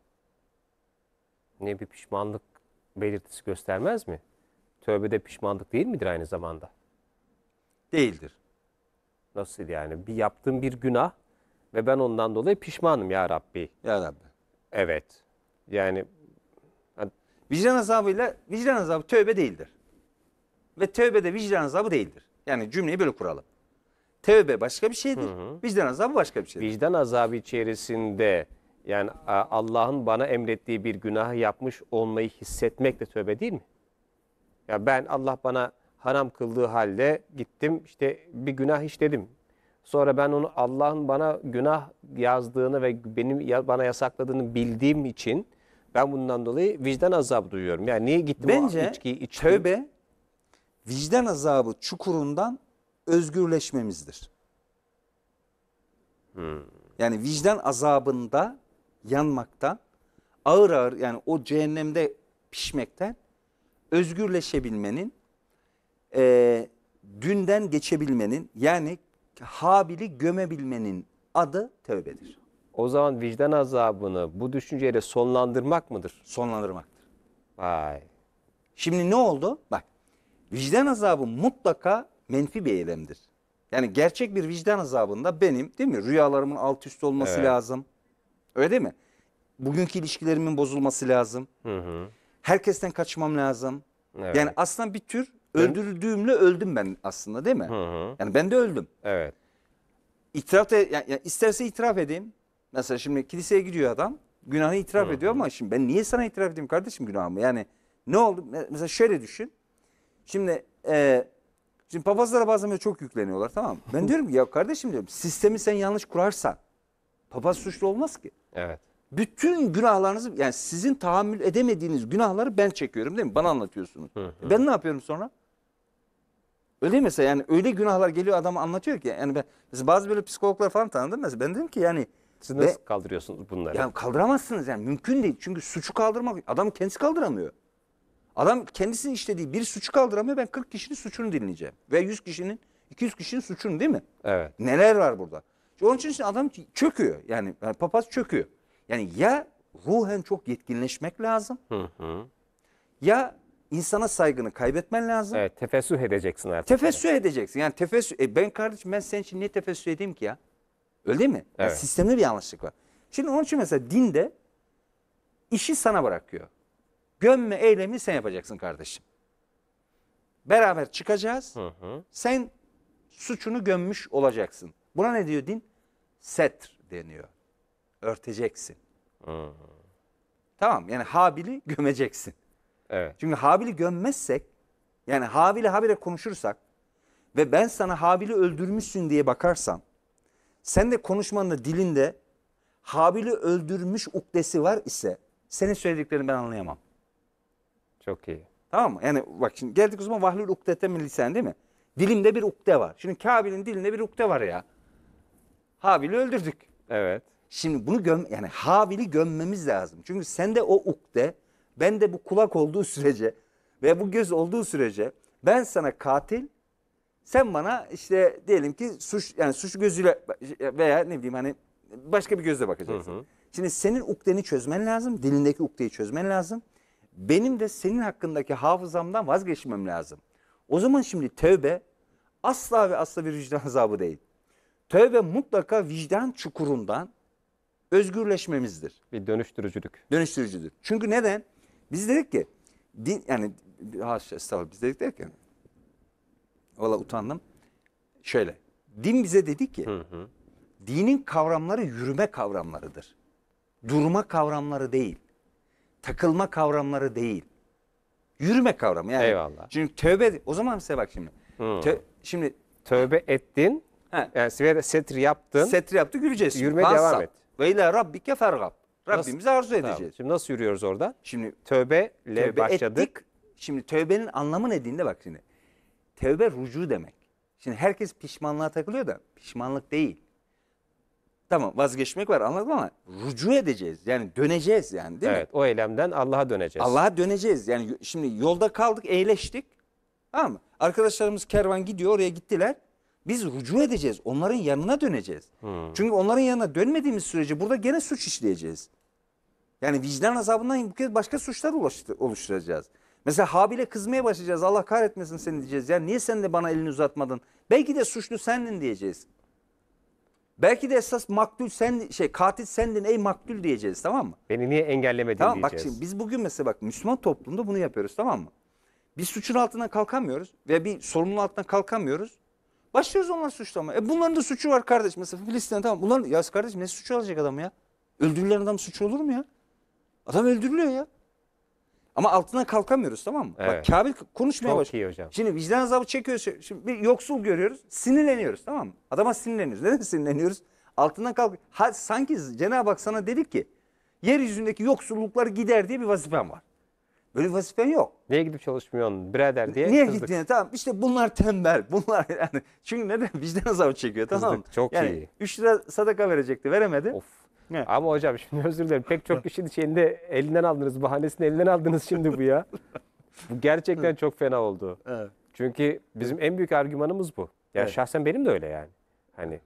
Speaker 2: ne bir pişmanlık belirtisi göstermez mi?
Speaker 1: Tövbe de pişmanlık değil midir aynı zamanda? Değildir. Nasıl yani? Bir yaptığım bir günah ve ben ondan dolayı pişmanım ya Rabbi. Ya Rabbi.
Speaker 2: Evet. Yani vicdan azabıyla vicdan azabı tövbe değildir. Ve tövbe de vicdan azabı değildir. Yani cümleyi böyle kuralım. Tövbe başka bir şeydir. Hı hı. Vicdan azabı başka bir şeydir. Vicdan azabı içerisinde yani
Speaker 1: Allah'ın bana emrettiği bir günahı yapmış olmayı hissetmek de tövbe değil mi? Ya ben Allah bana haram kıldığı halde gittim işte bir günah işledim. Sonra ben onu Allah'ın bana günah yazdığını ve benim bana yasakladığını bildiğim için ben bundan dolayı vicdan azabı duyuyorum. Yani niye gittim Bence, o içkiyi
Speaker 2: içtim? tövbe vicdan azabı çukurundan özgürleşmemizdir. Hmm. Yani vicdan azabında yanmaktan, ağır ağır yani o cehennemde pişmekten özgürleşebilmenin, e, dünden geçebilmenin yani Habil'i gömebilmenin adı tövbedir. O zaman vicdan azabını bu düşünceyle sonlandırmak mıdır? Sonlandırmaktır. Vay. Şimdi ne oldu? Bak vicdan azabı mutlaka menfi bir eylemdir. Yani gerçek bir vicdan azabında benim değil mi rüyalarımın alt üst olması evet. lazım. Öyle değil mi? Bugünkü ilişkilerimin bozulması lazım. Hı hı. Herkesten kaçmam lazım. Evet. Yani aslında bir tür öldürüldüğümle öldüm ben aslında değil mi? Hı hı. Yani ben de öldüm. Evet. İtiraf da yani isterse itiraf edeyim. Mesela şimdi kiliseye gidiyor adam. günahını itiraf hı hı. ediyor ama şimdi ben niye sana itiraf edeyim kardeşim günahımı? Yani ne oldu? Mesela şöyle düşün. Şimdi e, şimdi papazlara bazen çok yükleniyorlar tamam mı? Ben diyorum ki ya kardeşim diyorum sistemi sen yanlış kurarsan Papaz suçlu olmaz ki. Evet. Bütün günahlarınızı yani sizin tahammül edemediğiniz günahları ben çekiyorum değil mi? Bana anlatıyorsunuz. Hı hı. Ben ne yapıyorum sonra? Öyle mesela yani öyle günahlar geliyor adam anlatıyor ki yani ben mesela bazı böyle psikologlar falan tanıdım mesela ben dedim ki yani siz nasıl ve,
Speaker 1: kaldırıyorsunuz bunları? Yani
Speaker 2: kaldıramazsınız yani mümkün değil. Çünkü suçu kaldırmak adam kendisi kaldıramıyor. Adam kendisinin işlediği bir suçu kaldıramıyor. Ben 40 kişinin suçunu dinleyeceğim. Ve 100 kişinin 200 kişinin suçunu değil mi? Evet. Neler var burada? Onun için adam çöküyor. Yani papaz çöküyor. Yani ya ruhen çok yetkinleşmek lazım. Hı hı. Ya insana saygını kaybetmen lazım. Evet, tefessüh edeceksin artık. Tefessüh edeceksin. Yani tefessüh e ben kardeşim ben senin için niye tefessüh edeyim ki ya? Öyle değil mi? Evet. Yani sistemde bir yanlışlık var. Şimdi onun için mesela dinde işi sana bırakıyor. Gömme eylemini sen yapacaksın kardeşim. Beraber çıkacağız. Hı hı. Sen suçunu gömmüş olacaksın. Buna ne diyor din? setr deniyor. Örteceksin. Hmm. Tamam yani Habil'i gömeceksin. Evet. Çünkü Habil'i gömmezsek yani habile habile konuşursak ve ben sana Habil'i öldürmüşsün diye bakarsam sen de konuşmanda dilinde Habil'i öldürmüş ukdesi var ise senin söylediklerini ben anlayamam. Çok iyi. Tamam mı? Yani bak şimdi geldik o zaman vahlül ukdete mi lisan değil mi? Dilimde bir ukde var. Şimdi Kabil'in dilinde bir ukde var ya. Havil'i öldürdük. Evet. Şimdi bunu göm yani Havil'i gömmemiz lazım. Çünkü sende o ukde, ben de bu kulak olduğu sürece ve bu göz olduğu sürece ben sana katil, sen bana işte diyelim ki suç yani suç gözüyle veya ne bileyim hani başka bir gözle bakacaksın. Hı hı. Şimdi senin ukdeni çözmen lazım, dilindeki ukdeyi çözmen lazım. Benim de senin hakkındaki hafızamdan vazgeçmem lazım. O zaman şimdi tövbe asla ve asla bir vicdan azabı değil tövbe mutlaka vicdan çukurundan özgürleşmemizdir. Bir dönüştürücülük. Dönüştürücüdür. Çünkü neden? Biz dedik ki din yani haşa estağfurullah biz dedik derken valla utandım. Şöyle din bize dedi ki hı hı. dinin kavramları yürüme kavramlarıdır. Durma kavramları değil. Takılma kavramları değil. Yürüme kavramı yani. Eyvallah. Çünkü tövbe o zaman size bak şimdi. Tö, şimdi tövbe ettin He. Yani setri yaptın. Setri yaptı güleceğiz. Yürümeye Mansab. devam et. Ve ile Rabbike fergab. Rabbimize arzu edeceğiz. Tamam. Şimdi nasıl yürüyoruz orada? Şimdi tövbe ile başladık. Ettik. Şimdi tövbenin anlamı ne dediğinde bak şimdi. Tövbe rucu demek. Şimdi herkes pişmanlığa takılıyor da pişmanlık değil. Tamam vazgeçmek var anladın ama rucu edeceğiz. Yani döneceğiz yani değil evet, mi? Evet o eylemden Allah'a döneceğiz. Allah'a döneceğiz. Yani şimdi yolda kaldık eğleştik. Tamam mı? Arkadaşlarımız kervan gidiyor oraya gittiler. Biz rücu edeceğiz. Onların yanına döneceğiz. Hmm. Çünkü onların yanına dönmediğimiz sürece burada gene suç işleyeceğiz. Yani vicdan azabından bu kez başka suçlar oluşturacağız. Mesela Habil'e kızmaya başlayacağız. Allah kahretmesin seni diyeceğiz. Ya niye sen de bana elini uzatmadın? Belki de suçlu sendin diyeceğiz. Belki de esas maktul sen şey katil sendin ey maktul diyeceğiz tamam mı? Beni niye engellemedin tamam, diyeceğiz. Bak şimdi biz bugün mesela bak Müslüman toplumda bunu yapıyoruz tamam mı? Biz suçun altından kalkamıyoruz ve bir sorumluluğun altından kalkamıyoruz. Başlıyoruz onları suçlama. E bunların da suçu var kardeş. Mesela Filistin'de tamam. Bunların, ya kardeşim ne suçu alacak adam ya? Öldürülen adam suçu olur mu ya? Adam öldürülüyor ya. Ama altına kalkamıyoruz tamam mı? Evet. Bak Kabil konuşmaya Çok başlıyor. hocam. Şimdi vicdan azabı çekiyoruz. Şimdi bir yoksul görüyoruz. Sinirleniyoruz tamam mı? Adama sinirleniyoruz. Neden sinirleniyoruz? Altından kalk. Ha, sanki Cenab-ı Hak sana dedi ki yeryüzündeki yoksullukları gider diye bir vazifem var. Böyle bir vazifen yok. Niye gidip çalışmıyorsun birader diye Niye kızdık. gittiğine tamam işte bunlar tembel. Bunlar yani çünkü neden bizden azabı çekiyor tamam çok yani iyi. 3 lira sadaka verecekti veremedi. Of.
Speaker 1: Ne? Ama hocam şimdi özür dilerim pek çok kişinin şeyinde elinden aldınız bahanesini elinden aldınız şimdi bu ya. bu gerçekten çok fena oldu. Evet. Çünkü bizim en büyük argümanımız bu. Ya yani evet. şahsen benim de öyle yani. Hani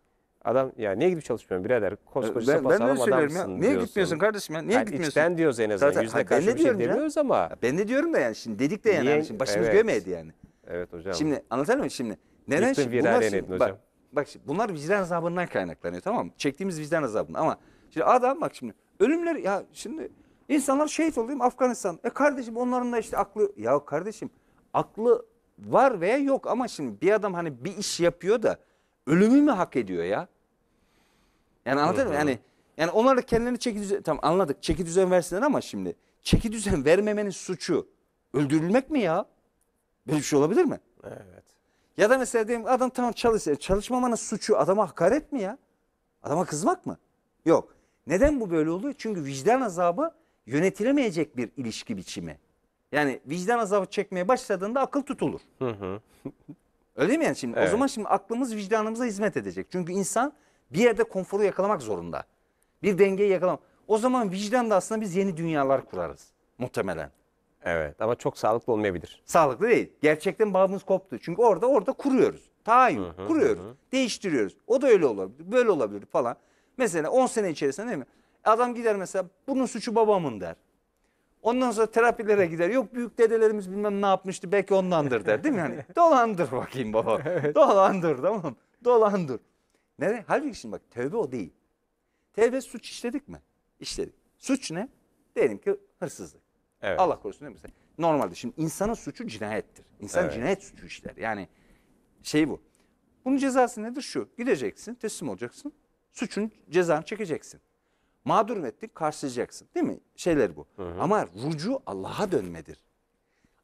Speaker 1: Adam ya niye gidip çalışmıyorsun birader? Koskoca ee, ben, sapasağlam adam adamsın ya. Niye diyorsun. gitmiyorsun kardeşim ya? Niye yani gitmiyorsun? İçten diyoruz en azından. Zaten, Yüzüne hayır, karşı bir şey demiyoruz
Speaker 2: ya. Ben de diyorum da yani şimdi dedik de yani. Şimdi başımız evet. göğmedi yani. Evet hocam. Şimdi anlatalım mı şimdi? Neden Yıktın şimdi bunlar şimdi, hocam. Bak, bak şimdi bunlar vicdan azabından kaynaklanıyor tamam mı? Çektiğimiz vicdan azabından ama şimdi adam bak şimdi ölümler ya şimdi insanlar şehit oluyor Afganistan. E kardeşim onların da işte aklı ya kardeşim aklı var veya yok ama şimdi bir adam hani bir iş yapıyor da ölümü mü hak ediyor ya? Yani anladın mı? Yani yani onlar da kendilerini çeki düzen tamam anladık. Çeki düzen versinler ama şimdi çeki düzen vermemenin suçu öldürülmek mi ya? Böyle bir şey olabilir mi? Evet. Ya da mesela diyelim adam tamam çalışsın. Çalışmamanın suçu adama hakaret mi ya? Adama kızmak mı? Yok. Neden bu böyle oluyor? Çünkü vicdan azabı yönetilemeyecek bir ilişki biçimi. Yani vicdan azabı çekmeye başladığında akıl tutulur. Hı hı. Öyle mi yani şimdi? Evet. O zaman şimdi aklımız vicdanımıza hizmet edecek. Çünkü insan bir yerde konforu yakalamak zorunda. Bir dengeyi yakalamak. O zaman vicdan da aslında biz yeni dünyalar kurarız muhtemelen. Evet ama çok sağlıklı olmayabilir. Sağlıklı değil. Gerçekten bağımız koptu. Çünkü orada orada kuruyoruz. Tayin kuruyoruz. Hı. Değiştiriyoruz. O da öyle olabilir. Böyle olabilir falan. Mesela 10 sene içerisinde değil mi? Adam gider mesela bunun suçu babamın der. Ondan sonra terapilere gider. Yok büyük dedelerimiz bilmem ne yapmıştı belki ondandır der değil mi? Yani dolandır bakayım baba. evet. Dolandır tamam Dolandır. Neden? Halbuki şimdi bak tövbe o değil. Tevbe suç işledik mi? İşledik. Suç ne? Diyelim ki hırsızlık. Evet. Allah korusun değil mi? Normalde şimdi insanın suçu cinayettir. İnsan evet. cinayet suçu işler. Yani şey bu. Bunun cezası nedir? Şu. Gideceksin, teslim olacaksın. Suçun cezanı çekeceksin. Mağdur ettin, karşılayacaksın. Değil mi? Şeyler bu. Hı hı. Ama rucu Allah'a dönmedir.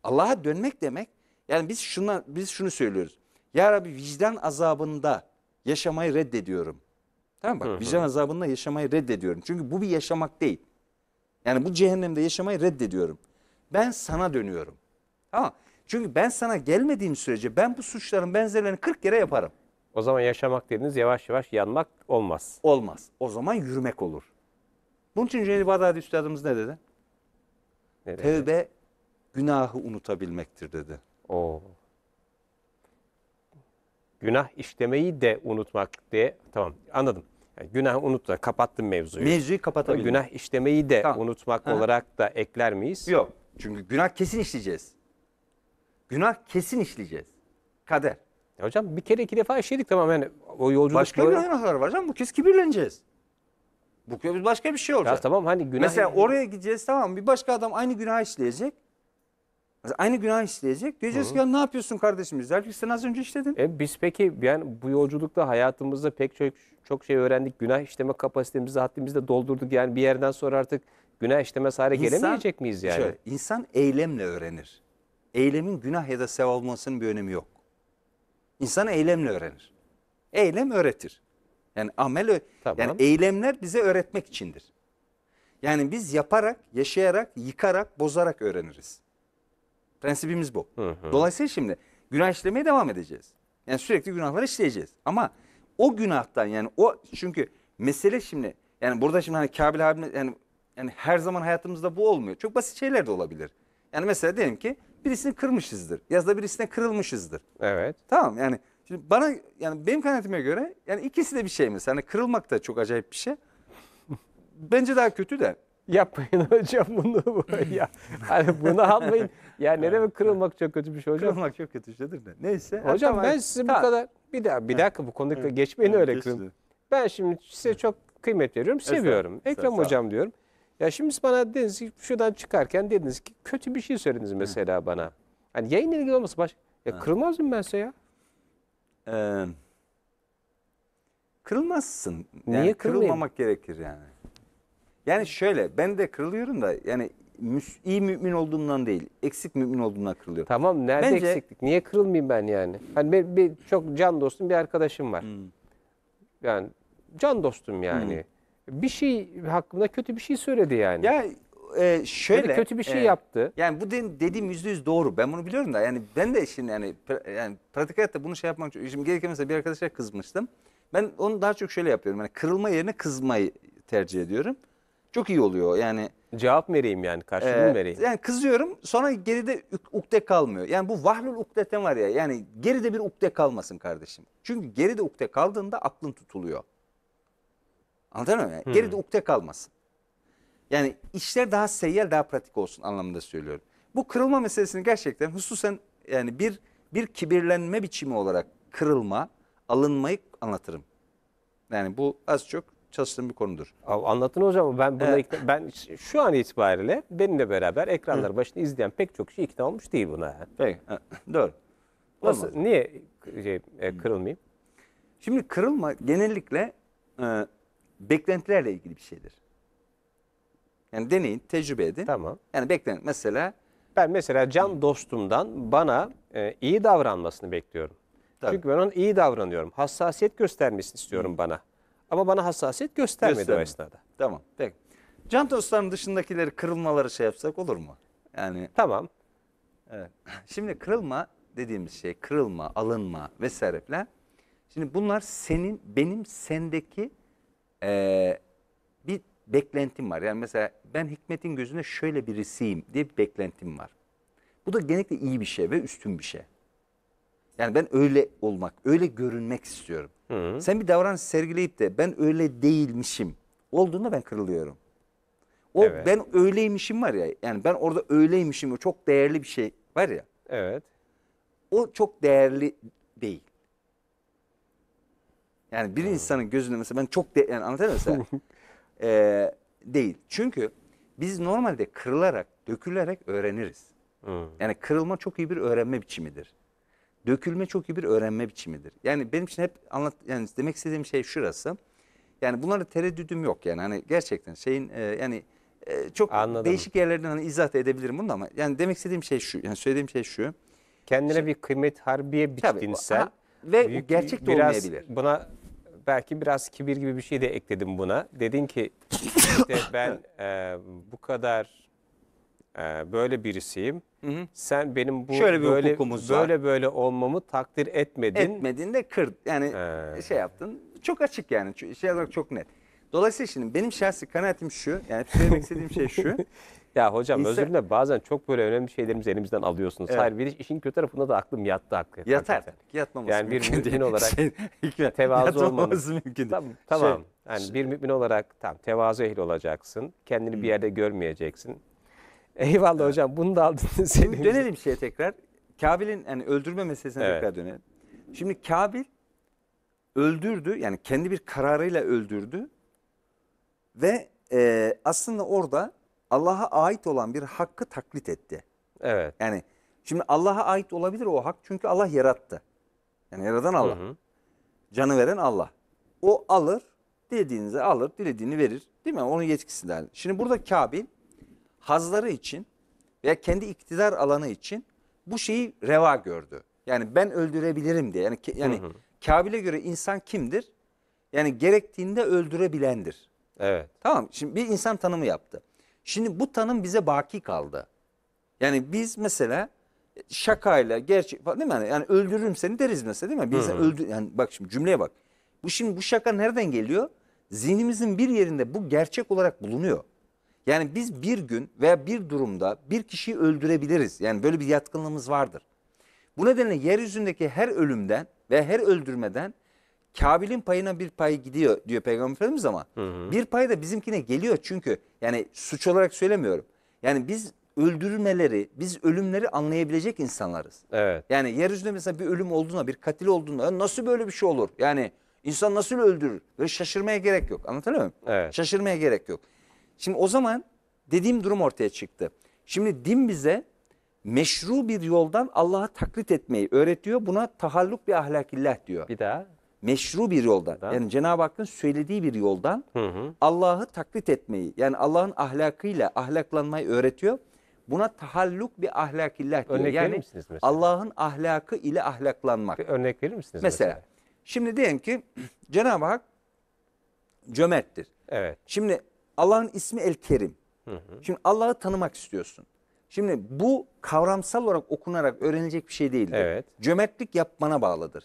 Speaker 2: Allah'a dönmek demek yani biz şuna biz şunu söylüyoruz. Ya Rabbi vicdan azabında yaşamayı reddediyorum. Tamam bak hı hı. vicdan azabında yaşamayı reddediyorum. Çünkü bu bir yaşamak değil. Yani bu cehennemde yaşamayı reddediyorum. Ben sana dönüyorum. Tamam Çünkü ben sana gelmediğim sürece ben bu suçların benzerlerini 40 kere yaparım. O zaman yaşamak dediğiniz yavaş yavaş yanmak olmaz. Olmaz. O zaman yürümek olur. Bunun için Celil Bağdadi Üstadımız ne dedi?
Speaker 1: Ne dedi? Tevbe günahı unutabilmektir dedi. Oo günah işlemeyi de unutmak diye tamam anladım. Yani günah unutma kapattım mevzuyu. Mevzuyu kapatabilirim. Günah işlemeyi de tamam. unutmak Aha. olarak da ekler miyiz? Yok. Çünkü günah kesin işleyeceğiz. Günah kesin işleyeceğiz. Kader. Ya hocam bir kere iki defa işledik tamam yani o yolculuk... Başka böyle...
Speaker 2: günahlar var hocam bu kez kibirleneceğiz. Bu kez başka bir şey olacak. Ya tamam hani günah... Mesela oraya gideceğiz tamam bir başka adam aynı günah işleyecek aynı günah işleyecek. Diyeceğiz Hı. ki ya ne yapıyorsun kardeşim? Halbuki sen az önce işledin.
Speaker 1: E biz peki yani bu yolculukta hayatımızda pek çok, çok şey öğrendik. Günah işleme kapasitemizi, haddimizi de doldurduk. Yani bir yerden sonra artık
Speaker 2: günah işlemez hale İnsan- gelemeyecek miyiz yani? Şöyle, insan eylemle öğrenir. Eylemin günah ya da sevap olmasının bir önemi yok. İnsan eylemle öğrenir. Eylem öğretir. Yani amel Tamam. yani eylemler bize öğretmek içindir. Yani biz yaparak, yaşayarak, yıkarak, bozarak öğreniriz. Prensibimiz bu. Hı hı. Dolayısıyla şimdi günah işlemeye devam edeceğiz. Yani sürekli günahları işleyeceğiz. Ama o günahtan yani o çünkü mesele şimdi yani burada şimdi hani Kabil abim yani, yani her zaman hayatımızda bu olmuyor. Çok basit şeyler de olabilir. Yani mesela diyelim ki birisini kırmışızdır. Yazda birisine kırılmışızdır. Evet. Tamam yani şimdi bana yani benim kanaatime göre yani ikisi de bir şey mesela. Hani kırılmak da çok acayip bir şey. Bence daha kötü de Yapmayın hocam bunu. ya, hani bunu almayın. Ya ne demek kırılmak çok kötü bir şey hocam. Kırılmak çok kötü şeydir de.
Speaker 1: Neyse. Hocam ben sizi bu kadar bir daha bir dakika bu konuda geçmeyin öyle kırın. Ben şimdi size çok kıymet veriyorum. Seviyorum. Ekrem hocam diyorum. Ya şimdi bana dediniz ki şuradan çıkarken dediniz ki kötü bir şey söylediniz mesela bana. Hani yayınla
Speaker 2: ilgili olması baş... Ya kırılmaz mı ben size ya? Ee, kırılmazsın. Yani Niye kırılmayayım? Kırılmamak gerekir yani. Yani şöyle ben de kırılıyorum da yani iyi mümin olduğumdan değil eksik mümin olduğumdan kırılıyorum. Tamam nerede Bence- eksiklik? Niye kırılmayayım ben yani? Hani bir, bir- çok can dostum bir arkadaşım var. Hmm.
Speaker 1: Yani can dostum yani. Hmm. Bir şey hakkında kötü bir şey söyledi yani.
Speaker 2: Ya e, şöyle. Ya kötü bir şey e, yaptı. Yani bu dediğim yüzde yüz doğru. Ben bunu biliyorum da yani ben de şimdi yani, pra- yani pratik hayatta bunu şey yapmak çok. Şimdi gelirken mesela bir arkadaşa kızmıştım. Ben onu daha çok şöyle yapıyorum. Yani kırılma yerine kızmayı tercih ediyorum çok iyi oluyor. Yani cevap vereyim yani karşılığını ee, vereyim. Yani kızıyorum sonra geride ukde kalmıyor. Yani bu vahlül ukdeten var ya yani geride bir ukde kalmasın kardeşim. Çünkü geride ukde kaldığında aklın tutuluyor. Anladın mı? Yani hmm. Geride ukde kalmasın. Yani işler daha seyyel daha pratik olsun anlamında söylüyorum. Bu kırılma meselesini gerçekten hususen yani bir bir kibirlenme biçimi olarak kırılma, alınmayı anlatırım. Yani bu az çok çalıştığım bir konudur. anlatın hocam ben buna ikna, ben
Speaker 1: şu an itibariyle benimle beraber ekranlar başında izleyen pek çok kişi ikna olmuş değil buna. Peki.
Speaker 2: Doğru. Nasıl Olmaz. niye şey, e, kırılmayayım? Şimdi kırılma genellikle e, beklentilerle ilgili bir şeydir. Yani deneyin, tecrübe edin. Tamam. Yani bekleyin. Mesela Ben mesela can dostumdan bana
Speaker 1: e, iyi davranmasını bekliyorum. Tabii. Çünkü ben onun iyi davranıyorum. Hassasiyet göstermesini
Speaker 2: istiyorum bana. Ama bana hassasiyet göstermedi o esnada. Tamam. Peki. Can tostların dışındakileri kırılmaları şey yapsak olur mu? Yani Tamam. evet. Şimdi kırılma dediğimiz şey kırılma, alınma vesaire filan. Şimdi bunlar senin, benim sendeki eee, bir beklentim var. Yani mesela ben Hikmet'in gözünde şöyle birisiyim diye bir beklentim var. Bu da genellikle iyi bir şey ve üstün bir şey. Yani ben öyle olmak, öyle görünmek istiyorum. Hı. Sen bir davranış sergileyip de ben öyle değilmişim olduğunda ben kırılıyorum. O evet. ben öyleymişim var ya. Yani ben orada öyleymişim. O çok değerli bir şey var ya. Evet. O çok değerli değil. Yani bir hmm. insanın gözünde mesela ben çok de, yani anlatayım mesela e, değil. Çünkü biz normalde kırılarak, dökülerek öğreniriz. Hmm. Yani kırılma çok iyi bir öğrenme biçimidir dökülme çok iyi bir öğrenme biçimidir. Yani benim için hep anlat yani demek istediğim şey şurası. Yani bunlara tereddüdüm yok yani hani gerçekten şeyin e, yani e, çok Anladım. değişik yerlerden hani izah edebilirim bunu ama yani demek istediğim şey şu yani söylediğim şey şu. Kendine Şimdi, bir kıymet harbiye bittin sen. ve büyük, gerçek de biraz Buna
Speaker 1: belki biraz kibir gibi bir şey de ekledim buna. Dedin ki işte ben e, bu kadar e, böyle birisiyim Hı hı. Sen benim bu Şöyle bir böyle hukukumuz var.
Speaker 2: böyle olmamı takdir etmedin. Etmedin de kır yani He. şey yaptın. Çok açık yani şey olarak çok net. Dolayısıyla şimdi benim şahsi kanaatim şu. Yani söylemek istediğim şey şu.
Speaker 1: Ya hocam İnsan... özür dilerim bazen çok böyle önemli şeylerimizi elimizden alıyorsunuz. Evet. Hayır bir işin kötü tarafında da aklım yattı hakikaten. Yatar. Hakikaten. Yatmaması yani bir mümin olarak şey, tevazu olmamız
Speaker 2: mümkün değil. Tamam. tamam.
Speaker 1: Şey, yani şey. bir mümin olarak tam tevazu ehli olacaksın. Kendini hmm. bir yerde
Speaker 2: görmeyeceksin Eyvallah hocam bunu da aldın. Şimdi dönelim şeye tekrar. Kabil'in yani öldürme meselesine Evet. tekrar dönelim. Şimdi Kabil öldürdü yani kendi bir kararıyla öldürdü ve e, aslında orada Allah'a ait olan bir hakkı taklit etti. Evet. Yani şimdi Allah'a ait olabilir o hak çünkü Allah yarattı. Yani yaradan Allah. Canı veren Allah. O alır, dilediğinizi alır, dilediğini verir. Değil mi? Onun yetkisinde. Şimdi burada Kabil hazları için veya kendi iktidar alanı için bu şeyi reva gördü. Yani ben öldürebilirim diye. Yani yani Kabil'e göre insan kimdir? Yani gerektiğinde öldürebilendir. Evet. Tamam. Şimdi bir insan tanımı yaptı. Şimdi bu tanım bize baki kaldı. Yani biz mesela şakayla gerçek değil mi? Yani, yani öldürürüm seni deriz mesela değil mi? Biz öldür yani bak şimdi cümleye bak. Bu şimdi bu şaka nereden geliyor? Zihnimizin bir yerinde bu gerçek olarak bulunuyor. Yani biz bir gün veya bir durumda bir kişiyi öldürebiliriz. Yani böyle bir yatkınlığımız vardır. Bu nedenle yeryüzündeki her ölümden ve her öldürmeden Kabil'in payına bir pay gidiyor diyor Peygamber Efendimiz ama hı hı. bir pay da bizimkine geliyor çünkü yani suç olarak söylemiyorum. Yani biz öldürmeleri, biz ölümleri anlayabilecek insanlarız. Evet. Yani yeryüzünde mesela bir ölüm olduğuna, bir katil olduğuna nasıl böyle bir şey olur? Yani insan nasıl öldürür? Böyle şaşırmaya gerek yok. Anlatabiliyor muyum? Evet. Şaşırmaya gerek yok. Şimdi o zaman dediğim durum ortaya çıktı. Şimdi din bize meşru bir yoldan Allah'a taklit etmeyi öğretiyor. Buna tahalluk bir ahlakillah diyor. Bir daha. Meşru bir yoldan daha. yani Cenab-ı Hakk'ın söylediği bir yoldan Allah'ı taklit etmeyi yani Allah'ın ahlakıyla ahlaklanmayı öğretiyor. Buna tahalluk bir ahlakillah diyor. Örnek yani verir misiniz mesela? Allah'ın ahlakı ile ahlaklanmak. Bir örnek verir misiniz mesela? mesela? Şimdi diyelim ki Cenab-ı Hak cömerttir. Evet. Şimdi Allah'ın ismi El Kerim. Hı hı. Şimdi Allah'ı tanımak istiyorsun. Şimdi bu kavramsal olarak okunarak öğrenecek bir şey değildir. Evet. Cömertlik yapmana bağlıdır.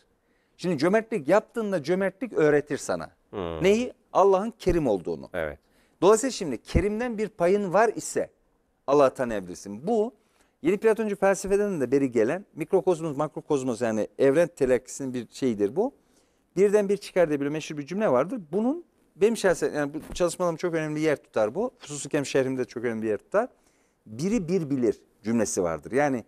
Speaker 2: Şimdi cömertlik yaptığında cömertlik öğretir sana.
Speaker 1: Hmm. Neyi?
Speaker 2: Allah'ın kerim olduğunu. Evet. Dolayısıyla şimdi kerimden bir payın var ise Allah'ı tanıyabilirsin. Bu yeni Platoncu felsefeden de beri gelen mikrokozmos, makrokozmos yani evren telakkisinin bir şeyidir bu. Birden bir çıkar diye bir meşhur bir cümle vardır. Bunun benim şahsen yani bu çalışmalarım çok önemli yer tutar bu. Hususükem şehrimde çok önemli bir yer tutar. Biri bir bilir cümlesi vardır. Yani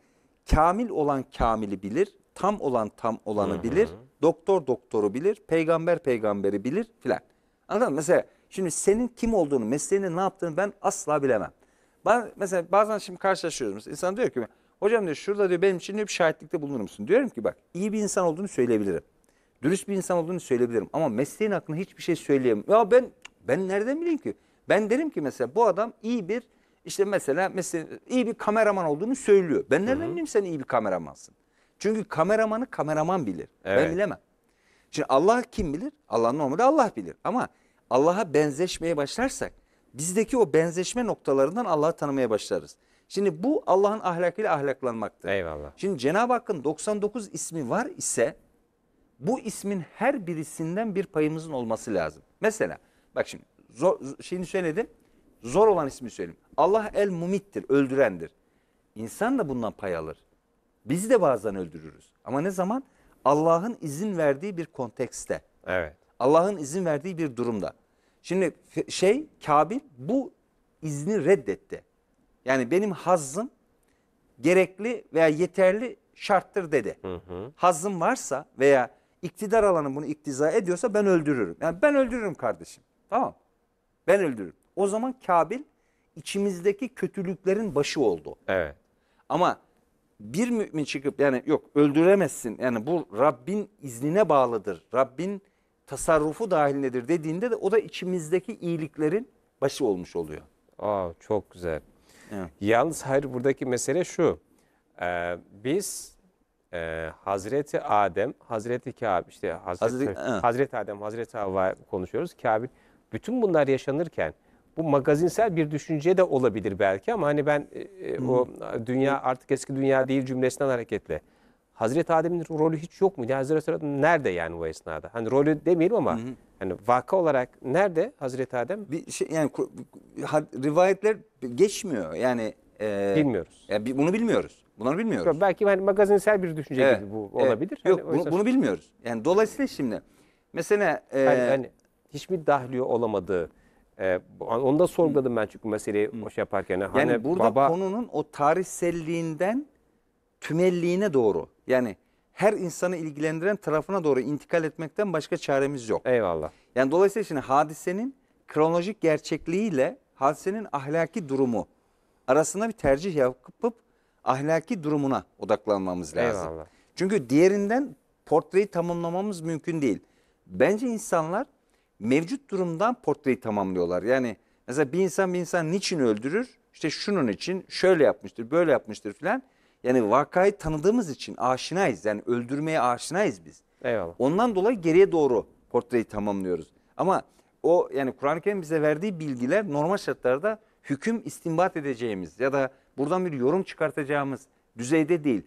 Speaker 2: kamil olan kamili bilir, tam olan tam olanı Hı -hı. bilir, doktor doktoru bilir, peygamber peygamberi bilir filan. Anladın mı? Mesela şimdi senin kim olduğunu, mesleğini ne yaptığını ben asla bilemem. Ben, mesela bazen şimdi karşılaşıyoruz. İnsan diyor ki hocam diyor şurada diyor benim için diyor bir şahitlikte bulunur musun? Diyorum ki bak iyi bir insan olduğunu söyleyebilirim dürüst bir insan olduğunu söyleyebilirim. Ama mesleğin hakkında hiçbir şey söyleyemem. Ya ben ben nereden bileyim ki? Ben derim ki mesela bu adam iyi bir işte mesela mesela iyi bir kameraman olduğunu söylüyor. Ben nereden Hı -hı. bileyim sen iyi bir kameramansın? Çünkü kameramanı kameraman bilir. Evet. Ben bilemem. Şimdi Allah kim bilir? Allah normalde Allah bilir. Ama Allah'a benzeşmeye başlarsak bizdeki o benzeşme noktalarından Allah'ı tanımaya başlarız. Şimdi bu Allah'ın ahlakıyla ahlaklanmaktır. Eyvallah. Şimdi Cenab-ı Hakk'ın 99 ismi var ise bu ismin her birisinden bir payımızın olması lazım. Mesela bak şimdi zor, şeyini söyledim. Zor olan ismi söyleyeyim. Allah el mumittir, öldürendir. İnsan da bundan pay alır. Biz de bazen öldürürüz. Ama ne zaman? Allah'ın izin verdiği bir kontekste. Evet. Allah'ın izin verdiği bir durumda. Şimdi şey Kabil bu izni reddetti. Yani benim hazzım gerekli veya yeterli şarttır dedi. Hı hı. Hazzım varsa veya iktidar alanı bunu iktiza ediyorsa ben öldürürüm. Yani ben öldürürüm kardeşim. Tamam. Ben öldürürüm. O zaman Kabil içimizdeki kötülüklerin başı oldu. Evet. Ama bir mümin çıkıp yani yok öldüremezsin. Yani bu Rabbin iznine bağlıdır. Rabbin tasarrufu dahilindedir dediğinde de o da içimizdeki iyiliklerin başı olmuş oluyor. Aa çok
Speaker 1: güzel. Evet. Yalnız hayır buradaki mesele şu. Ee, biz e, Hazreti Adem, Hazreti Kâb, işte Hazreti, Hazreti, Hazreti Adem, Hazreti Havva konuşuyoruz. Kabil bütün bunlar yaşanırken bu magazinsel bir düşünce de olabilir belki ama hani ben e, e o dünya artık eski dünya değil cümlesinden hareketle. Hazreti Adem'in rolü hiç yok muydu? Hazreti Adem nerede yani o esnada? Hani rolü demeyelim ama
Speaker 2: hani vaka olarak nerede Hazreti Adem? Bir şey yani rivayetler geçmiyor. Yani e, bilmiyoruz. Yani bunu bilmiyoruz. Bunları bilmiyoruz. Yok,
Speaker 1: belki hani magazinsel bir düşünce evet, gibi bu evet. olabilir. Yok hani bunu, bunu bilmiyoruz.
Speaker 2: Yani dolayısıyla şimdi
Speaker 1: mesela... E... Yani, yani hiç mi dahliye olamadığı... E, onu da sorguladım ben çünkü meseleyi hmm. şey
Speaker 2: yaparken. Hani yani hani burada baba... konunun o tarihselliğinden tümelliğine doğru yani her insanı ilgilendiren tarafına doğru intikal etmekten başka çaremiz yok. Eyvallah. Yani dolayısıyla şimdi hadisenin kronolojik gerçekliğiyle hadisenin ahlaki durumu arasında bir tercih yapıp ahlaki durumuna odaklanmamız lazım. Eyvallah. Çünkü diğerinden portreyi tamamlamamız mümkün değil. Bence insanlar mevcut durumdan portreyi tamamlıyorlar. Yani mesela bir insan bir insan niçin öldürür? İşte şunun için şöyle yapmıştır, böyle yapmıştır filan. Yani vakayı tanıdığımız için aşinayız. Yani öldürmeye aşinayız biz. Eyvallah. Ondan dolayı geriye doğru portreyi tamamlıyoruz. Ama o yani Kur'an-ı Kerim bize verdiği bilgiler normal şartlarda hüküm istinbat edeceğimiz ya da buradan bir yorum çıkartacağımız düzeyde değil.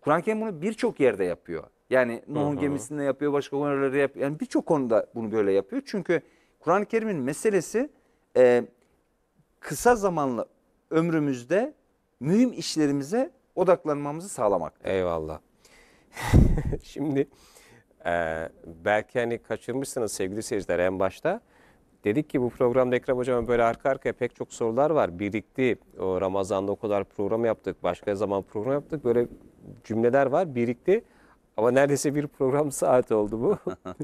Speaker 2: Kur'an-ı Kerim bunu birçok yerde yapıyor. Yani Nuh'un gemisinde yapıyor, başka konularda yapıyor. Yani birçok konuda bunu böyle yapıyor. Çünkü Kur'an-ı Kerim'in meselesi e, kısa zamanlı ömrümüzde mühim işlerimize odaklanmamızı sağlamak.
Speaker 1: Eyvallah. Şimdi e, belki hani kaçırmışsınız sevgili seyirciler en başta. Dedik ki bu programda Ekrem Hocam böyle arka arkaya pek çok sorular var. Birikti. O Ramazan'da o kadar program yaptık. Başka zaman program yaptık. Böyle cümleler var. Birikti. Ama neredeyse bir program saati oldu bu.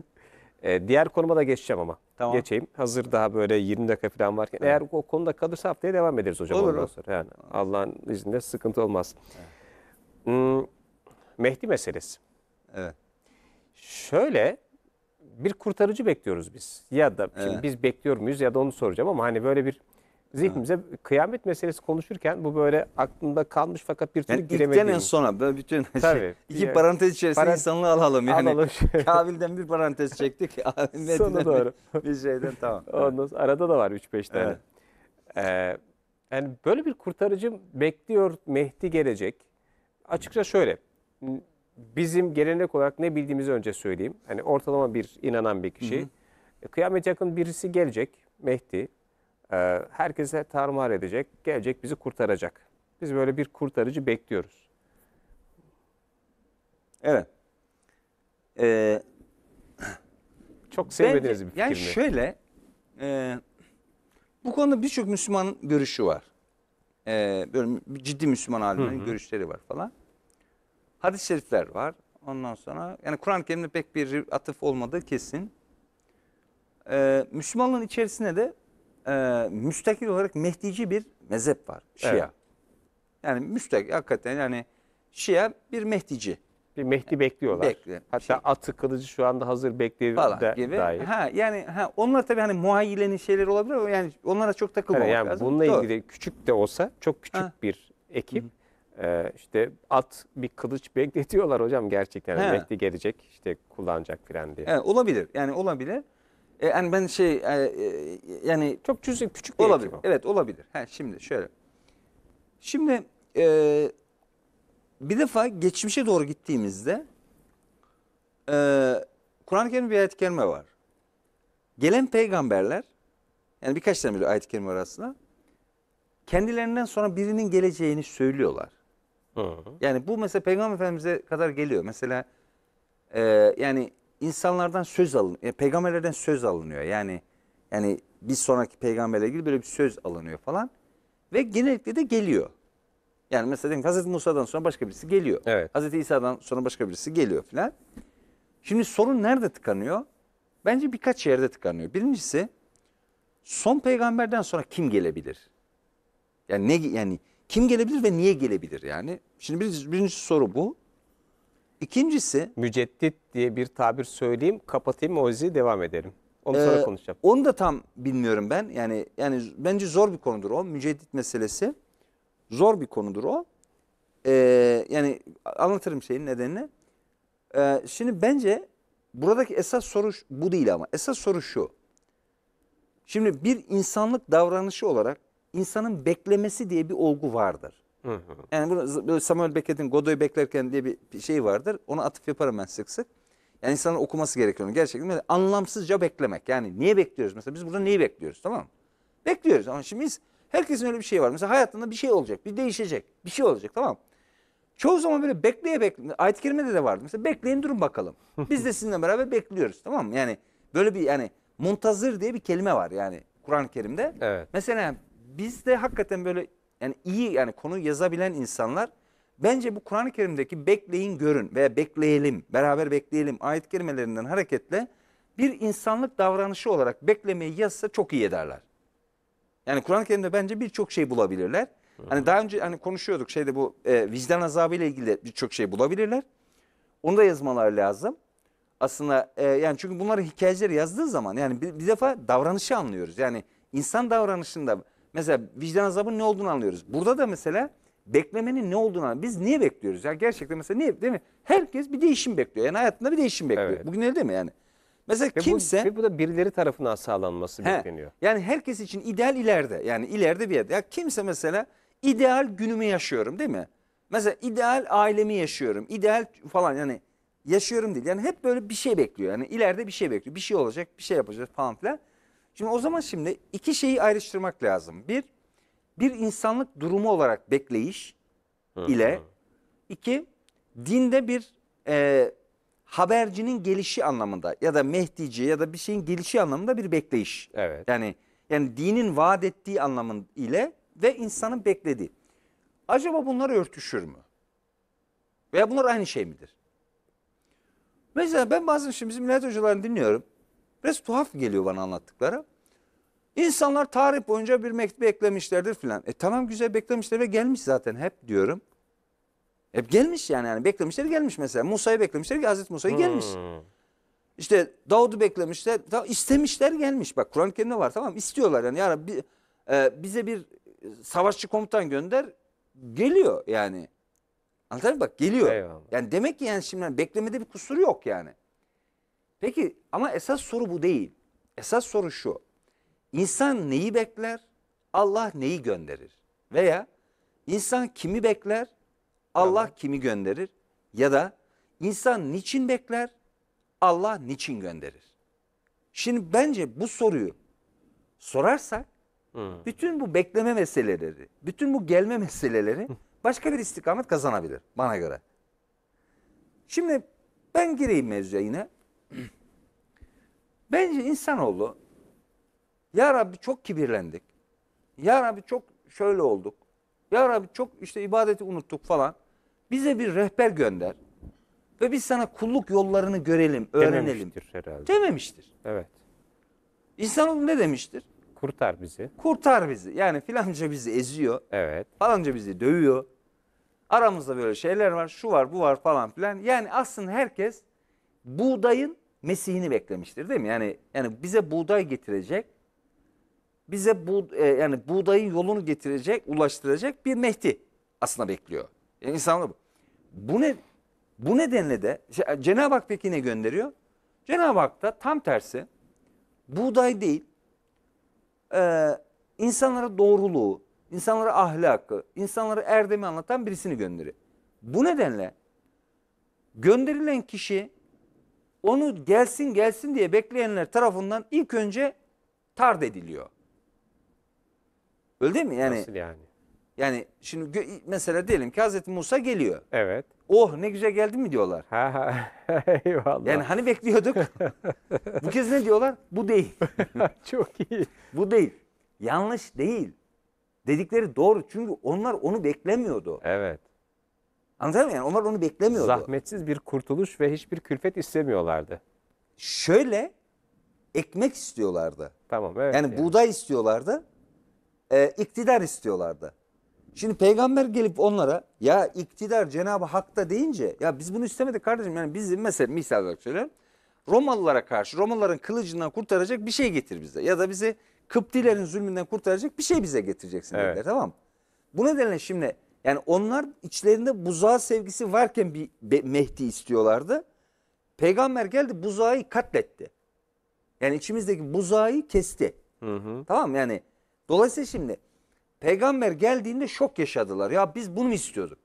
Speaker 1: e, diğer konuma da geçeceğim ama. Tamam. Geçeyim. Hazır daha böyle 20 dakika falan varken. Evet. Eğer o konuda kalırsa haftaya devam ederiz hocam. Olur. Ondan sonra. Yani Allah'ın izniyle sıkıntı olmaz. Evet. Hmm, Mehdi meselesi. Evet. Şöyle bir kurtarıcı bekliyoruz biz. Ya da şimdi evet. biz bekliyor muyuz ya da onu soracağım ama hani böyle bir zihnimize evet. kıyamet meselesi konuşurken bu böyle aklımda kalmış fakat bir türlü yani giremediğim. İlkten en
Speaker 2: sona böyle bütün Tabii, şey, iki parantez içerisinde parantez, insanlığı alalım yani. Alalım.
Speaker 1: Kabil'den bir parantez çektik. Sonu doğru. Bir
Speaker 2: şeyden tamam. Ondan
Speaker 1: evet. arada da var 3-5 tane. Evet. Ee, yani böyle bir kurtarıcı bekliyor Mehdi gelecek. Açıkça şöyle bizim gelenek olarak ne bildiğimizi önce söyleyeyim. Hani ortalama bir inanan bir kişi. Hı hı. E, kıyamet yakın birisi gelecek, Mehdi. E, herkese tarumar edecek, gelecek bizi kurtaracak. Biz böyle bir kurtarıcı bekliyoruz.
Speaker 2: Evet. Ee, Çok sevmediğiniz bir fikir yani mi? Yani şöyle, e, bu konuda birçok Müslüman görüşü var. E, böyle ciddi Müslüman alimlerin görüşleri var falan. Hadis-i şerifler var. Ondan sonra yani Kur'an-ı Kerim'de pek bir atıf olmadığı kesin. Ee, Müslümanlığın içerisinde de e, müstakil olarak Mehdici bir mezhep var. Şia. Evet. Yani müstakil hakikaten yani Şia bir Mehdici. Bir Mehdi bekliyorlar. Bekle. Hatta şey. atı kılıcı şu anda hazır bekliyor Falan da, gibi. Dair. Ha yani ha onlar tabii hani muayyilenin şeyleri olabilir ama yani onlara çok takılmamak hani yani lazım. Bununla Doğru.
Speaker 1: ilgili küçük de olsa çok küçük ha. bir ekip. Hı -hı ee, işte at bir kılıç bekletiyorlar hocam gerçekten. Yani Mehdi gelecek işte kullanacak filan diye. Evet,
Speaker 2: olabilir yani olabilir. E, yani ben şey e, e, yani Çok küçük küçük bir olabilir. etki bu. Evet olabilir. Ha, şimdi şöyle. Şimdi e, bir defa geçmişe doğru gittiğimizde e, Kur'an-ı Kerim'de bir ayet-i kerime var. Gelen peygamberler yani birkaç tane böyle ayet-i kerime arasında kendilerinden sonra birinin geleceğini söylüyorlar. Hı. Yani bu mesela Peygamber Efendimiz'e kadar geliyor. Mesela e, yani insanlardan söz alın, e, peygamberlerden söz alınıyor. Yani yani bir sonraki peygamberle ilgili böyle bir söz alınıyor falan ve genellikle de geliyor. Yani mesela diyelim Hazreti Musa'dan sonra başka birisi geliyor. Evet. Hazreti İsa'dan sonra başka birisi geliyor filan. Şimdi sorun nerede tıkanıyor? Bence birkaç yerde tıkanıyor. Birincisi son peygamberden sonra kim gelebilir? Yani ne yani kim gelebilir ve niye gelebilir yani? Şimdi bir, birinci soru bu. İkincisi... Müceddit diye bir tabir söyleyeyim, kapatayım mevzuyu devam edelim. Onu e, sonra ee, konuşacağım. Onu da tam bilmiyorum ben. Yani yani bence zor bir konudur o. Müceddit meselesi zor bir konudur o. Ee, yani anlatırım şeyin nedenini. Ee, şimdi bence buradaki esas soru bu değil ama. Esas soru şu. Şimdi bir insanlık davranışı olarak insanın beklemesi diye bir olgu vardır. Hı hı. Yani bunu Samuel Beckett'in Godoy'u beklerken diye bir şey vardır. Ona atıf yaparım ben sık sık. Yani insanın okuması gerekiyor. Gerçekten anlamsızca beklemek. Yani niye bekliyoruz? Mesela biz burada neyi bekliyoruz tamam mı? Bekliyoruz ama şimdi biz herkesin öyle bir şey var. Mesela hayatında bir şey olacak, bir değişecek, bir şey olacak tamam Çoğu zaman böyle bekleye bekle. Ayet-i Kerime'de de vardı. Mesela bekleyin durun bakalım. Biz de sizinle beraber bekliyoruz tamam mı? Yani böyle bir yani muntazır diye bir kelime var yani Kur'an-ı Kerim'de. Evet. Mesela biz de hakikaten böyle yani iyi yani konu yazabilen insanlar bence bu Kur'an-ı Kerim'deki bekleyin görün veya bekleyelim, beraber bekleyelim ayet kelimelerinden hareketle bir insanlık davranışı olarak beklemeyi yazsa çok iyi ederler. Yani Kur'an-ı Kerim'de bence birçok şey bulabilirler. Hani daha önce hani konuşuyorduk şeyde bu e, vicdan azabı ile ilgili birçok şey bulabilirler. Onu da yazmalar lazım. Aslında e, yani çünkü bunları hikayeciler yazdığı zaman yani bir, bir defa davranışı anlıyoruz. Yani insan davranışında Mesela vicdan azabının ne olduğunu anlıyoruz. Burada da mesela beklemenin ne olduğunu anlıyoruz. Biz niye bekliyoruz? Ya gerçekten mesela niye değil mi? Herkes bir değişim bekliyor. Yani hayatında bir değişim bekliyor. Evet. Bugün öyle değil mi yani? Mesela ve kimse... Bu, ve bu da birileri tarafından sağlanması he, bekleniyor. Yani herkes için ideal ileride. Yani ileride bir yerde. Ya kimse mesela ideal günümü yaşıyorum değil mi? Mesela ideal ailemi yaşıyorum. ideal falan yani yaşıyorum değil. Yani hep böyle bir şey bekliyor. Yani ileride bir şey bekliyor. Bir şey olacak, bir şey yapacağız falan filan. Şimdi o zaman şimdi iki şeyi ayrıştırmak lazım. Bir, bir insanlık durumu olarak bekleyiş ile iki, dinde bir e, habercinin gelişi anlamında ya da mehdici ya da bir şeyin gelişi anlamında bir bekleyiş. Evet. Yani yani dinin vaat ettiği anlamın ile ve insanın beklediği. Acaba bunlar örtüşür mü? Veya bunlar aynı şey midir? Mesela ben bazen şimdi bizim ilahiyat hocalarını dinliyorum. Biraz tuhaf geliyor bana anlattıkları. İnsanlar tarih boyunca bir mektup beklemişlerdir filan. E tamam güzel beklemişler ve gelmiş zaten hep diyorum. Hep gelmiş yani yani beklemişler gelmiş mesela. Musa'yı beklemişler ki Hazreti Musa'yı gelmiş. Hmm. İşte Davud'u beklemişler. Tamam, istemişler gelmiş. Bak Kur'an-ı Kerim'de var tamam istiyorlar yani. Ya Rabbi, e, bize bir savaşçı komutan gönder. Geliyor yani. Anladın mı? Bak geliyor. Eyvallah. Yani demek ki yani şimdi beklemede bir kusur yok yani. Peki ama esas soru bu değil. Esas soru şu. İnsan neyi bekler? Allah neyi gönderir? Veya insan kimi bekler? Allah tamam. kimi gönderir? Ya da insan niçin bekler? Allah niçin gönderir? Şimdi bence bu soruyu sorarsak hmm. bütün bu bekleme meseleleri, bütün bu gelme meseleleri başka bir istikamet kazanabilir bana göre. Şimdi ben gireyim mevzuya yine. Bence insanoğlu ya Rabbi çok kibirlendik. Ya Rabbi çok şöyle olduk. Ya Rabbi çok işte ibadeti unuttuk falan. Bize bir rehber gönder. Ve biz sana kulluk yollarını görelim, öğrenelim. Dememiştir herhalde. Dememiştir. Evet. İnsanoğlu ne demiştir? Kurtar bizi. Kurtar bizi. Yani filanca bizi eziyor. Evet. Falanca bizi dövüyor. Aramızda böyle şeyler var, şu var, bu var falan filan. Yani aslında herkes buğdayın Mesih'ini beklemiştir değil mi? Yani yani bize buğday getirecek bize bu e, yani buğdayın yolunu getirecek, ulaştıracak bir Mehdi aslında bekliyor. Yani insanlar bu. Bu ne bu nedenle de şey, Cenab-ı Hak peki ne gönderiyor? Cenab-ı Hak da tam tersi buğday değil e, insanlara doğruluğu, insanlara ahlakı, insanlara erdemi anlatan birisini gönderiyor. Bu nedenle gönderilen kişi onu gelsin gelsin diye bekleyenler tarafından ilk önce tard ediliyor. Öyle değil mi? Yani, Nasıl yani? Yani şimdi mesela diyelim ki Hazreti Musa geliyor. Evet. Oh ne güzel geldi mi diyorlar. Ha, ha. Eyvallah. Yani hani bekliyorduk. Bu kez ne diyorlar? Bu değil. Çok iyi. Bu değil. Yanlış değil. Dedikleri doğru. Çünkü onlar onu beklemiyordu. Evet. Anladın mı? Yani onlar onu beklemiyordu. Zahmetsiz bir kurtuluş ve hiçbir külfet istemiyorlardı. Şöyle ekmek istiyorlardı. Tamam evet. Yani, yani. buğday istiyorlardı e, iktidar istiyorlardı. Şimdi peygamber gelip onlara ya iktidar Cenab-ı Hak'ta deyince ya biz bunu istemedik kardeşim. Yani bizim mesela misal olarak söylüyorum. Romalılara karşı Romalıların kılıcından kurtaracak bir şey getir bize. Ya da bizi Kıptilerin zulmünden kurtaracak bir şey bize getireceksin evet. dediler tamam Bu nedenle şimdi yani onlar içlerinde buzağa sevgisi varken bir Mehdi istiyorlardı. Peygamber geldi buzağı katletti. Yani içimizdeki buzağı kesti. Hı hı. Tamam yani Dolayısıyla şimdi peygamber geldiğinde şok yaşadılar. Ya biz bunu mu istiyorduk?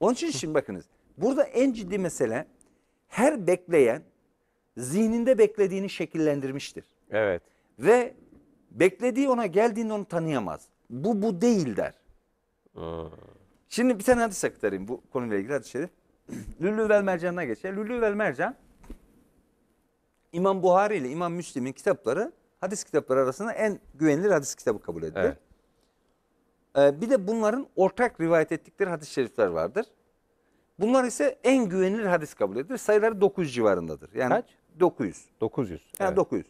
Speaker 2: Onun için şimdi bakınız. Burada en ciddi mesele her bekleyen zihninde beklediğini şekillendirmiştir. Evet. Ve beklediği ona geldiğinde onu tanıyamaz. Bu bu değil der. Hmm. Şimdi bir tane hadis aktarayım bu konuyla ilgili hadis-i şerif. Lülü vel Mercan'ına geçer. Lülü vel Mercan İmam Buhari ile İmam Müslim'in kitapları hadis kitapları arasında en güvenilir hadis kitabı kabul edilir. Evet. Ee, bir de bunların ortak rivayet ettikleri hadis-i şerifler vardır. Bunlar ise en güvenilir hadis kabul edilir. Sayıları 900 civarındadır. Yani Kaç? 900. 900. Yani evet. 900.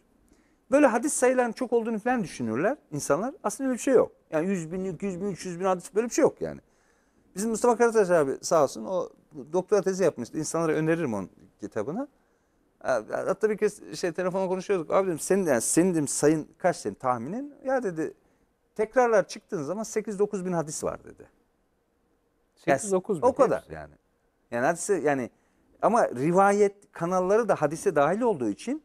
Speaker 2: Böyle hadis sayılarının çok olduğunu falan düşünürler insanlar. Aslında öyle bir şey yok. Yani 100 bin, 200 bin, 300 bin hadis böyle bir şey yok yani. Bizim Mustafa Karataş abi sağ olsun o doktora tezi yapmıştı. İnsanlara öneririm onun kitabını. Hatta bir ki şey telefonla konuşuyorduk. Abi dedim senin, yani senin sayın kaç senin tahminin? Ya dedi tekrarlar çıktığın zaman 8-9 bin hadis var dedi. 8-9 bin. O kadar yani. Yani hadise yani ama rivayet kanalları da hadise dahil olduğu için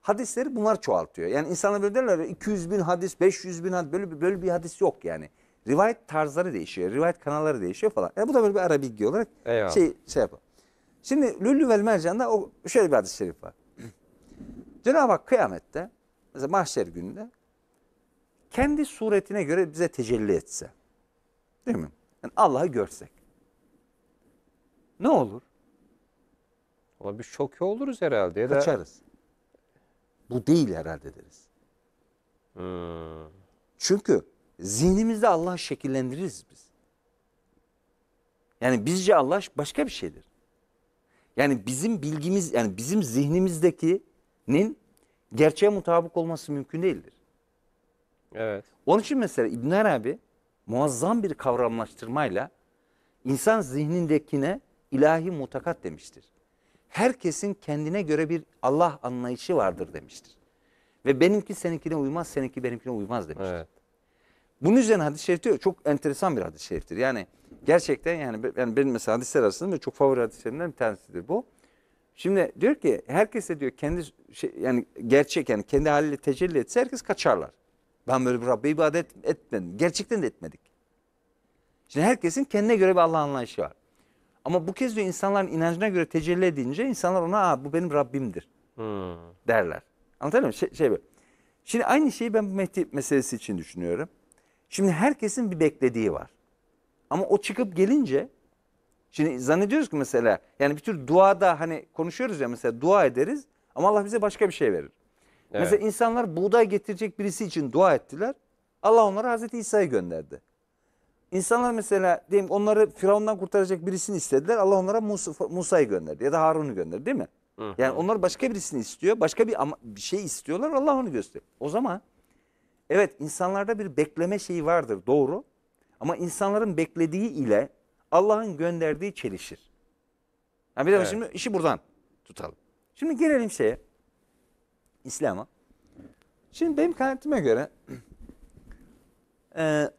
Speaker 2: hadisleri bunlar çoğaltıyor. Yani insanlar böyle derler 200 bin hadis, 500 bin hadis böyle bir, böyle bir hadis yok yani. Rivayet tarzları değişiyor, rivayet kanalları değişiyor falan. Yani bu da böyle bir ara bilgi olarak Eyvallah. şey, şey yapalım. Şimdi Lüllü vel Mercan'da o şöyle bir hadis-i şerif var. Cenab-ı Hak kıyamette, mesela mahşer gününde kendi suretine göre bize tecelli etse. Değil mi? Yani Allah'ı görsek. Ne olur? Valla bir şok oluruz herhalde. Ya da... Kaçarız. Bu değil herhalde deriz. Hmm. Çünkü zihnimizde Allah'ı şekillendiririz biz. Yani bizce Allah başka bir şeydir. Yani bizim bilgimiz yani bizim zihnimizdekinin gerçeğe mutabık olması mümkün değildir. Evet. Onun için mesela İbn Arabi muazzam bir kavramlaştırmayla insan zihnindekine ilahi mutakat demiştir. Herkesin kendine göre bir Allah anlayışı vardır demiştir. Ve benimki seninkine uymaz, seninki benimkine uymaz demiştir. Evet. Bunun üzerine hadis-i şerif diyor. Çok enteresan bir hadis-i şeriftir. Yani gerçekten yani, yani benim mesela hadisler arasında çok favori hadislerimden bir tanesidir bu. Şimdi diyor ki herkese diyor kendi şey, yani gerçek yani kendi haliyle tecelli etse herkes kaçarlar. Ben böyle bir Rabbe ibadet etmedim. Gerçekten de etmedik. Şimdi herkesin kendine göre bir Allah anlayışı var. Ama bu kez diyor insanların inancına göre tecelli edince insanlar ona bu benim Rabbimdir hmm. derler. Anlatabiliyor muyum? Şey, şey böyle. Şimdi aynı şeyi ben Mehdi meselesi için düşünüyorum. Şimdi herkesin bir beklediği var. Ama o çıkıp gelince şimdi zannediyoruz ki mesela yani bir tür duada hani konuşuyoruz ya mesela dua ederiz ama Allah bize başka bir şey verir. Evet. Mesela insanlar buğday getirecek birisi için dua ettiler. Allah onlara Hazreti İsa'yı gönderdi. İnsanlar mesela diyelim onları Firavun'dan kurtaracak birisini istediler. Allah onlara Musa'yı Musa gönderdi ya da Harun'u gönderdi değil mi? Hı hı. Yani onlar başka birisini istiyor. Başka bir, bir şey istiyorlar. Allah onu gösteriyor. O zaman Evet insanlarda bir bekleme şeyi vardır doğru. Ama insanların beklediği ile Allah'ın gönderdiği çelişir. Yani bir de evet. şimdi işi buradan tutalım. Şimdi gelelim şeye. İslam'a. Şimdi benim kanaatime göre e,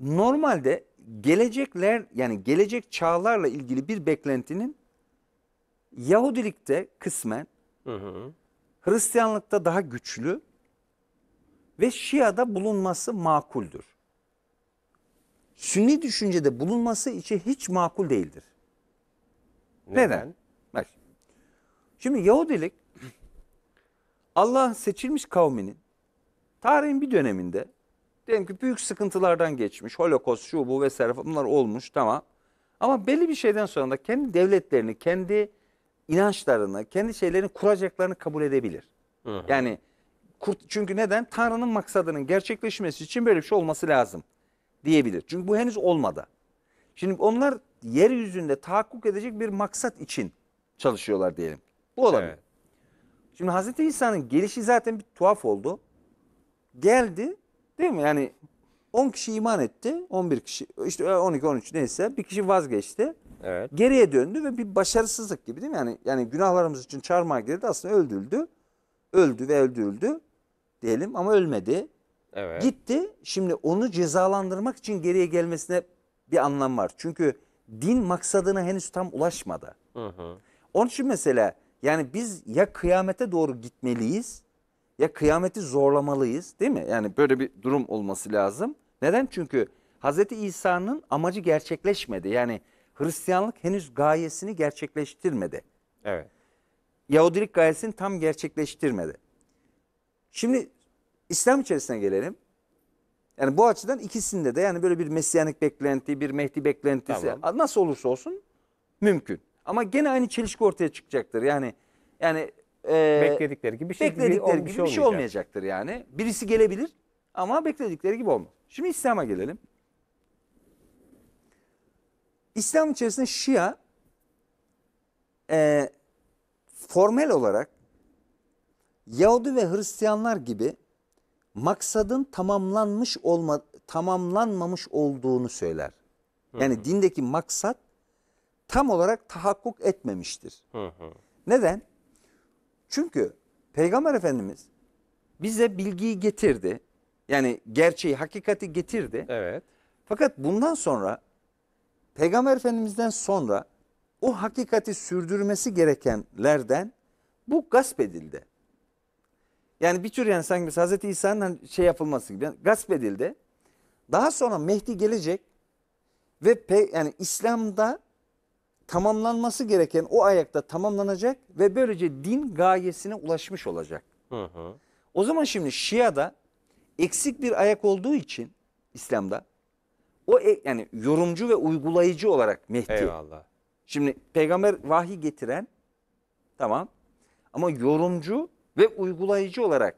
Speaker 2: normalde gelecekler yani gelecek çağlarla ilgili bir beklentinin Yahudilikte kısmen hı hı. Hristiyanlıkta daha güçlü ve Şia'da bulunması makuldür. Sünni düşüncede bulunması için hiç makul değildir. Neden? Neden? Bak. Şimdi Yahudilik Allah seçilmiş kavminin tarihin bir döneminde diyelim ki büyük sıkıntılardan geçmiş. Holocaust, şu bu vesaire bunlar olmuş tamam. Ama belli bir şeyden sonra da kendi devletlerini, kendi inançlarını, kendi şeylerini kuracaklarını kabul edebilir. Hı hı. Yani Kurt, çünkü neden? Tanrı'nın maksadının gerçekleşmesi için böyle bir şey olması lazım diyebilir. Çünkü bu henüz olmadı. Şimdi onlar yeryüzünde tahakkuk edecek bir maksat için çalışıyorlar diyelim. Bu olabilir. Evet. Şimdi Hazreti İsa'nın gelişi zaten bir tuhaf oldu. Geldi değil mi? Yani 10 kişi iman etti. 11 kişi işte 12 13 neyse bir kişi vazgeçti. Evet. Geriye döndü ve bir başarısızlık gibi değil mi? Yani yani günahlarımız için çarmıha girdi aslında öldürüldü. Öldü ve öldürüldü diyelim ama ölmedi. Evet. Gitti. Şimdi onu cezalandırmak için geriye gelmesine bir anlam var. Çünkü din maksadına henüz tam ulaşmadı. Hı hı. Onun için mesela yani biz ya kıyamete doğru gitmeliyiz ya kıyameti zorlamalıyız değil mi? Yani böyle bir durum olması lazım. Neden? Çünkü Hazreti İsa'nın amacı gerçekleşmedi. Yani Hristiyanlık henüz gayesini gerçekleştirmedi. Evet. Yahudilik gayesini tam gerçekleştirmedi. Şimdi İslam içerisine gelelim. Yani bu açıdan ikisinde de yani böyle bir mesiyanik beklenti, bir Mehdi beklentisi tamam. nasıl olursa olsun mümkün. Ama gene aynı çelişki ortaya çıkacaktır. Yani yani e, bekledikleri gibi şey bekledikleri gibi, gibi bir şey olmayacaktır yani. Birisi gelebilir ama bekledikleri gibi olmaz. Şimdi İslam'a gelelim. İslam içerisinde Şia e, formel olarak Yahudi ve Hristiyanlar gibi maksadın tamamlanmış olma, tamamlanmamış olduğunu söyler. Yani hı hı. dindeki maksat tam olarak tahakkuk etmemiştir. Hı hı. Neden? Çünkü Peygamber Efendimiz bize bilgiyi getirdi. Yani gerçeği, hakikati getirdi. Evet. Fakat bundan sonra Peygamber Efendimiz'den sonra o hakikati sürdürmesi gerekenlerden bu gasp edildi. Yani bir tür yani sanki mesela Hazreti İsa'nın hani şey yapılması gibi gasp edildi. Daha sonra Mehdi gelecek ve pe, yani İslam'da tamamlanması gereken o ayakta tamamlanacak ve böylece din gayesine ulaşmış olacak. Hı hı. O zaman şimdi Şia'da eksik bir ayak olduğu için İslam'da o e, yani yorumcu ve uygulayıcı olarak Mehdi. Eyvallah. Şimdi peygamber vahiy getiren tamam ama yorumcu ve uygulayıcı olarak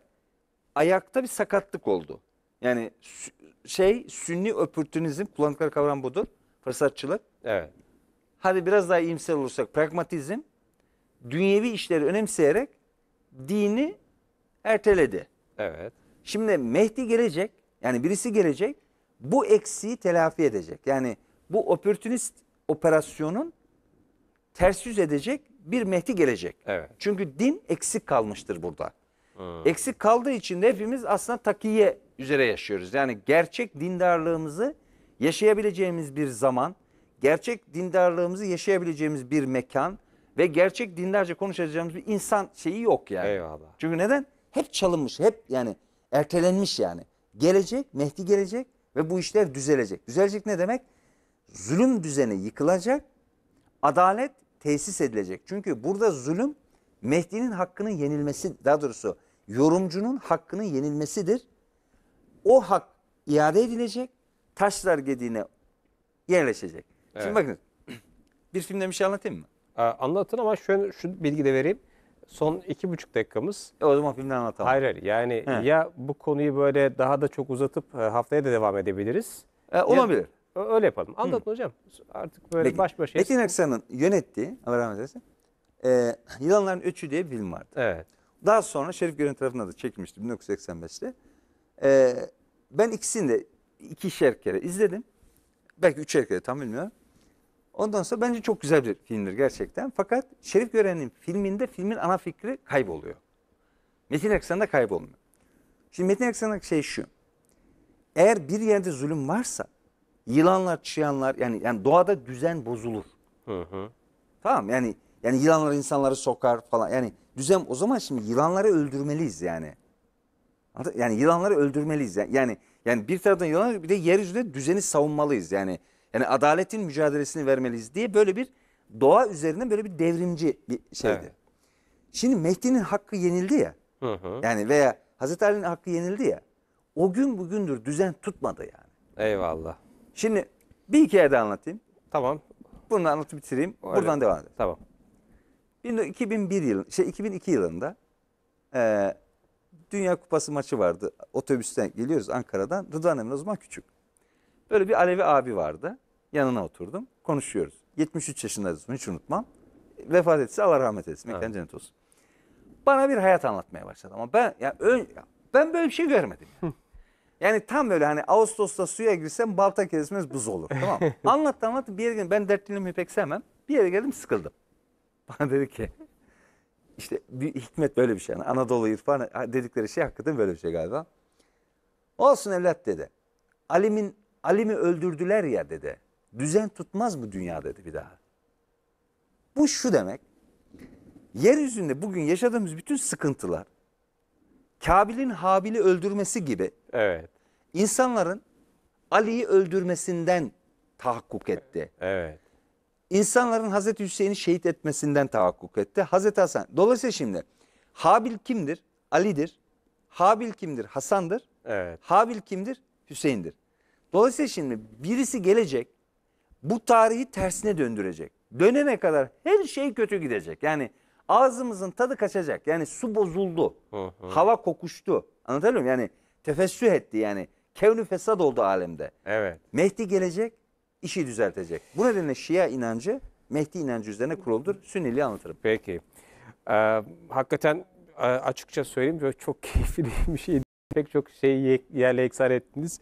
Speaker 2: ayakta bir sakatlık oldu. Yani şey sünni öpürtünizm kullandıkları kavram budur. Fırsatçılık. Evet. Hadi biraz daha iyimser olursak pragmatizm dünyevi işleri önemseyerek dini erteledi. Evet. Şimdi Mehdi gelecek. Yani birisi gelecek. Bu eksiği telafi edecek. Yani bu opportunist operasyonun ters yüz edecek bir Mehdi gelecek. Evet. Çünkü din eksik kalmıştır burada. Hmm. Eksik kaldığı için de hepimiz aslında takiye üzere yaşıyoruz. Yani gerçek dindarlığımızı yaşayabileceğimiz bir zaman, gerçek dindarlığımızı yaşayabileceğimiz bir mekan ve gerçek dindarca konuşacağımız bir insan şeyi yok yani. Eyvallah. Çünkü neden? Hep çalınmış, hep yani ertelenmiş yani. Gelecek, Mehdi gelecek ve bu işler düzelecek. Düzelecek ne demek? Zulüm düzeni yıkılacak, adalet tesis edilecek. Çünkü burada zulüm Mehdi'nin hakkının yenilmesi, daha doğrusu yorumcunun hakkının yenilmesidir. O hak iade edilecek, taşlar gediğine yerleşecek. Evet. Şimdi bakın bir filmde bir şey
Speaker 1: anlatayım mı? Ee, anlatın ama şu, şu bilgi de vereyim. Son iki buçuk dakikamız. E, o zaman filmden anlatalım. Hayır hayır yani He. ya bu konuyu böyle daha da çok uzatıp e, haftaya da devam edebiliriz.
Speaker 2: E, olabilir. Ya, Öyle yapalım. Anlatın
Speaker 1: Hı. hocam. Artık böyle Peki. baş başayız. Metin
Speaker 2: Aksan'ın yönettiği, Allah rahmet eylesin, e, Yılanların Üçü diye bir film vardı. Evet. Daha sonra Şerif Gören tarafından da çekilmişti 1985'te. E, ben ikisini de iki kere izledim. Belki üç kere tam bilmiyorum. Ondan sonra bence çok güzel bir filmdir gerçekten. Fakat Şerif Gören'in filminde filmin ana fikri kayboluyor. Metin Aksan'da kaybolmuyor. Şimdi Metin Aksan'daki şey şu. Eğer bir yerde zulüm varsa Yılanlar, çıyanlar yani yani doğada düzen bozulur. Hı hı. Tamam yani yani yılanlar insanları sokar falan. Yani düzen o zaman şimdi yılanları öldürmeliyiz yani. Yani yılanları öldürmeliyiz. Yani yani, bir taraftan yılan bir de yeryüzünde düzeni savunmalıyız. Yani yani adaletin mücadelesini vermeliyiz diye böyle bir doğa üzerine böyle bir devrimci bir şeydi. Evet. Şimdi Mehdi'nin hakkı yenildi ya. Hı hı. Yani veya Hazreti Ali'nin hakkı yenildi ya. O gün bugündür düzen tutmadı yani. Eyvallah. Şimdi bir hikaye daha anlatayım. Tamam. Bunu anlatıp bitireyim. Öyle. Buradan devam edelim. Tamam. 2001 yıl, şey 2002 yılında e, Dünya Kupası maçı vardı. Otobüsten geliyoruz Ankara'dan. Rıdvan Emre o zaman küçük. Böyle bir Alevi abi vardı. Yanına oturdum. Konuşuyoruz. 73 yaşındayız. Hiç unutmam. Vefat etse Allah rahmet etsin. Mekan evet. cennet olsun. Bana bir hayat anlatmaya başladı. Ama ben ya, ön, ya ben böyle bir şey görmedim. Yani. Yani tam böyle hani Ağustos'ta suya girsem balta kesmez buz olur. Tamam Anlattı anlattı bir yere geldim. Ben dertliyim ipek sevmem. Bir yere geldim sıkıldım. Bana dedi ki işte bir hikmet böyle bir şey. Yani Anadolu irfanı dedikleri şey hakikaten böyle bir şey galiba. Olsun evlat dedi. Alim'in Alim'i öldürdüler ya dedi. Düzen tutmaz mı dünya dedi bir daha. Bu şu demek. Yeryüzünde bugün yaşadığımız bütün sıkıntılar, Kabil'in Habil'i öldürmesi gibi evet. insanların Ali'yi öldürmesinden tahakkuk etti. Evet. İnsanların Hazreti Hüseyin'i şehit etmesinden tahakkuk etti. Hazreti Hasan. Dolayısıyla şimdi Habil kimdir? Ali'dir. Habil kimdir? Hasan'dır. Evet. Habil kimdir? Hüseyin'dir. Dolayısıyla şimdi birisi gelecek bu tarihi tersine döndürecek. Dönene kadar her şey kötü gidecek. Yani ağzımızın tadı kaçacak. Yani su bozuldu. Hı hı. Hava kokuştu. Anlatabiliyor muyum? Yani tefessüh etti yani. Kevni fesat oldu alemde. Evet. Mehdi gelecek, işi düzeltecek. Bu nedenle Şia inancı Mehdi inancı üzerine kuruludur. Sünniliği anlatırım. Peki. Ee, hakikaten e, açıkça söyleyeyim
Speaker 1: böyle çok keyifli bir şey. Pek çok şey yerle eksar ettiniz.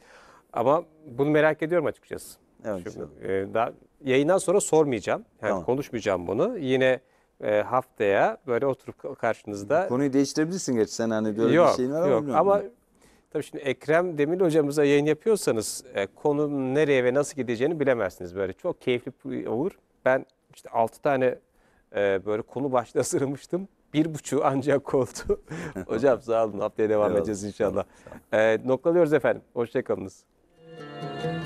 Speaker 1: Ama bunu merak ediyorum açıkçası. Evet. Şimdi, e, daha, yayından sonra sormayacağım. Yani tamam. konuşmayacağım bunu. Yine e, haftaya böyle oturup karşınızda. Konuyu
Speaker 2: değiştirebilirsin geç sen hani böyle yok, bir şeyin var yok, ama
Speaker 1: tabii şimdi Ekrem Demir hocamıza yayın yapıyorsanız e, konu nereye ve nasıl gideceğini bilemezsiniz böyle. Çok keyifli olur. Ben işte altı tane e, böyle konu başlığı sırmıştım Bir buçuğu ancak oldu. Hocam sağ olun. Haftaya devam edeceğiz inşallah. E, noktalıyoruz efendim. Hoşçakalınız. Müzik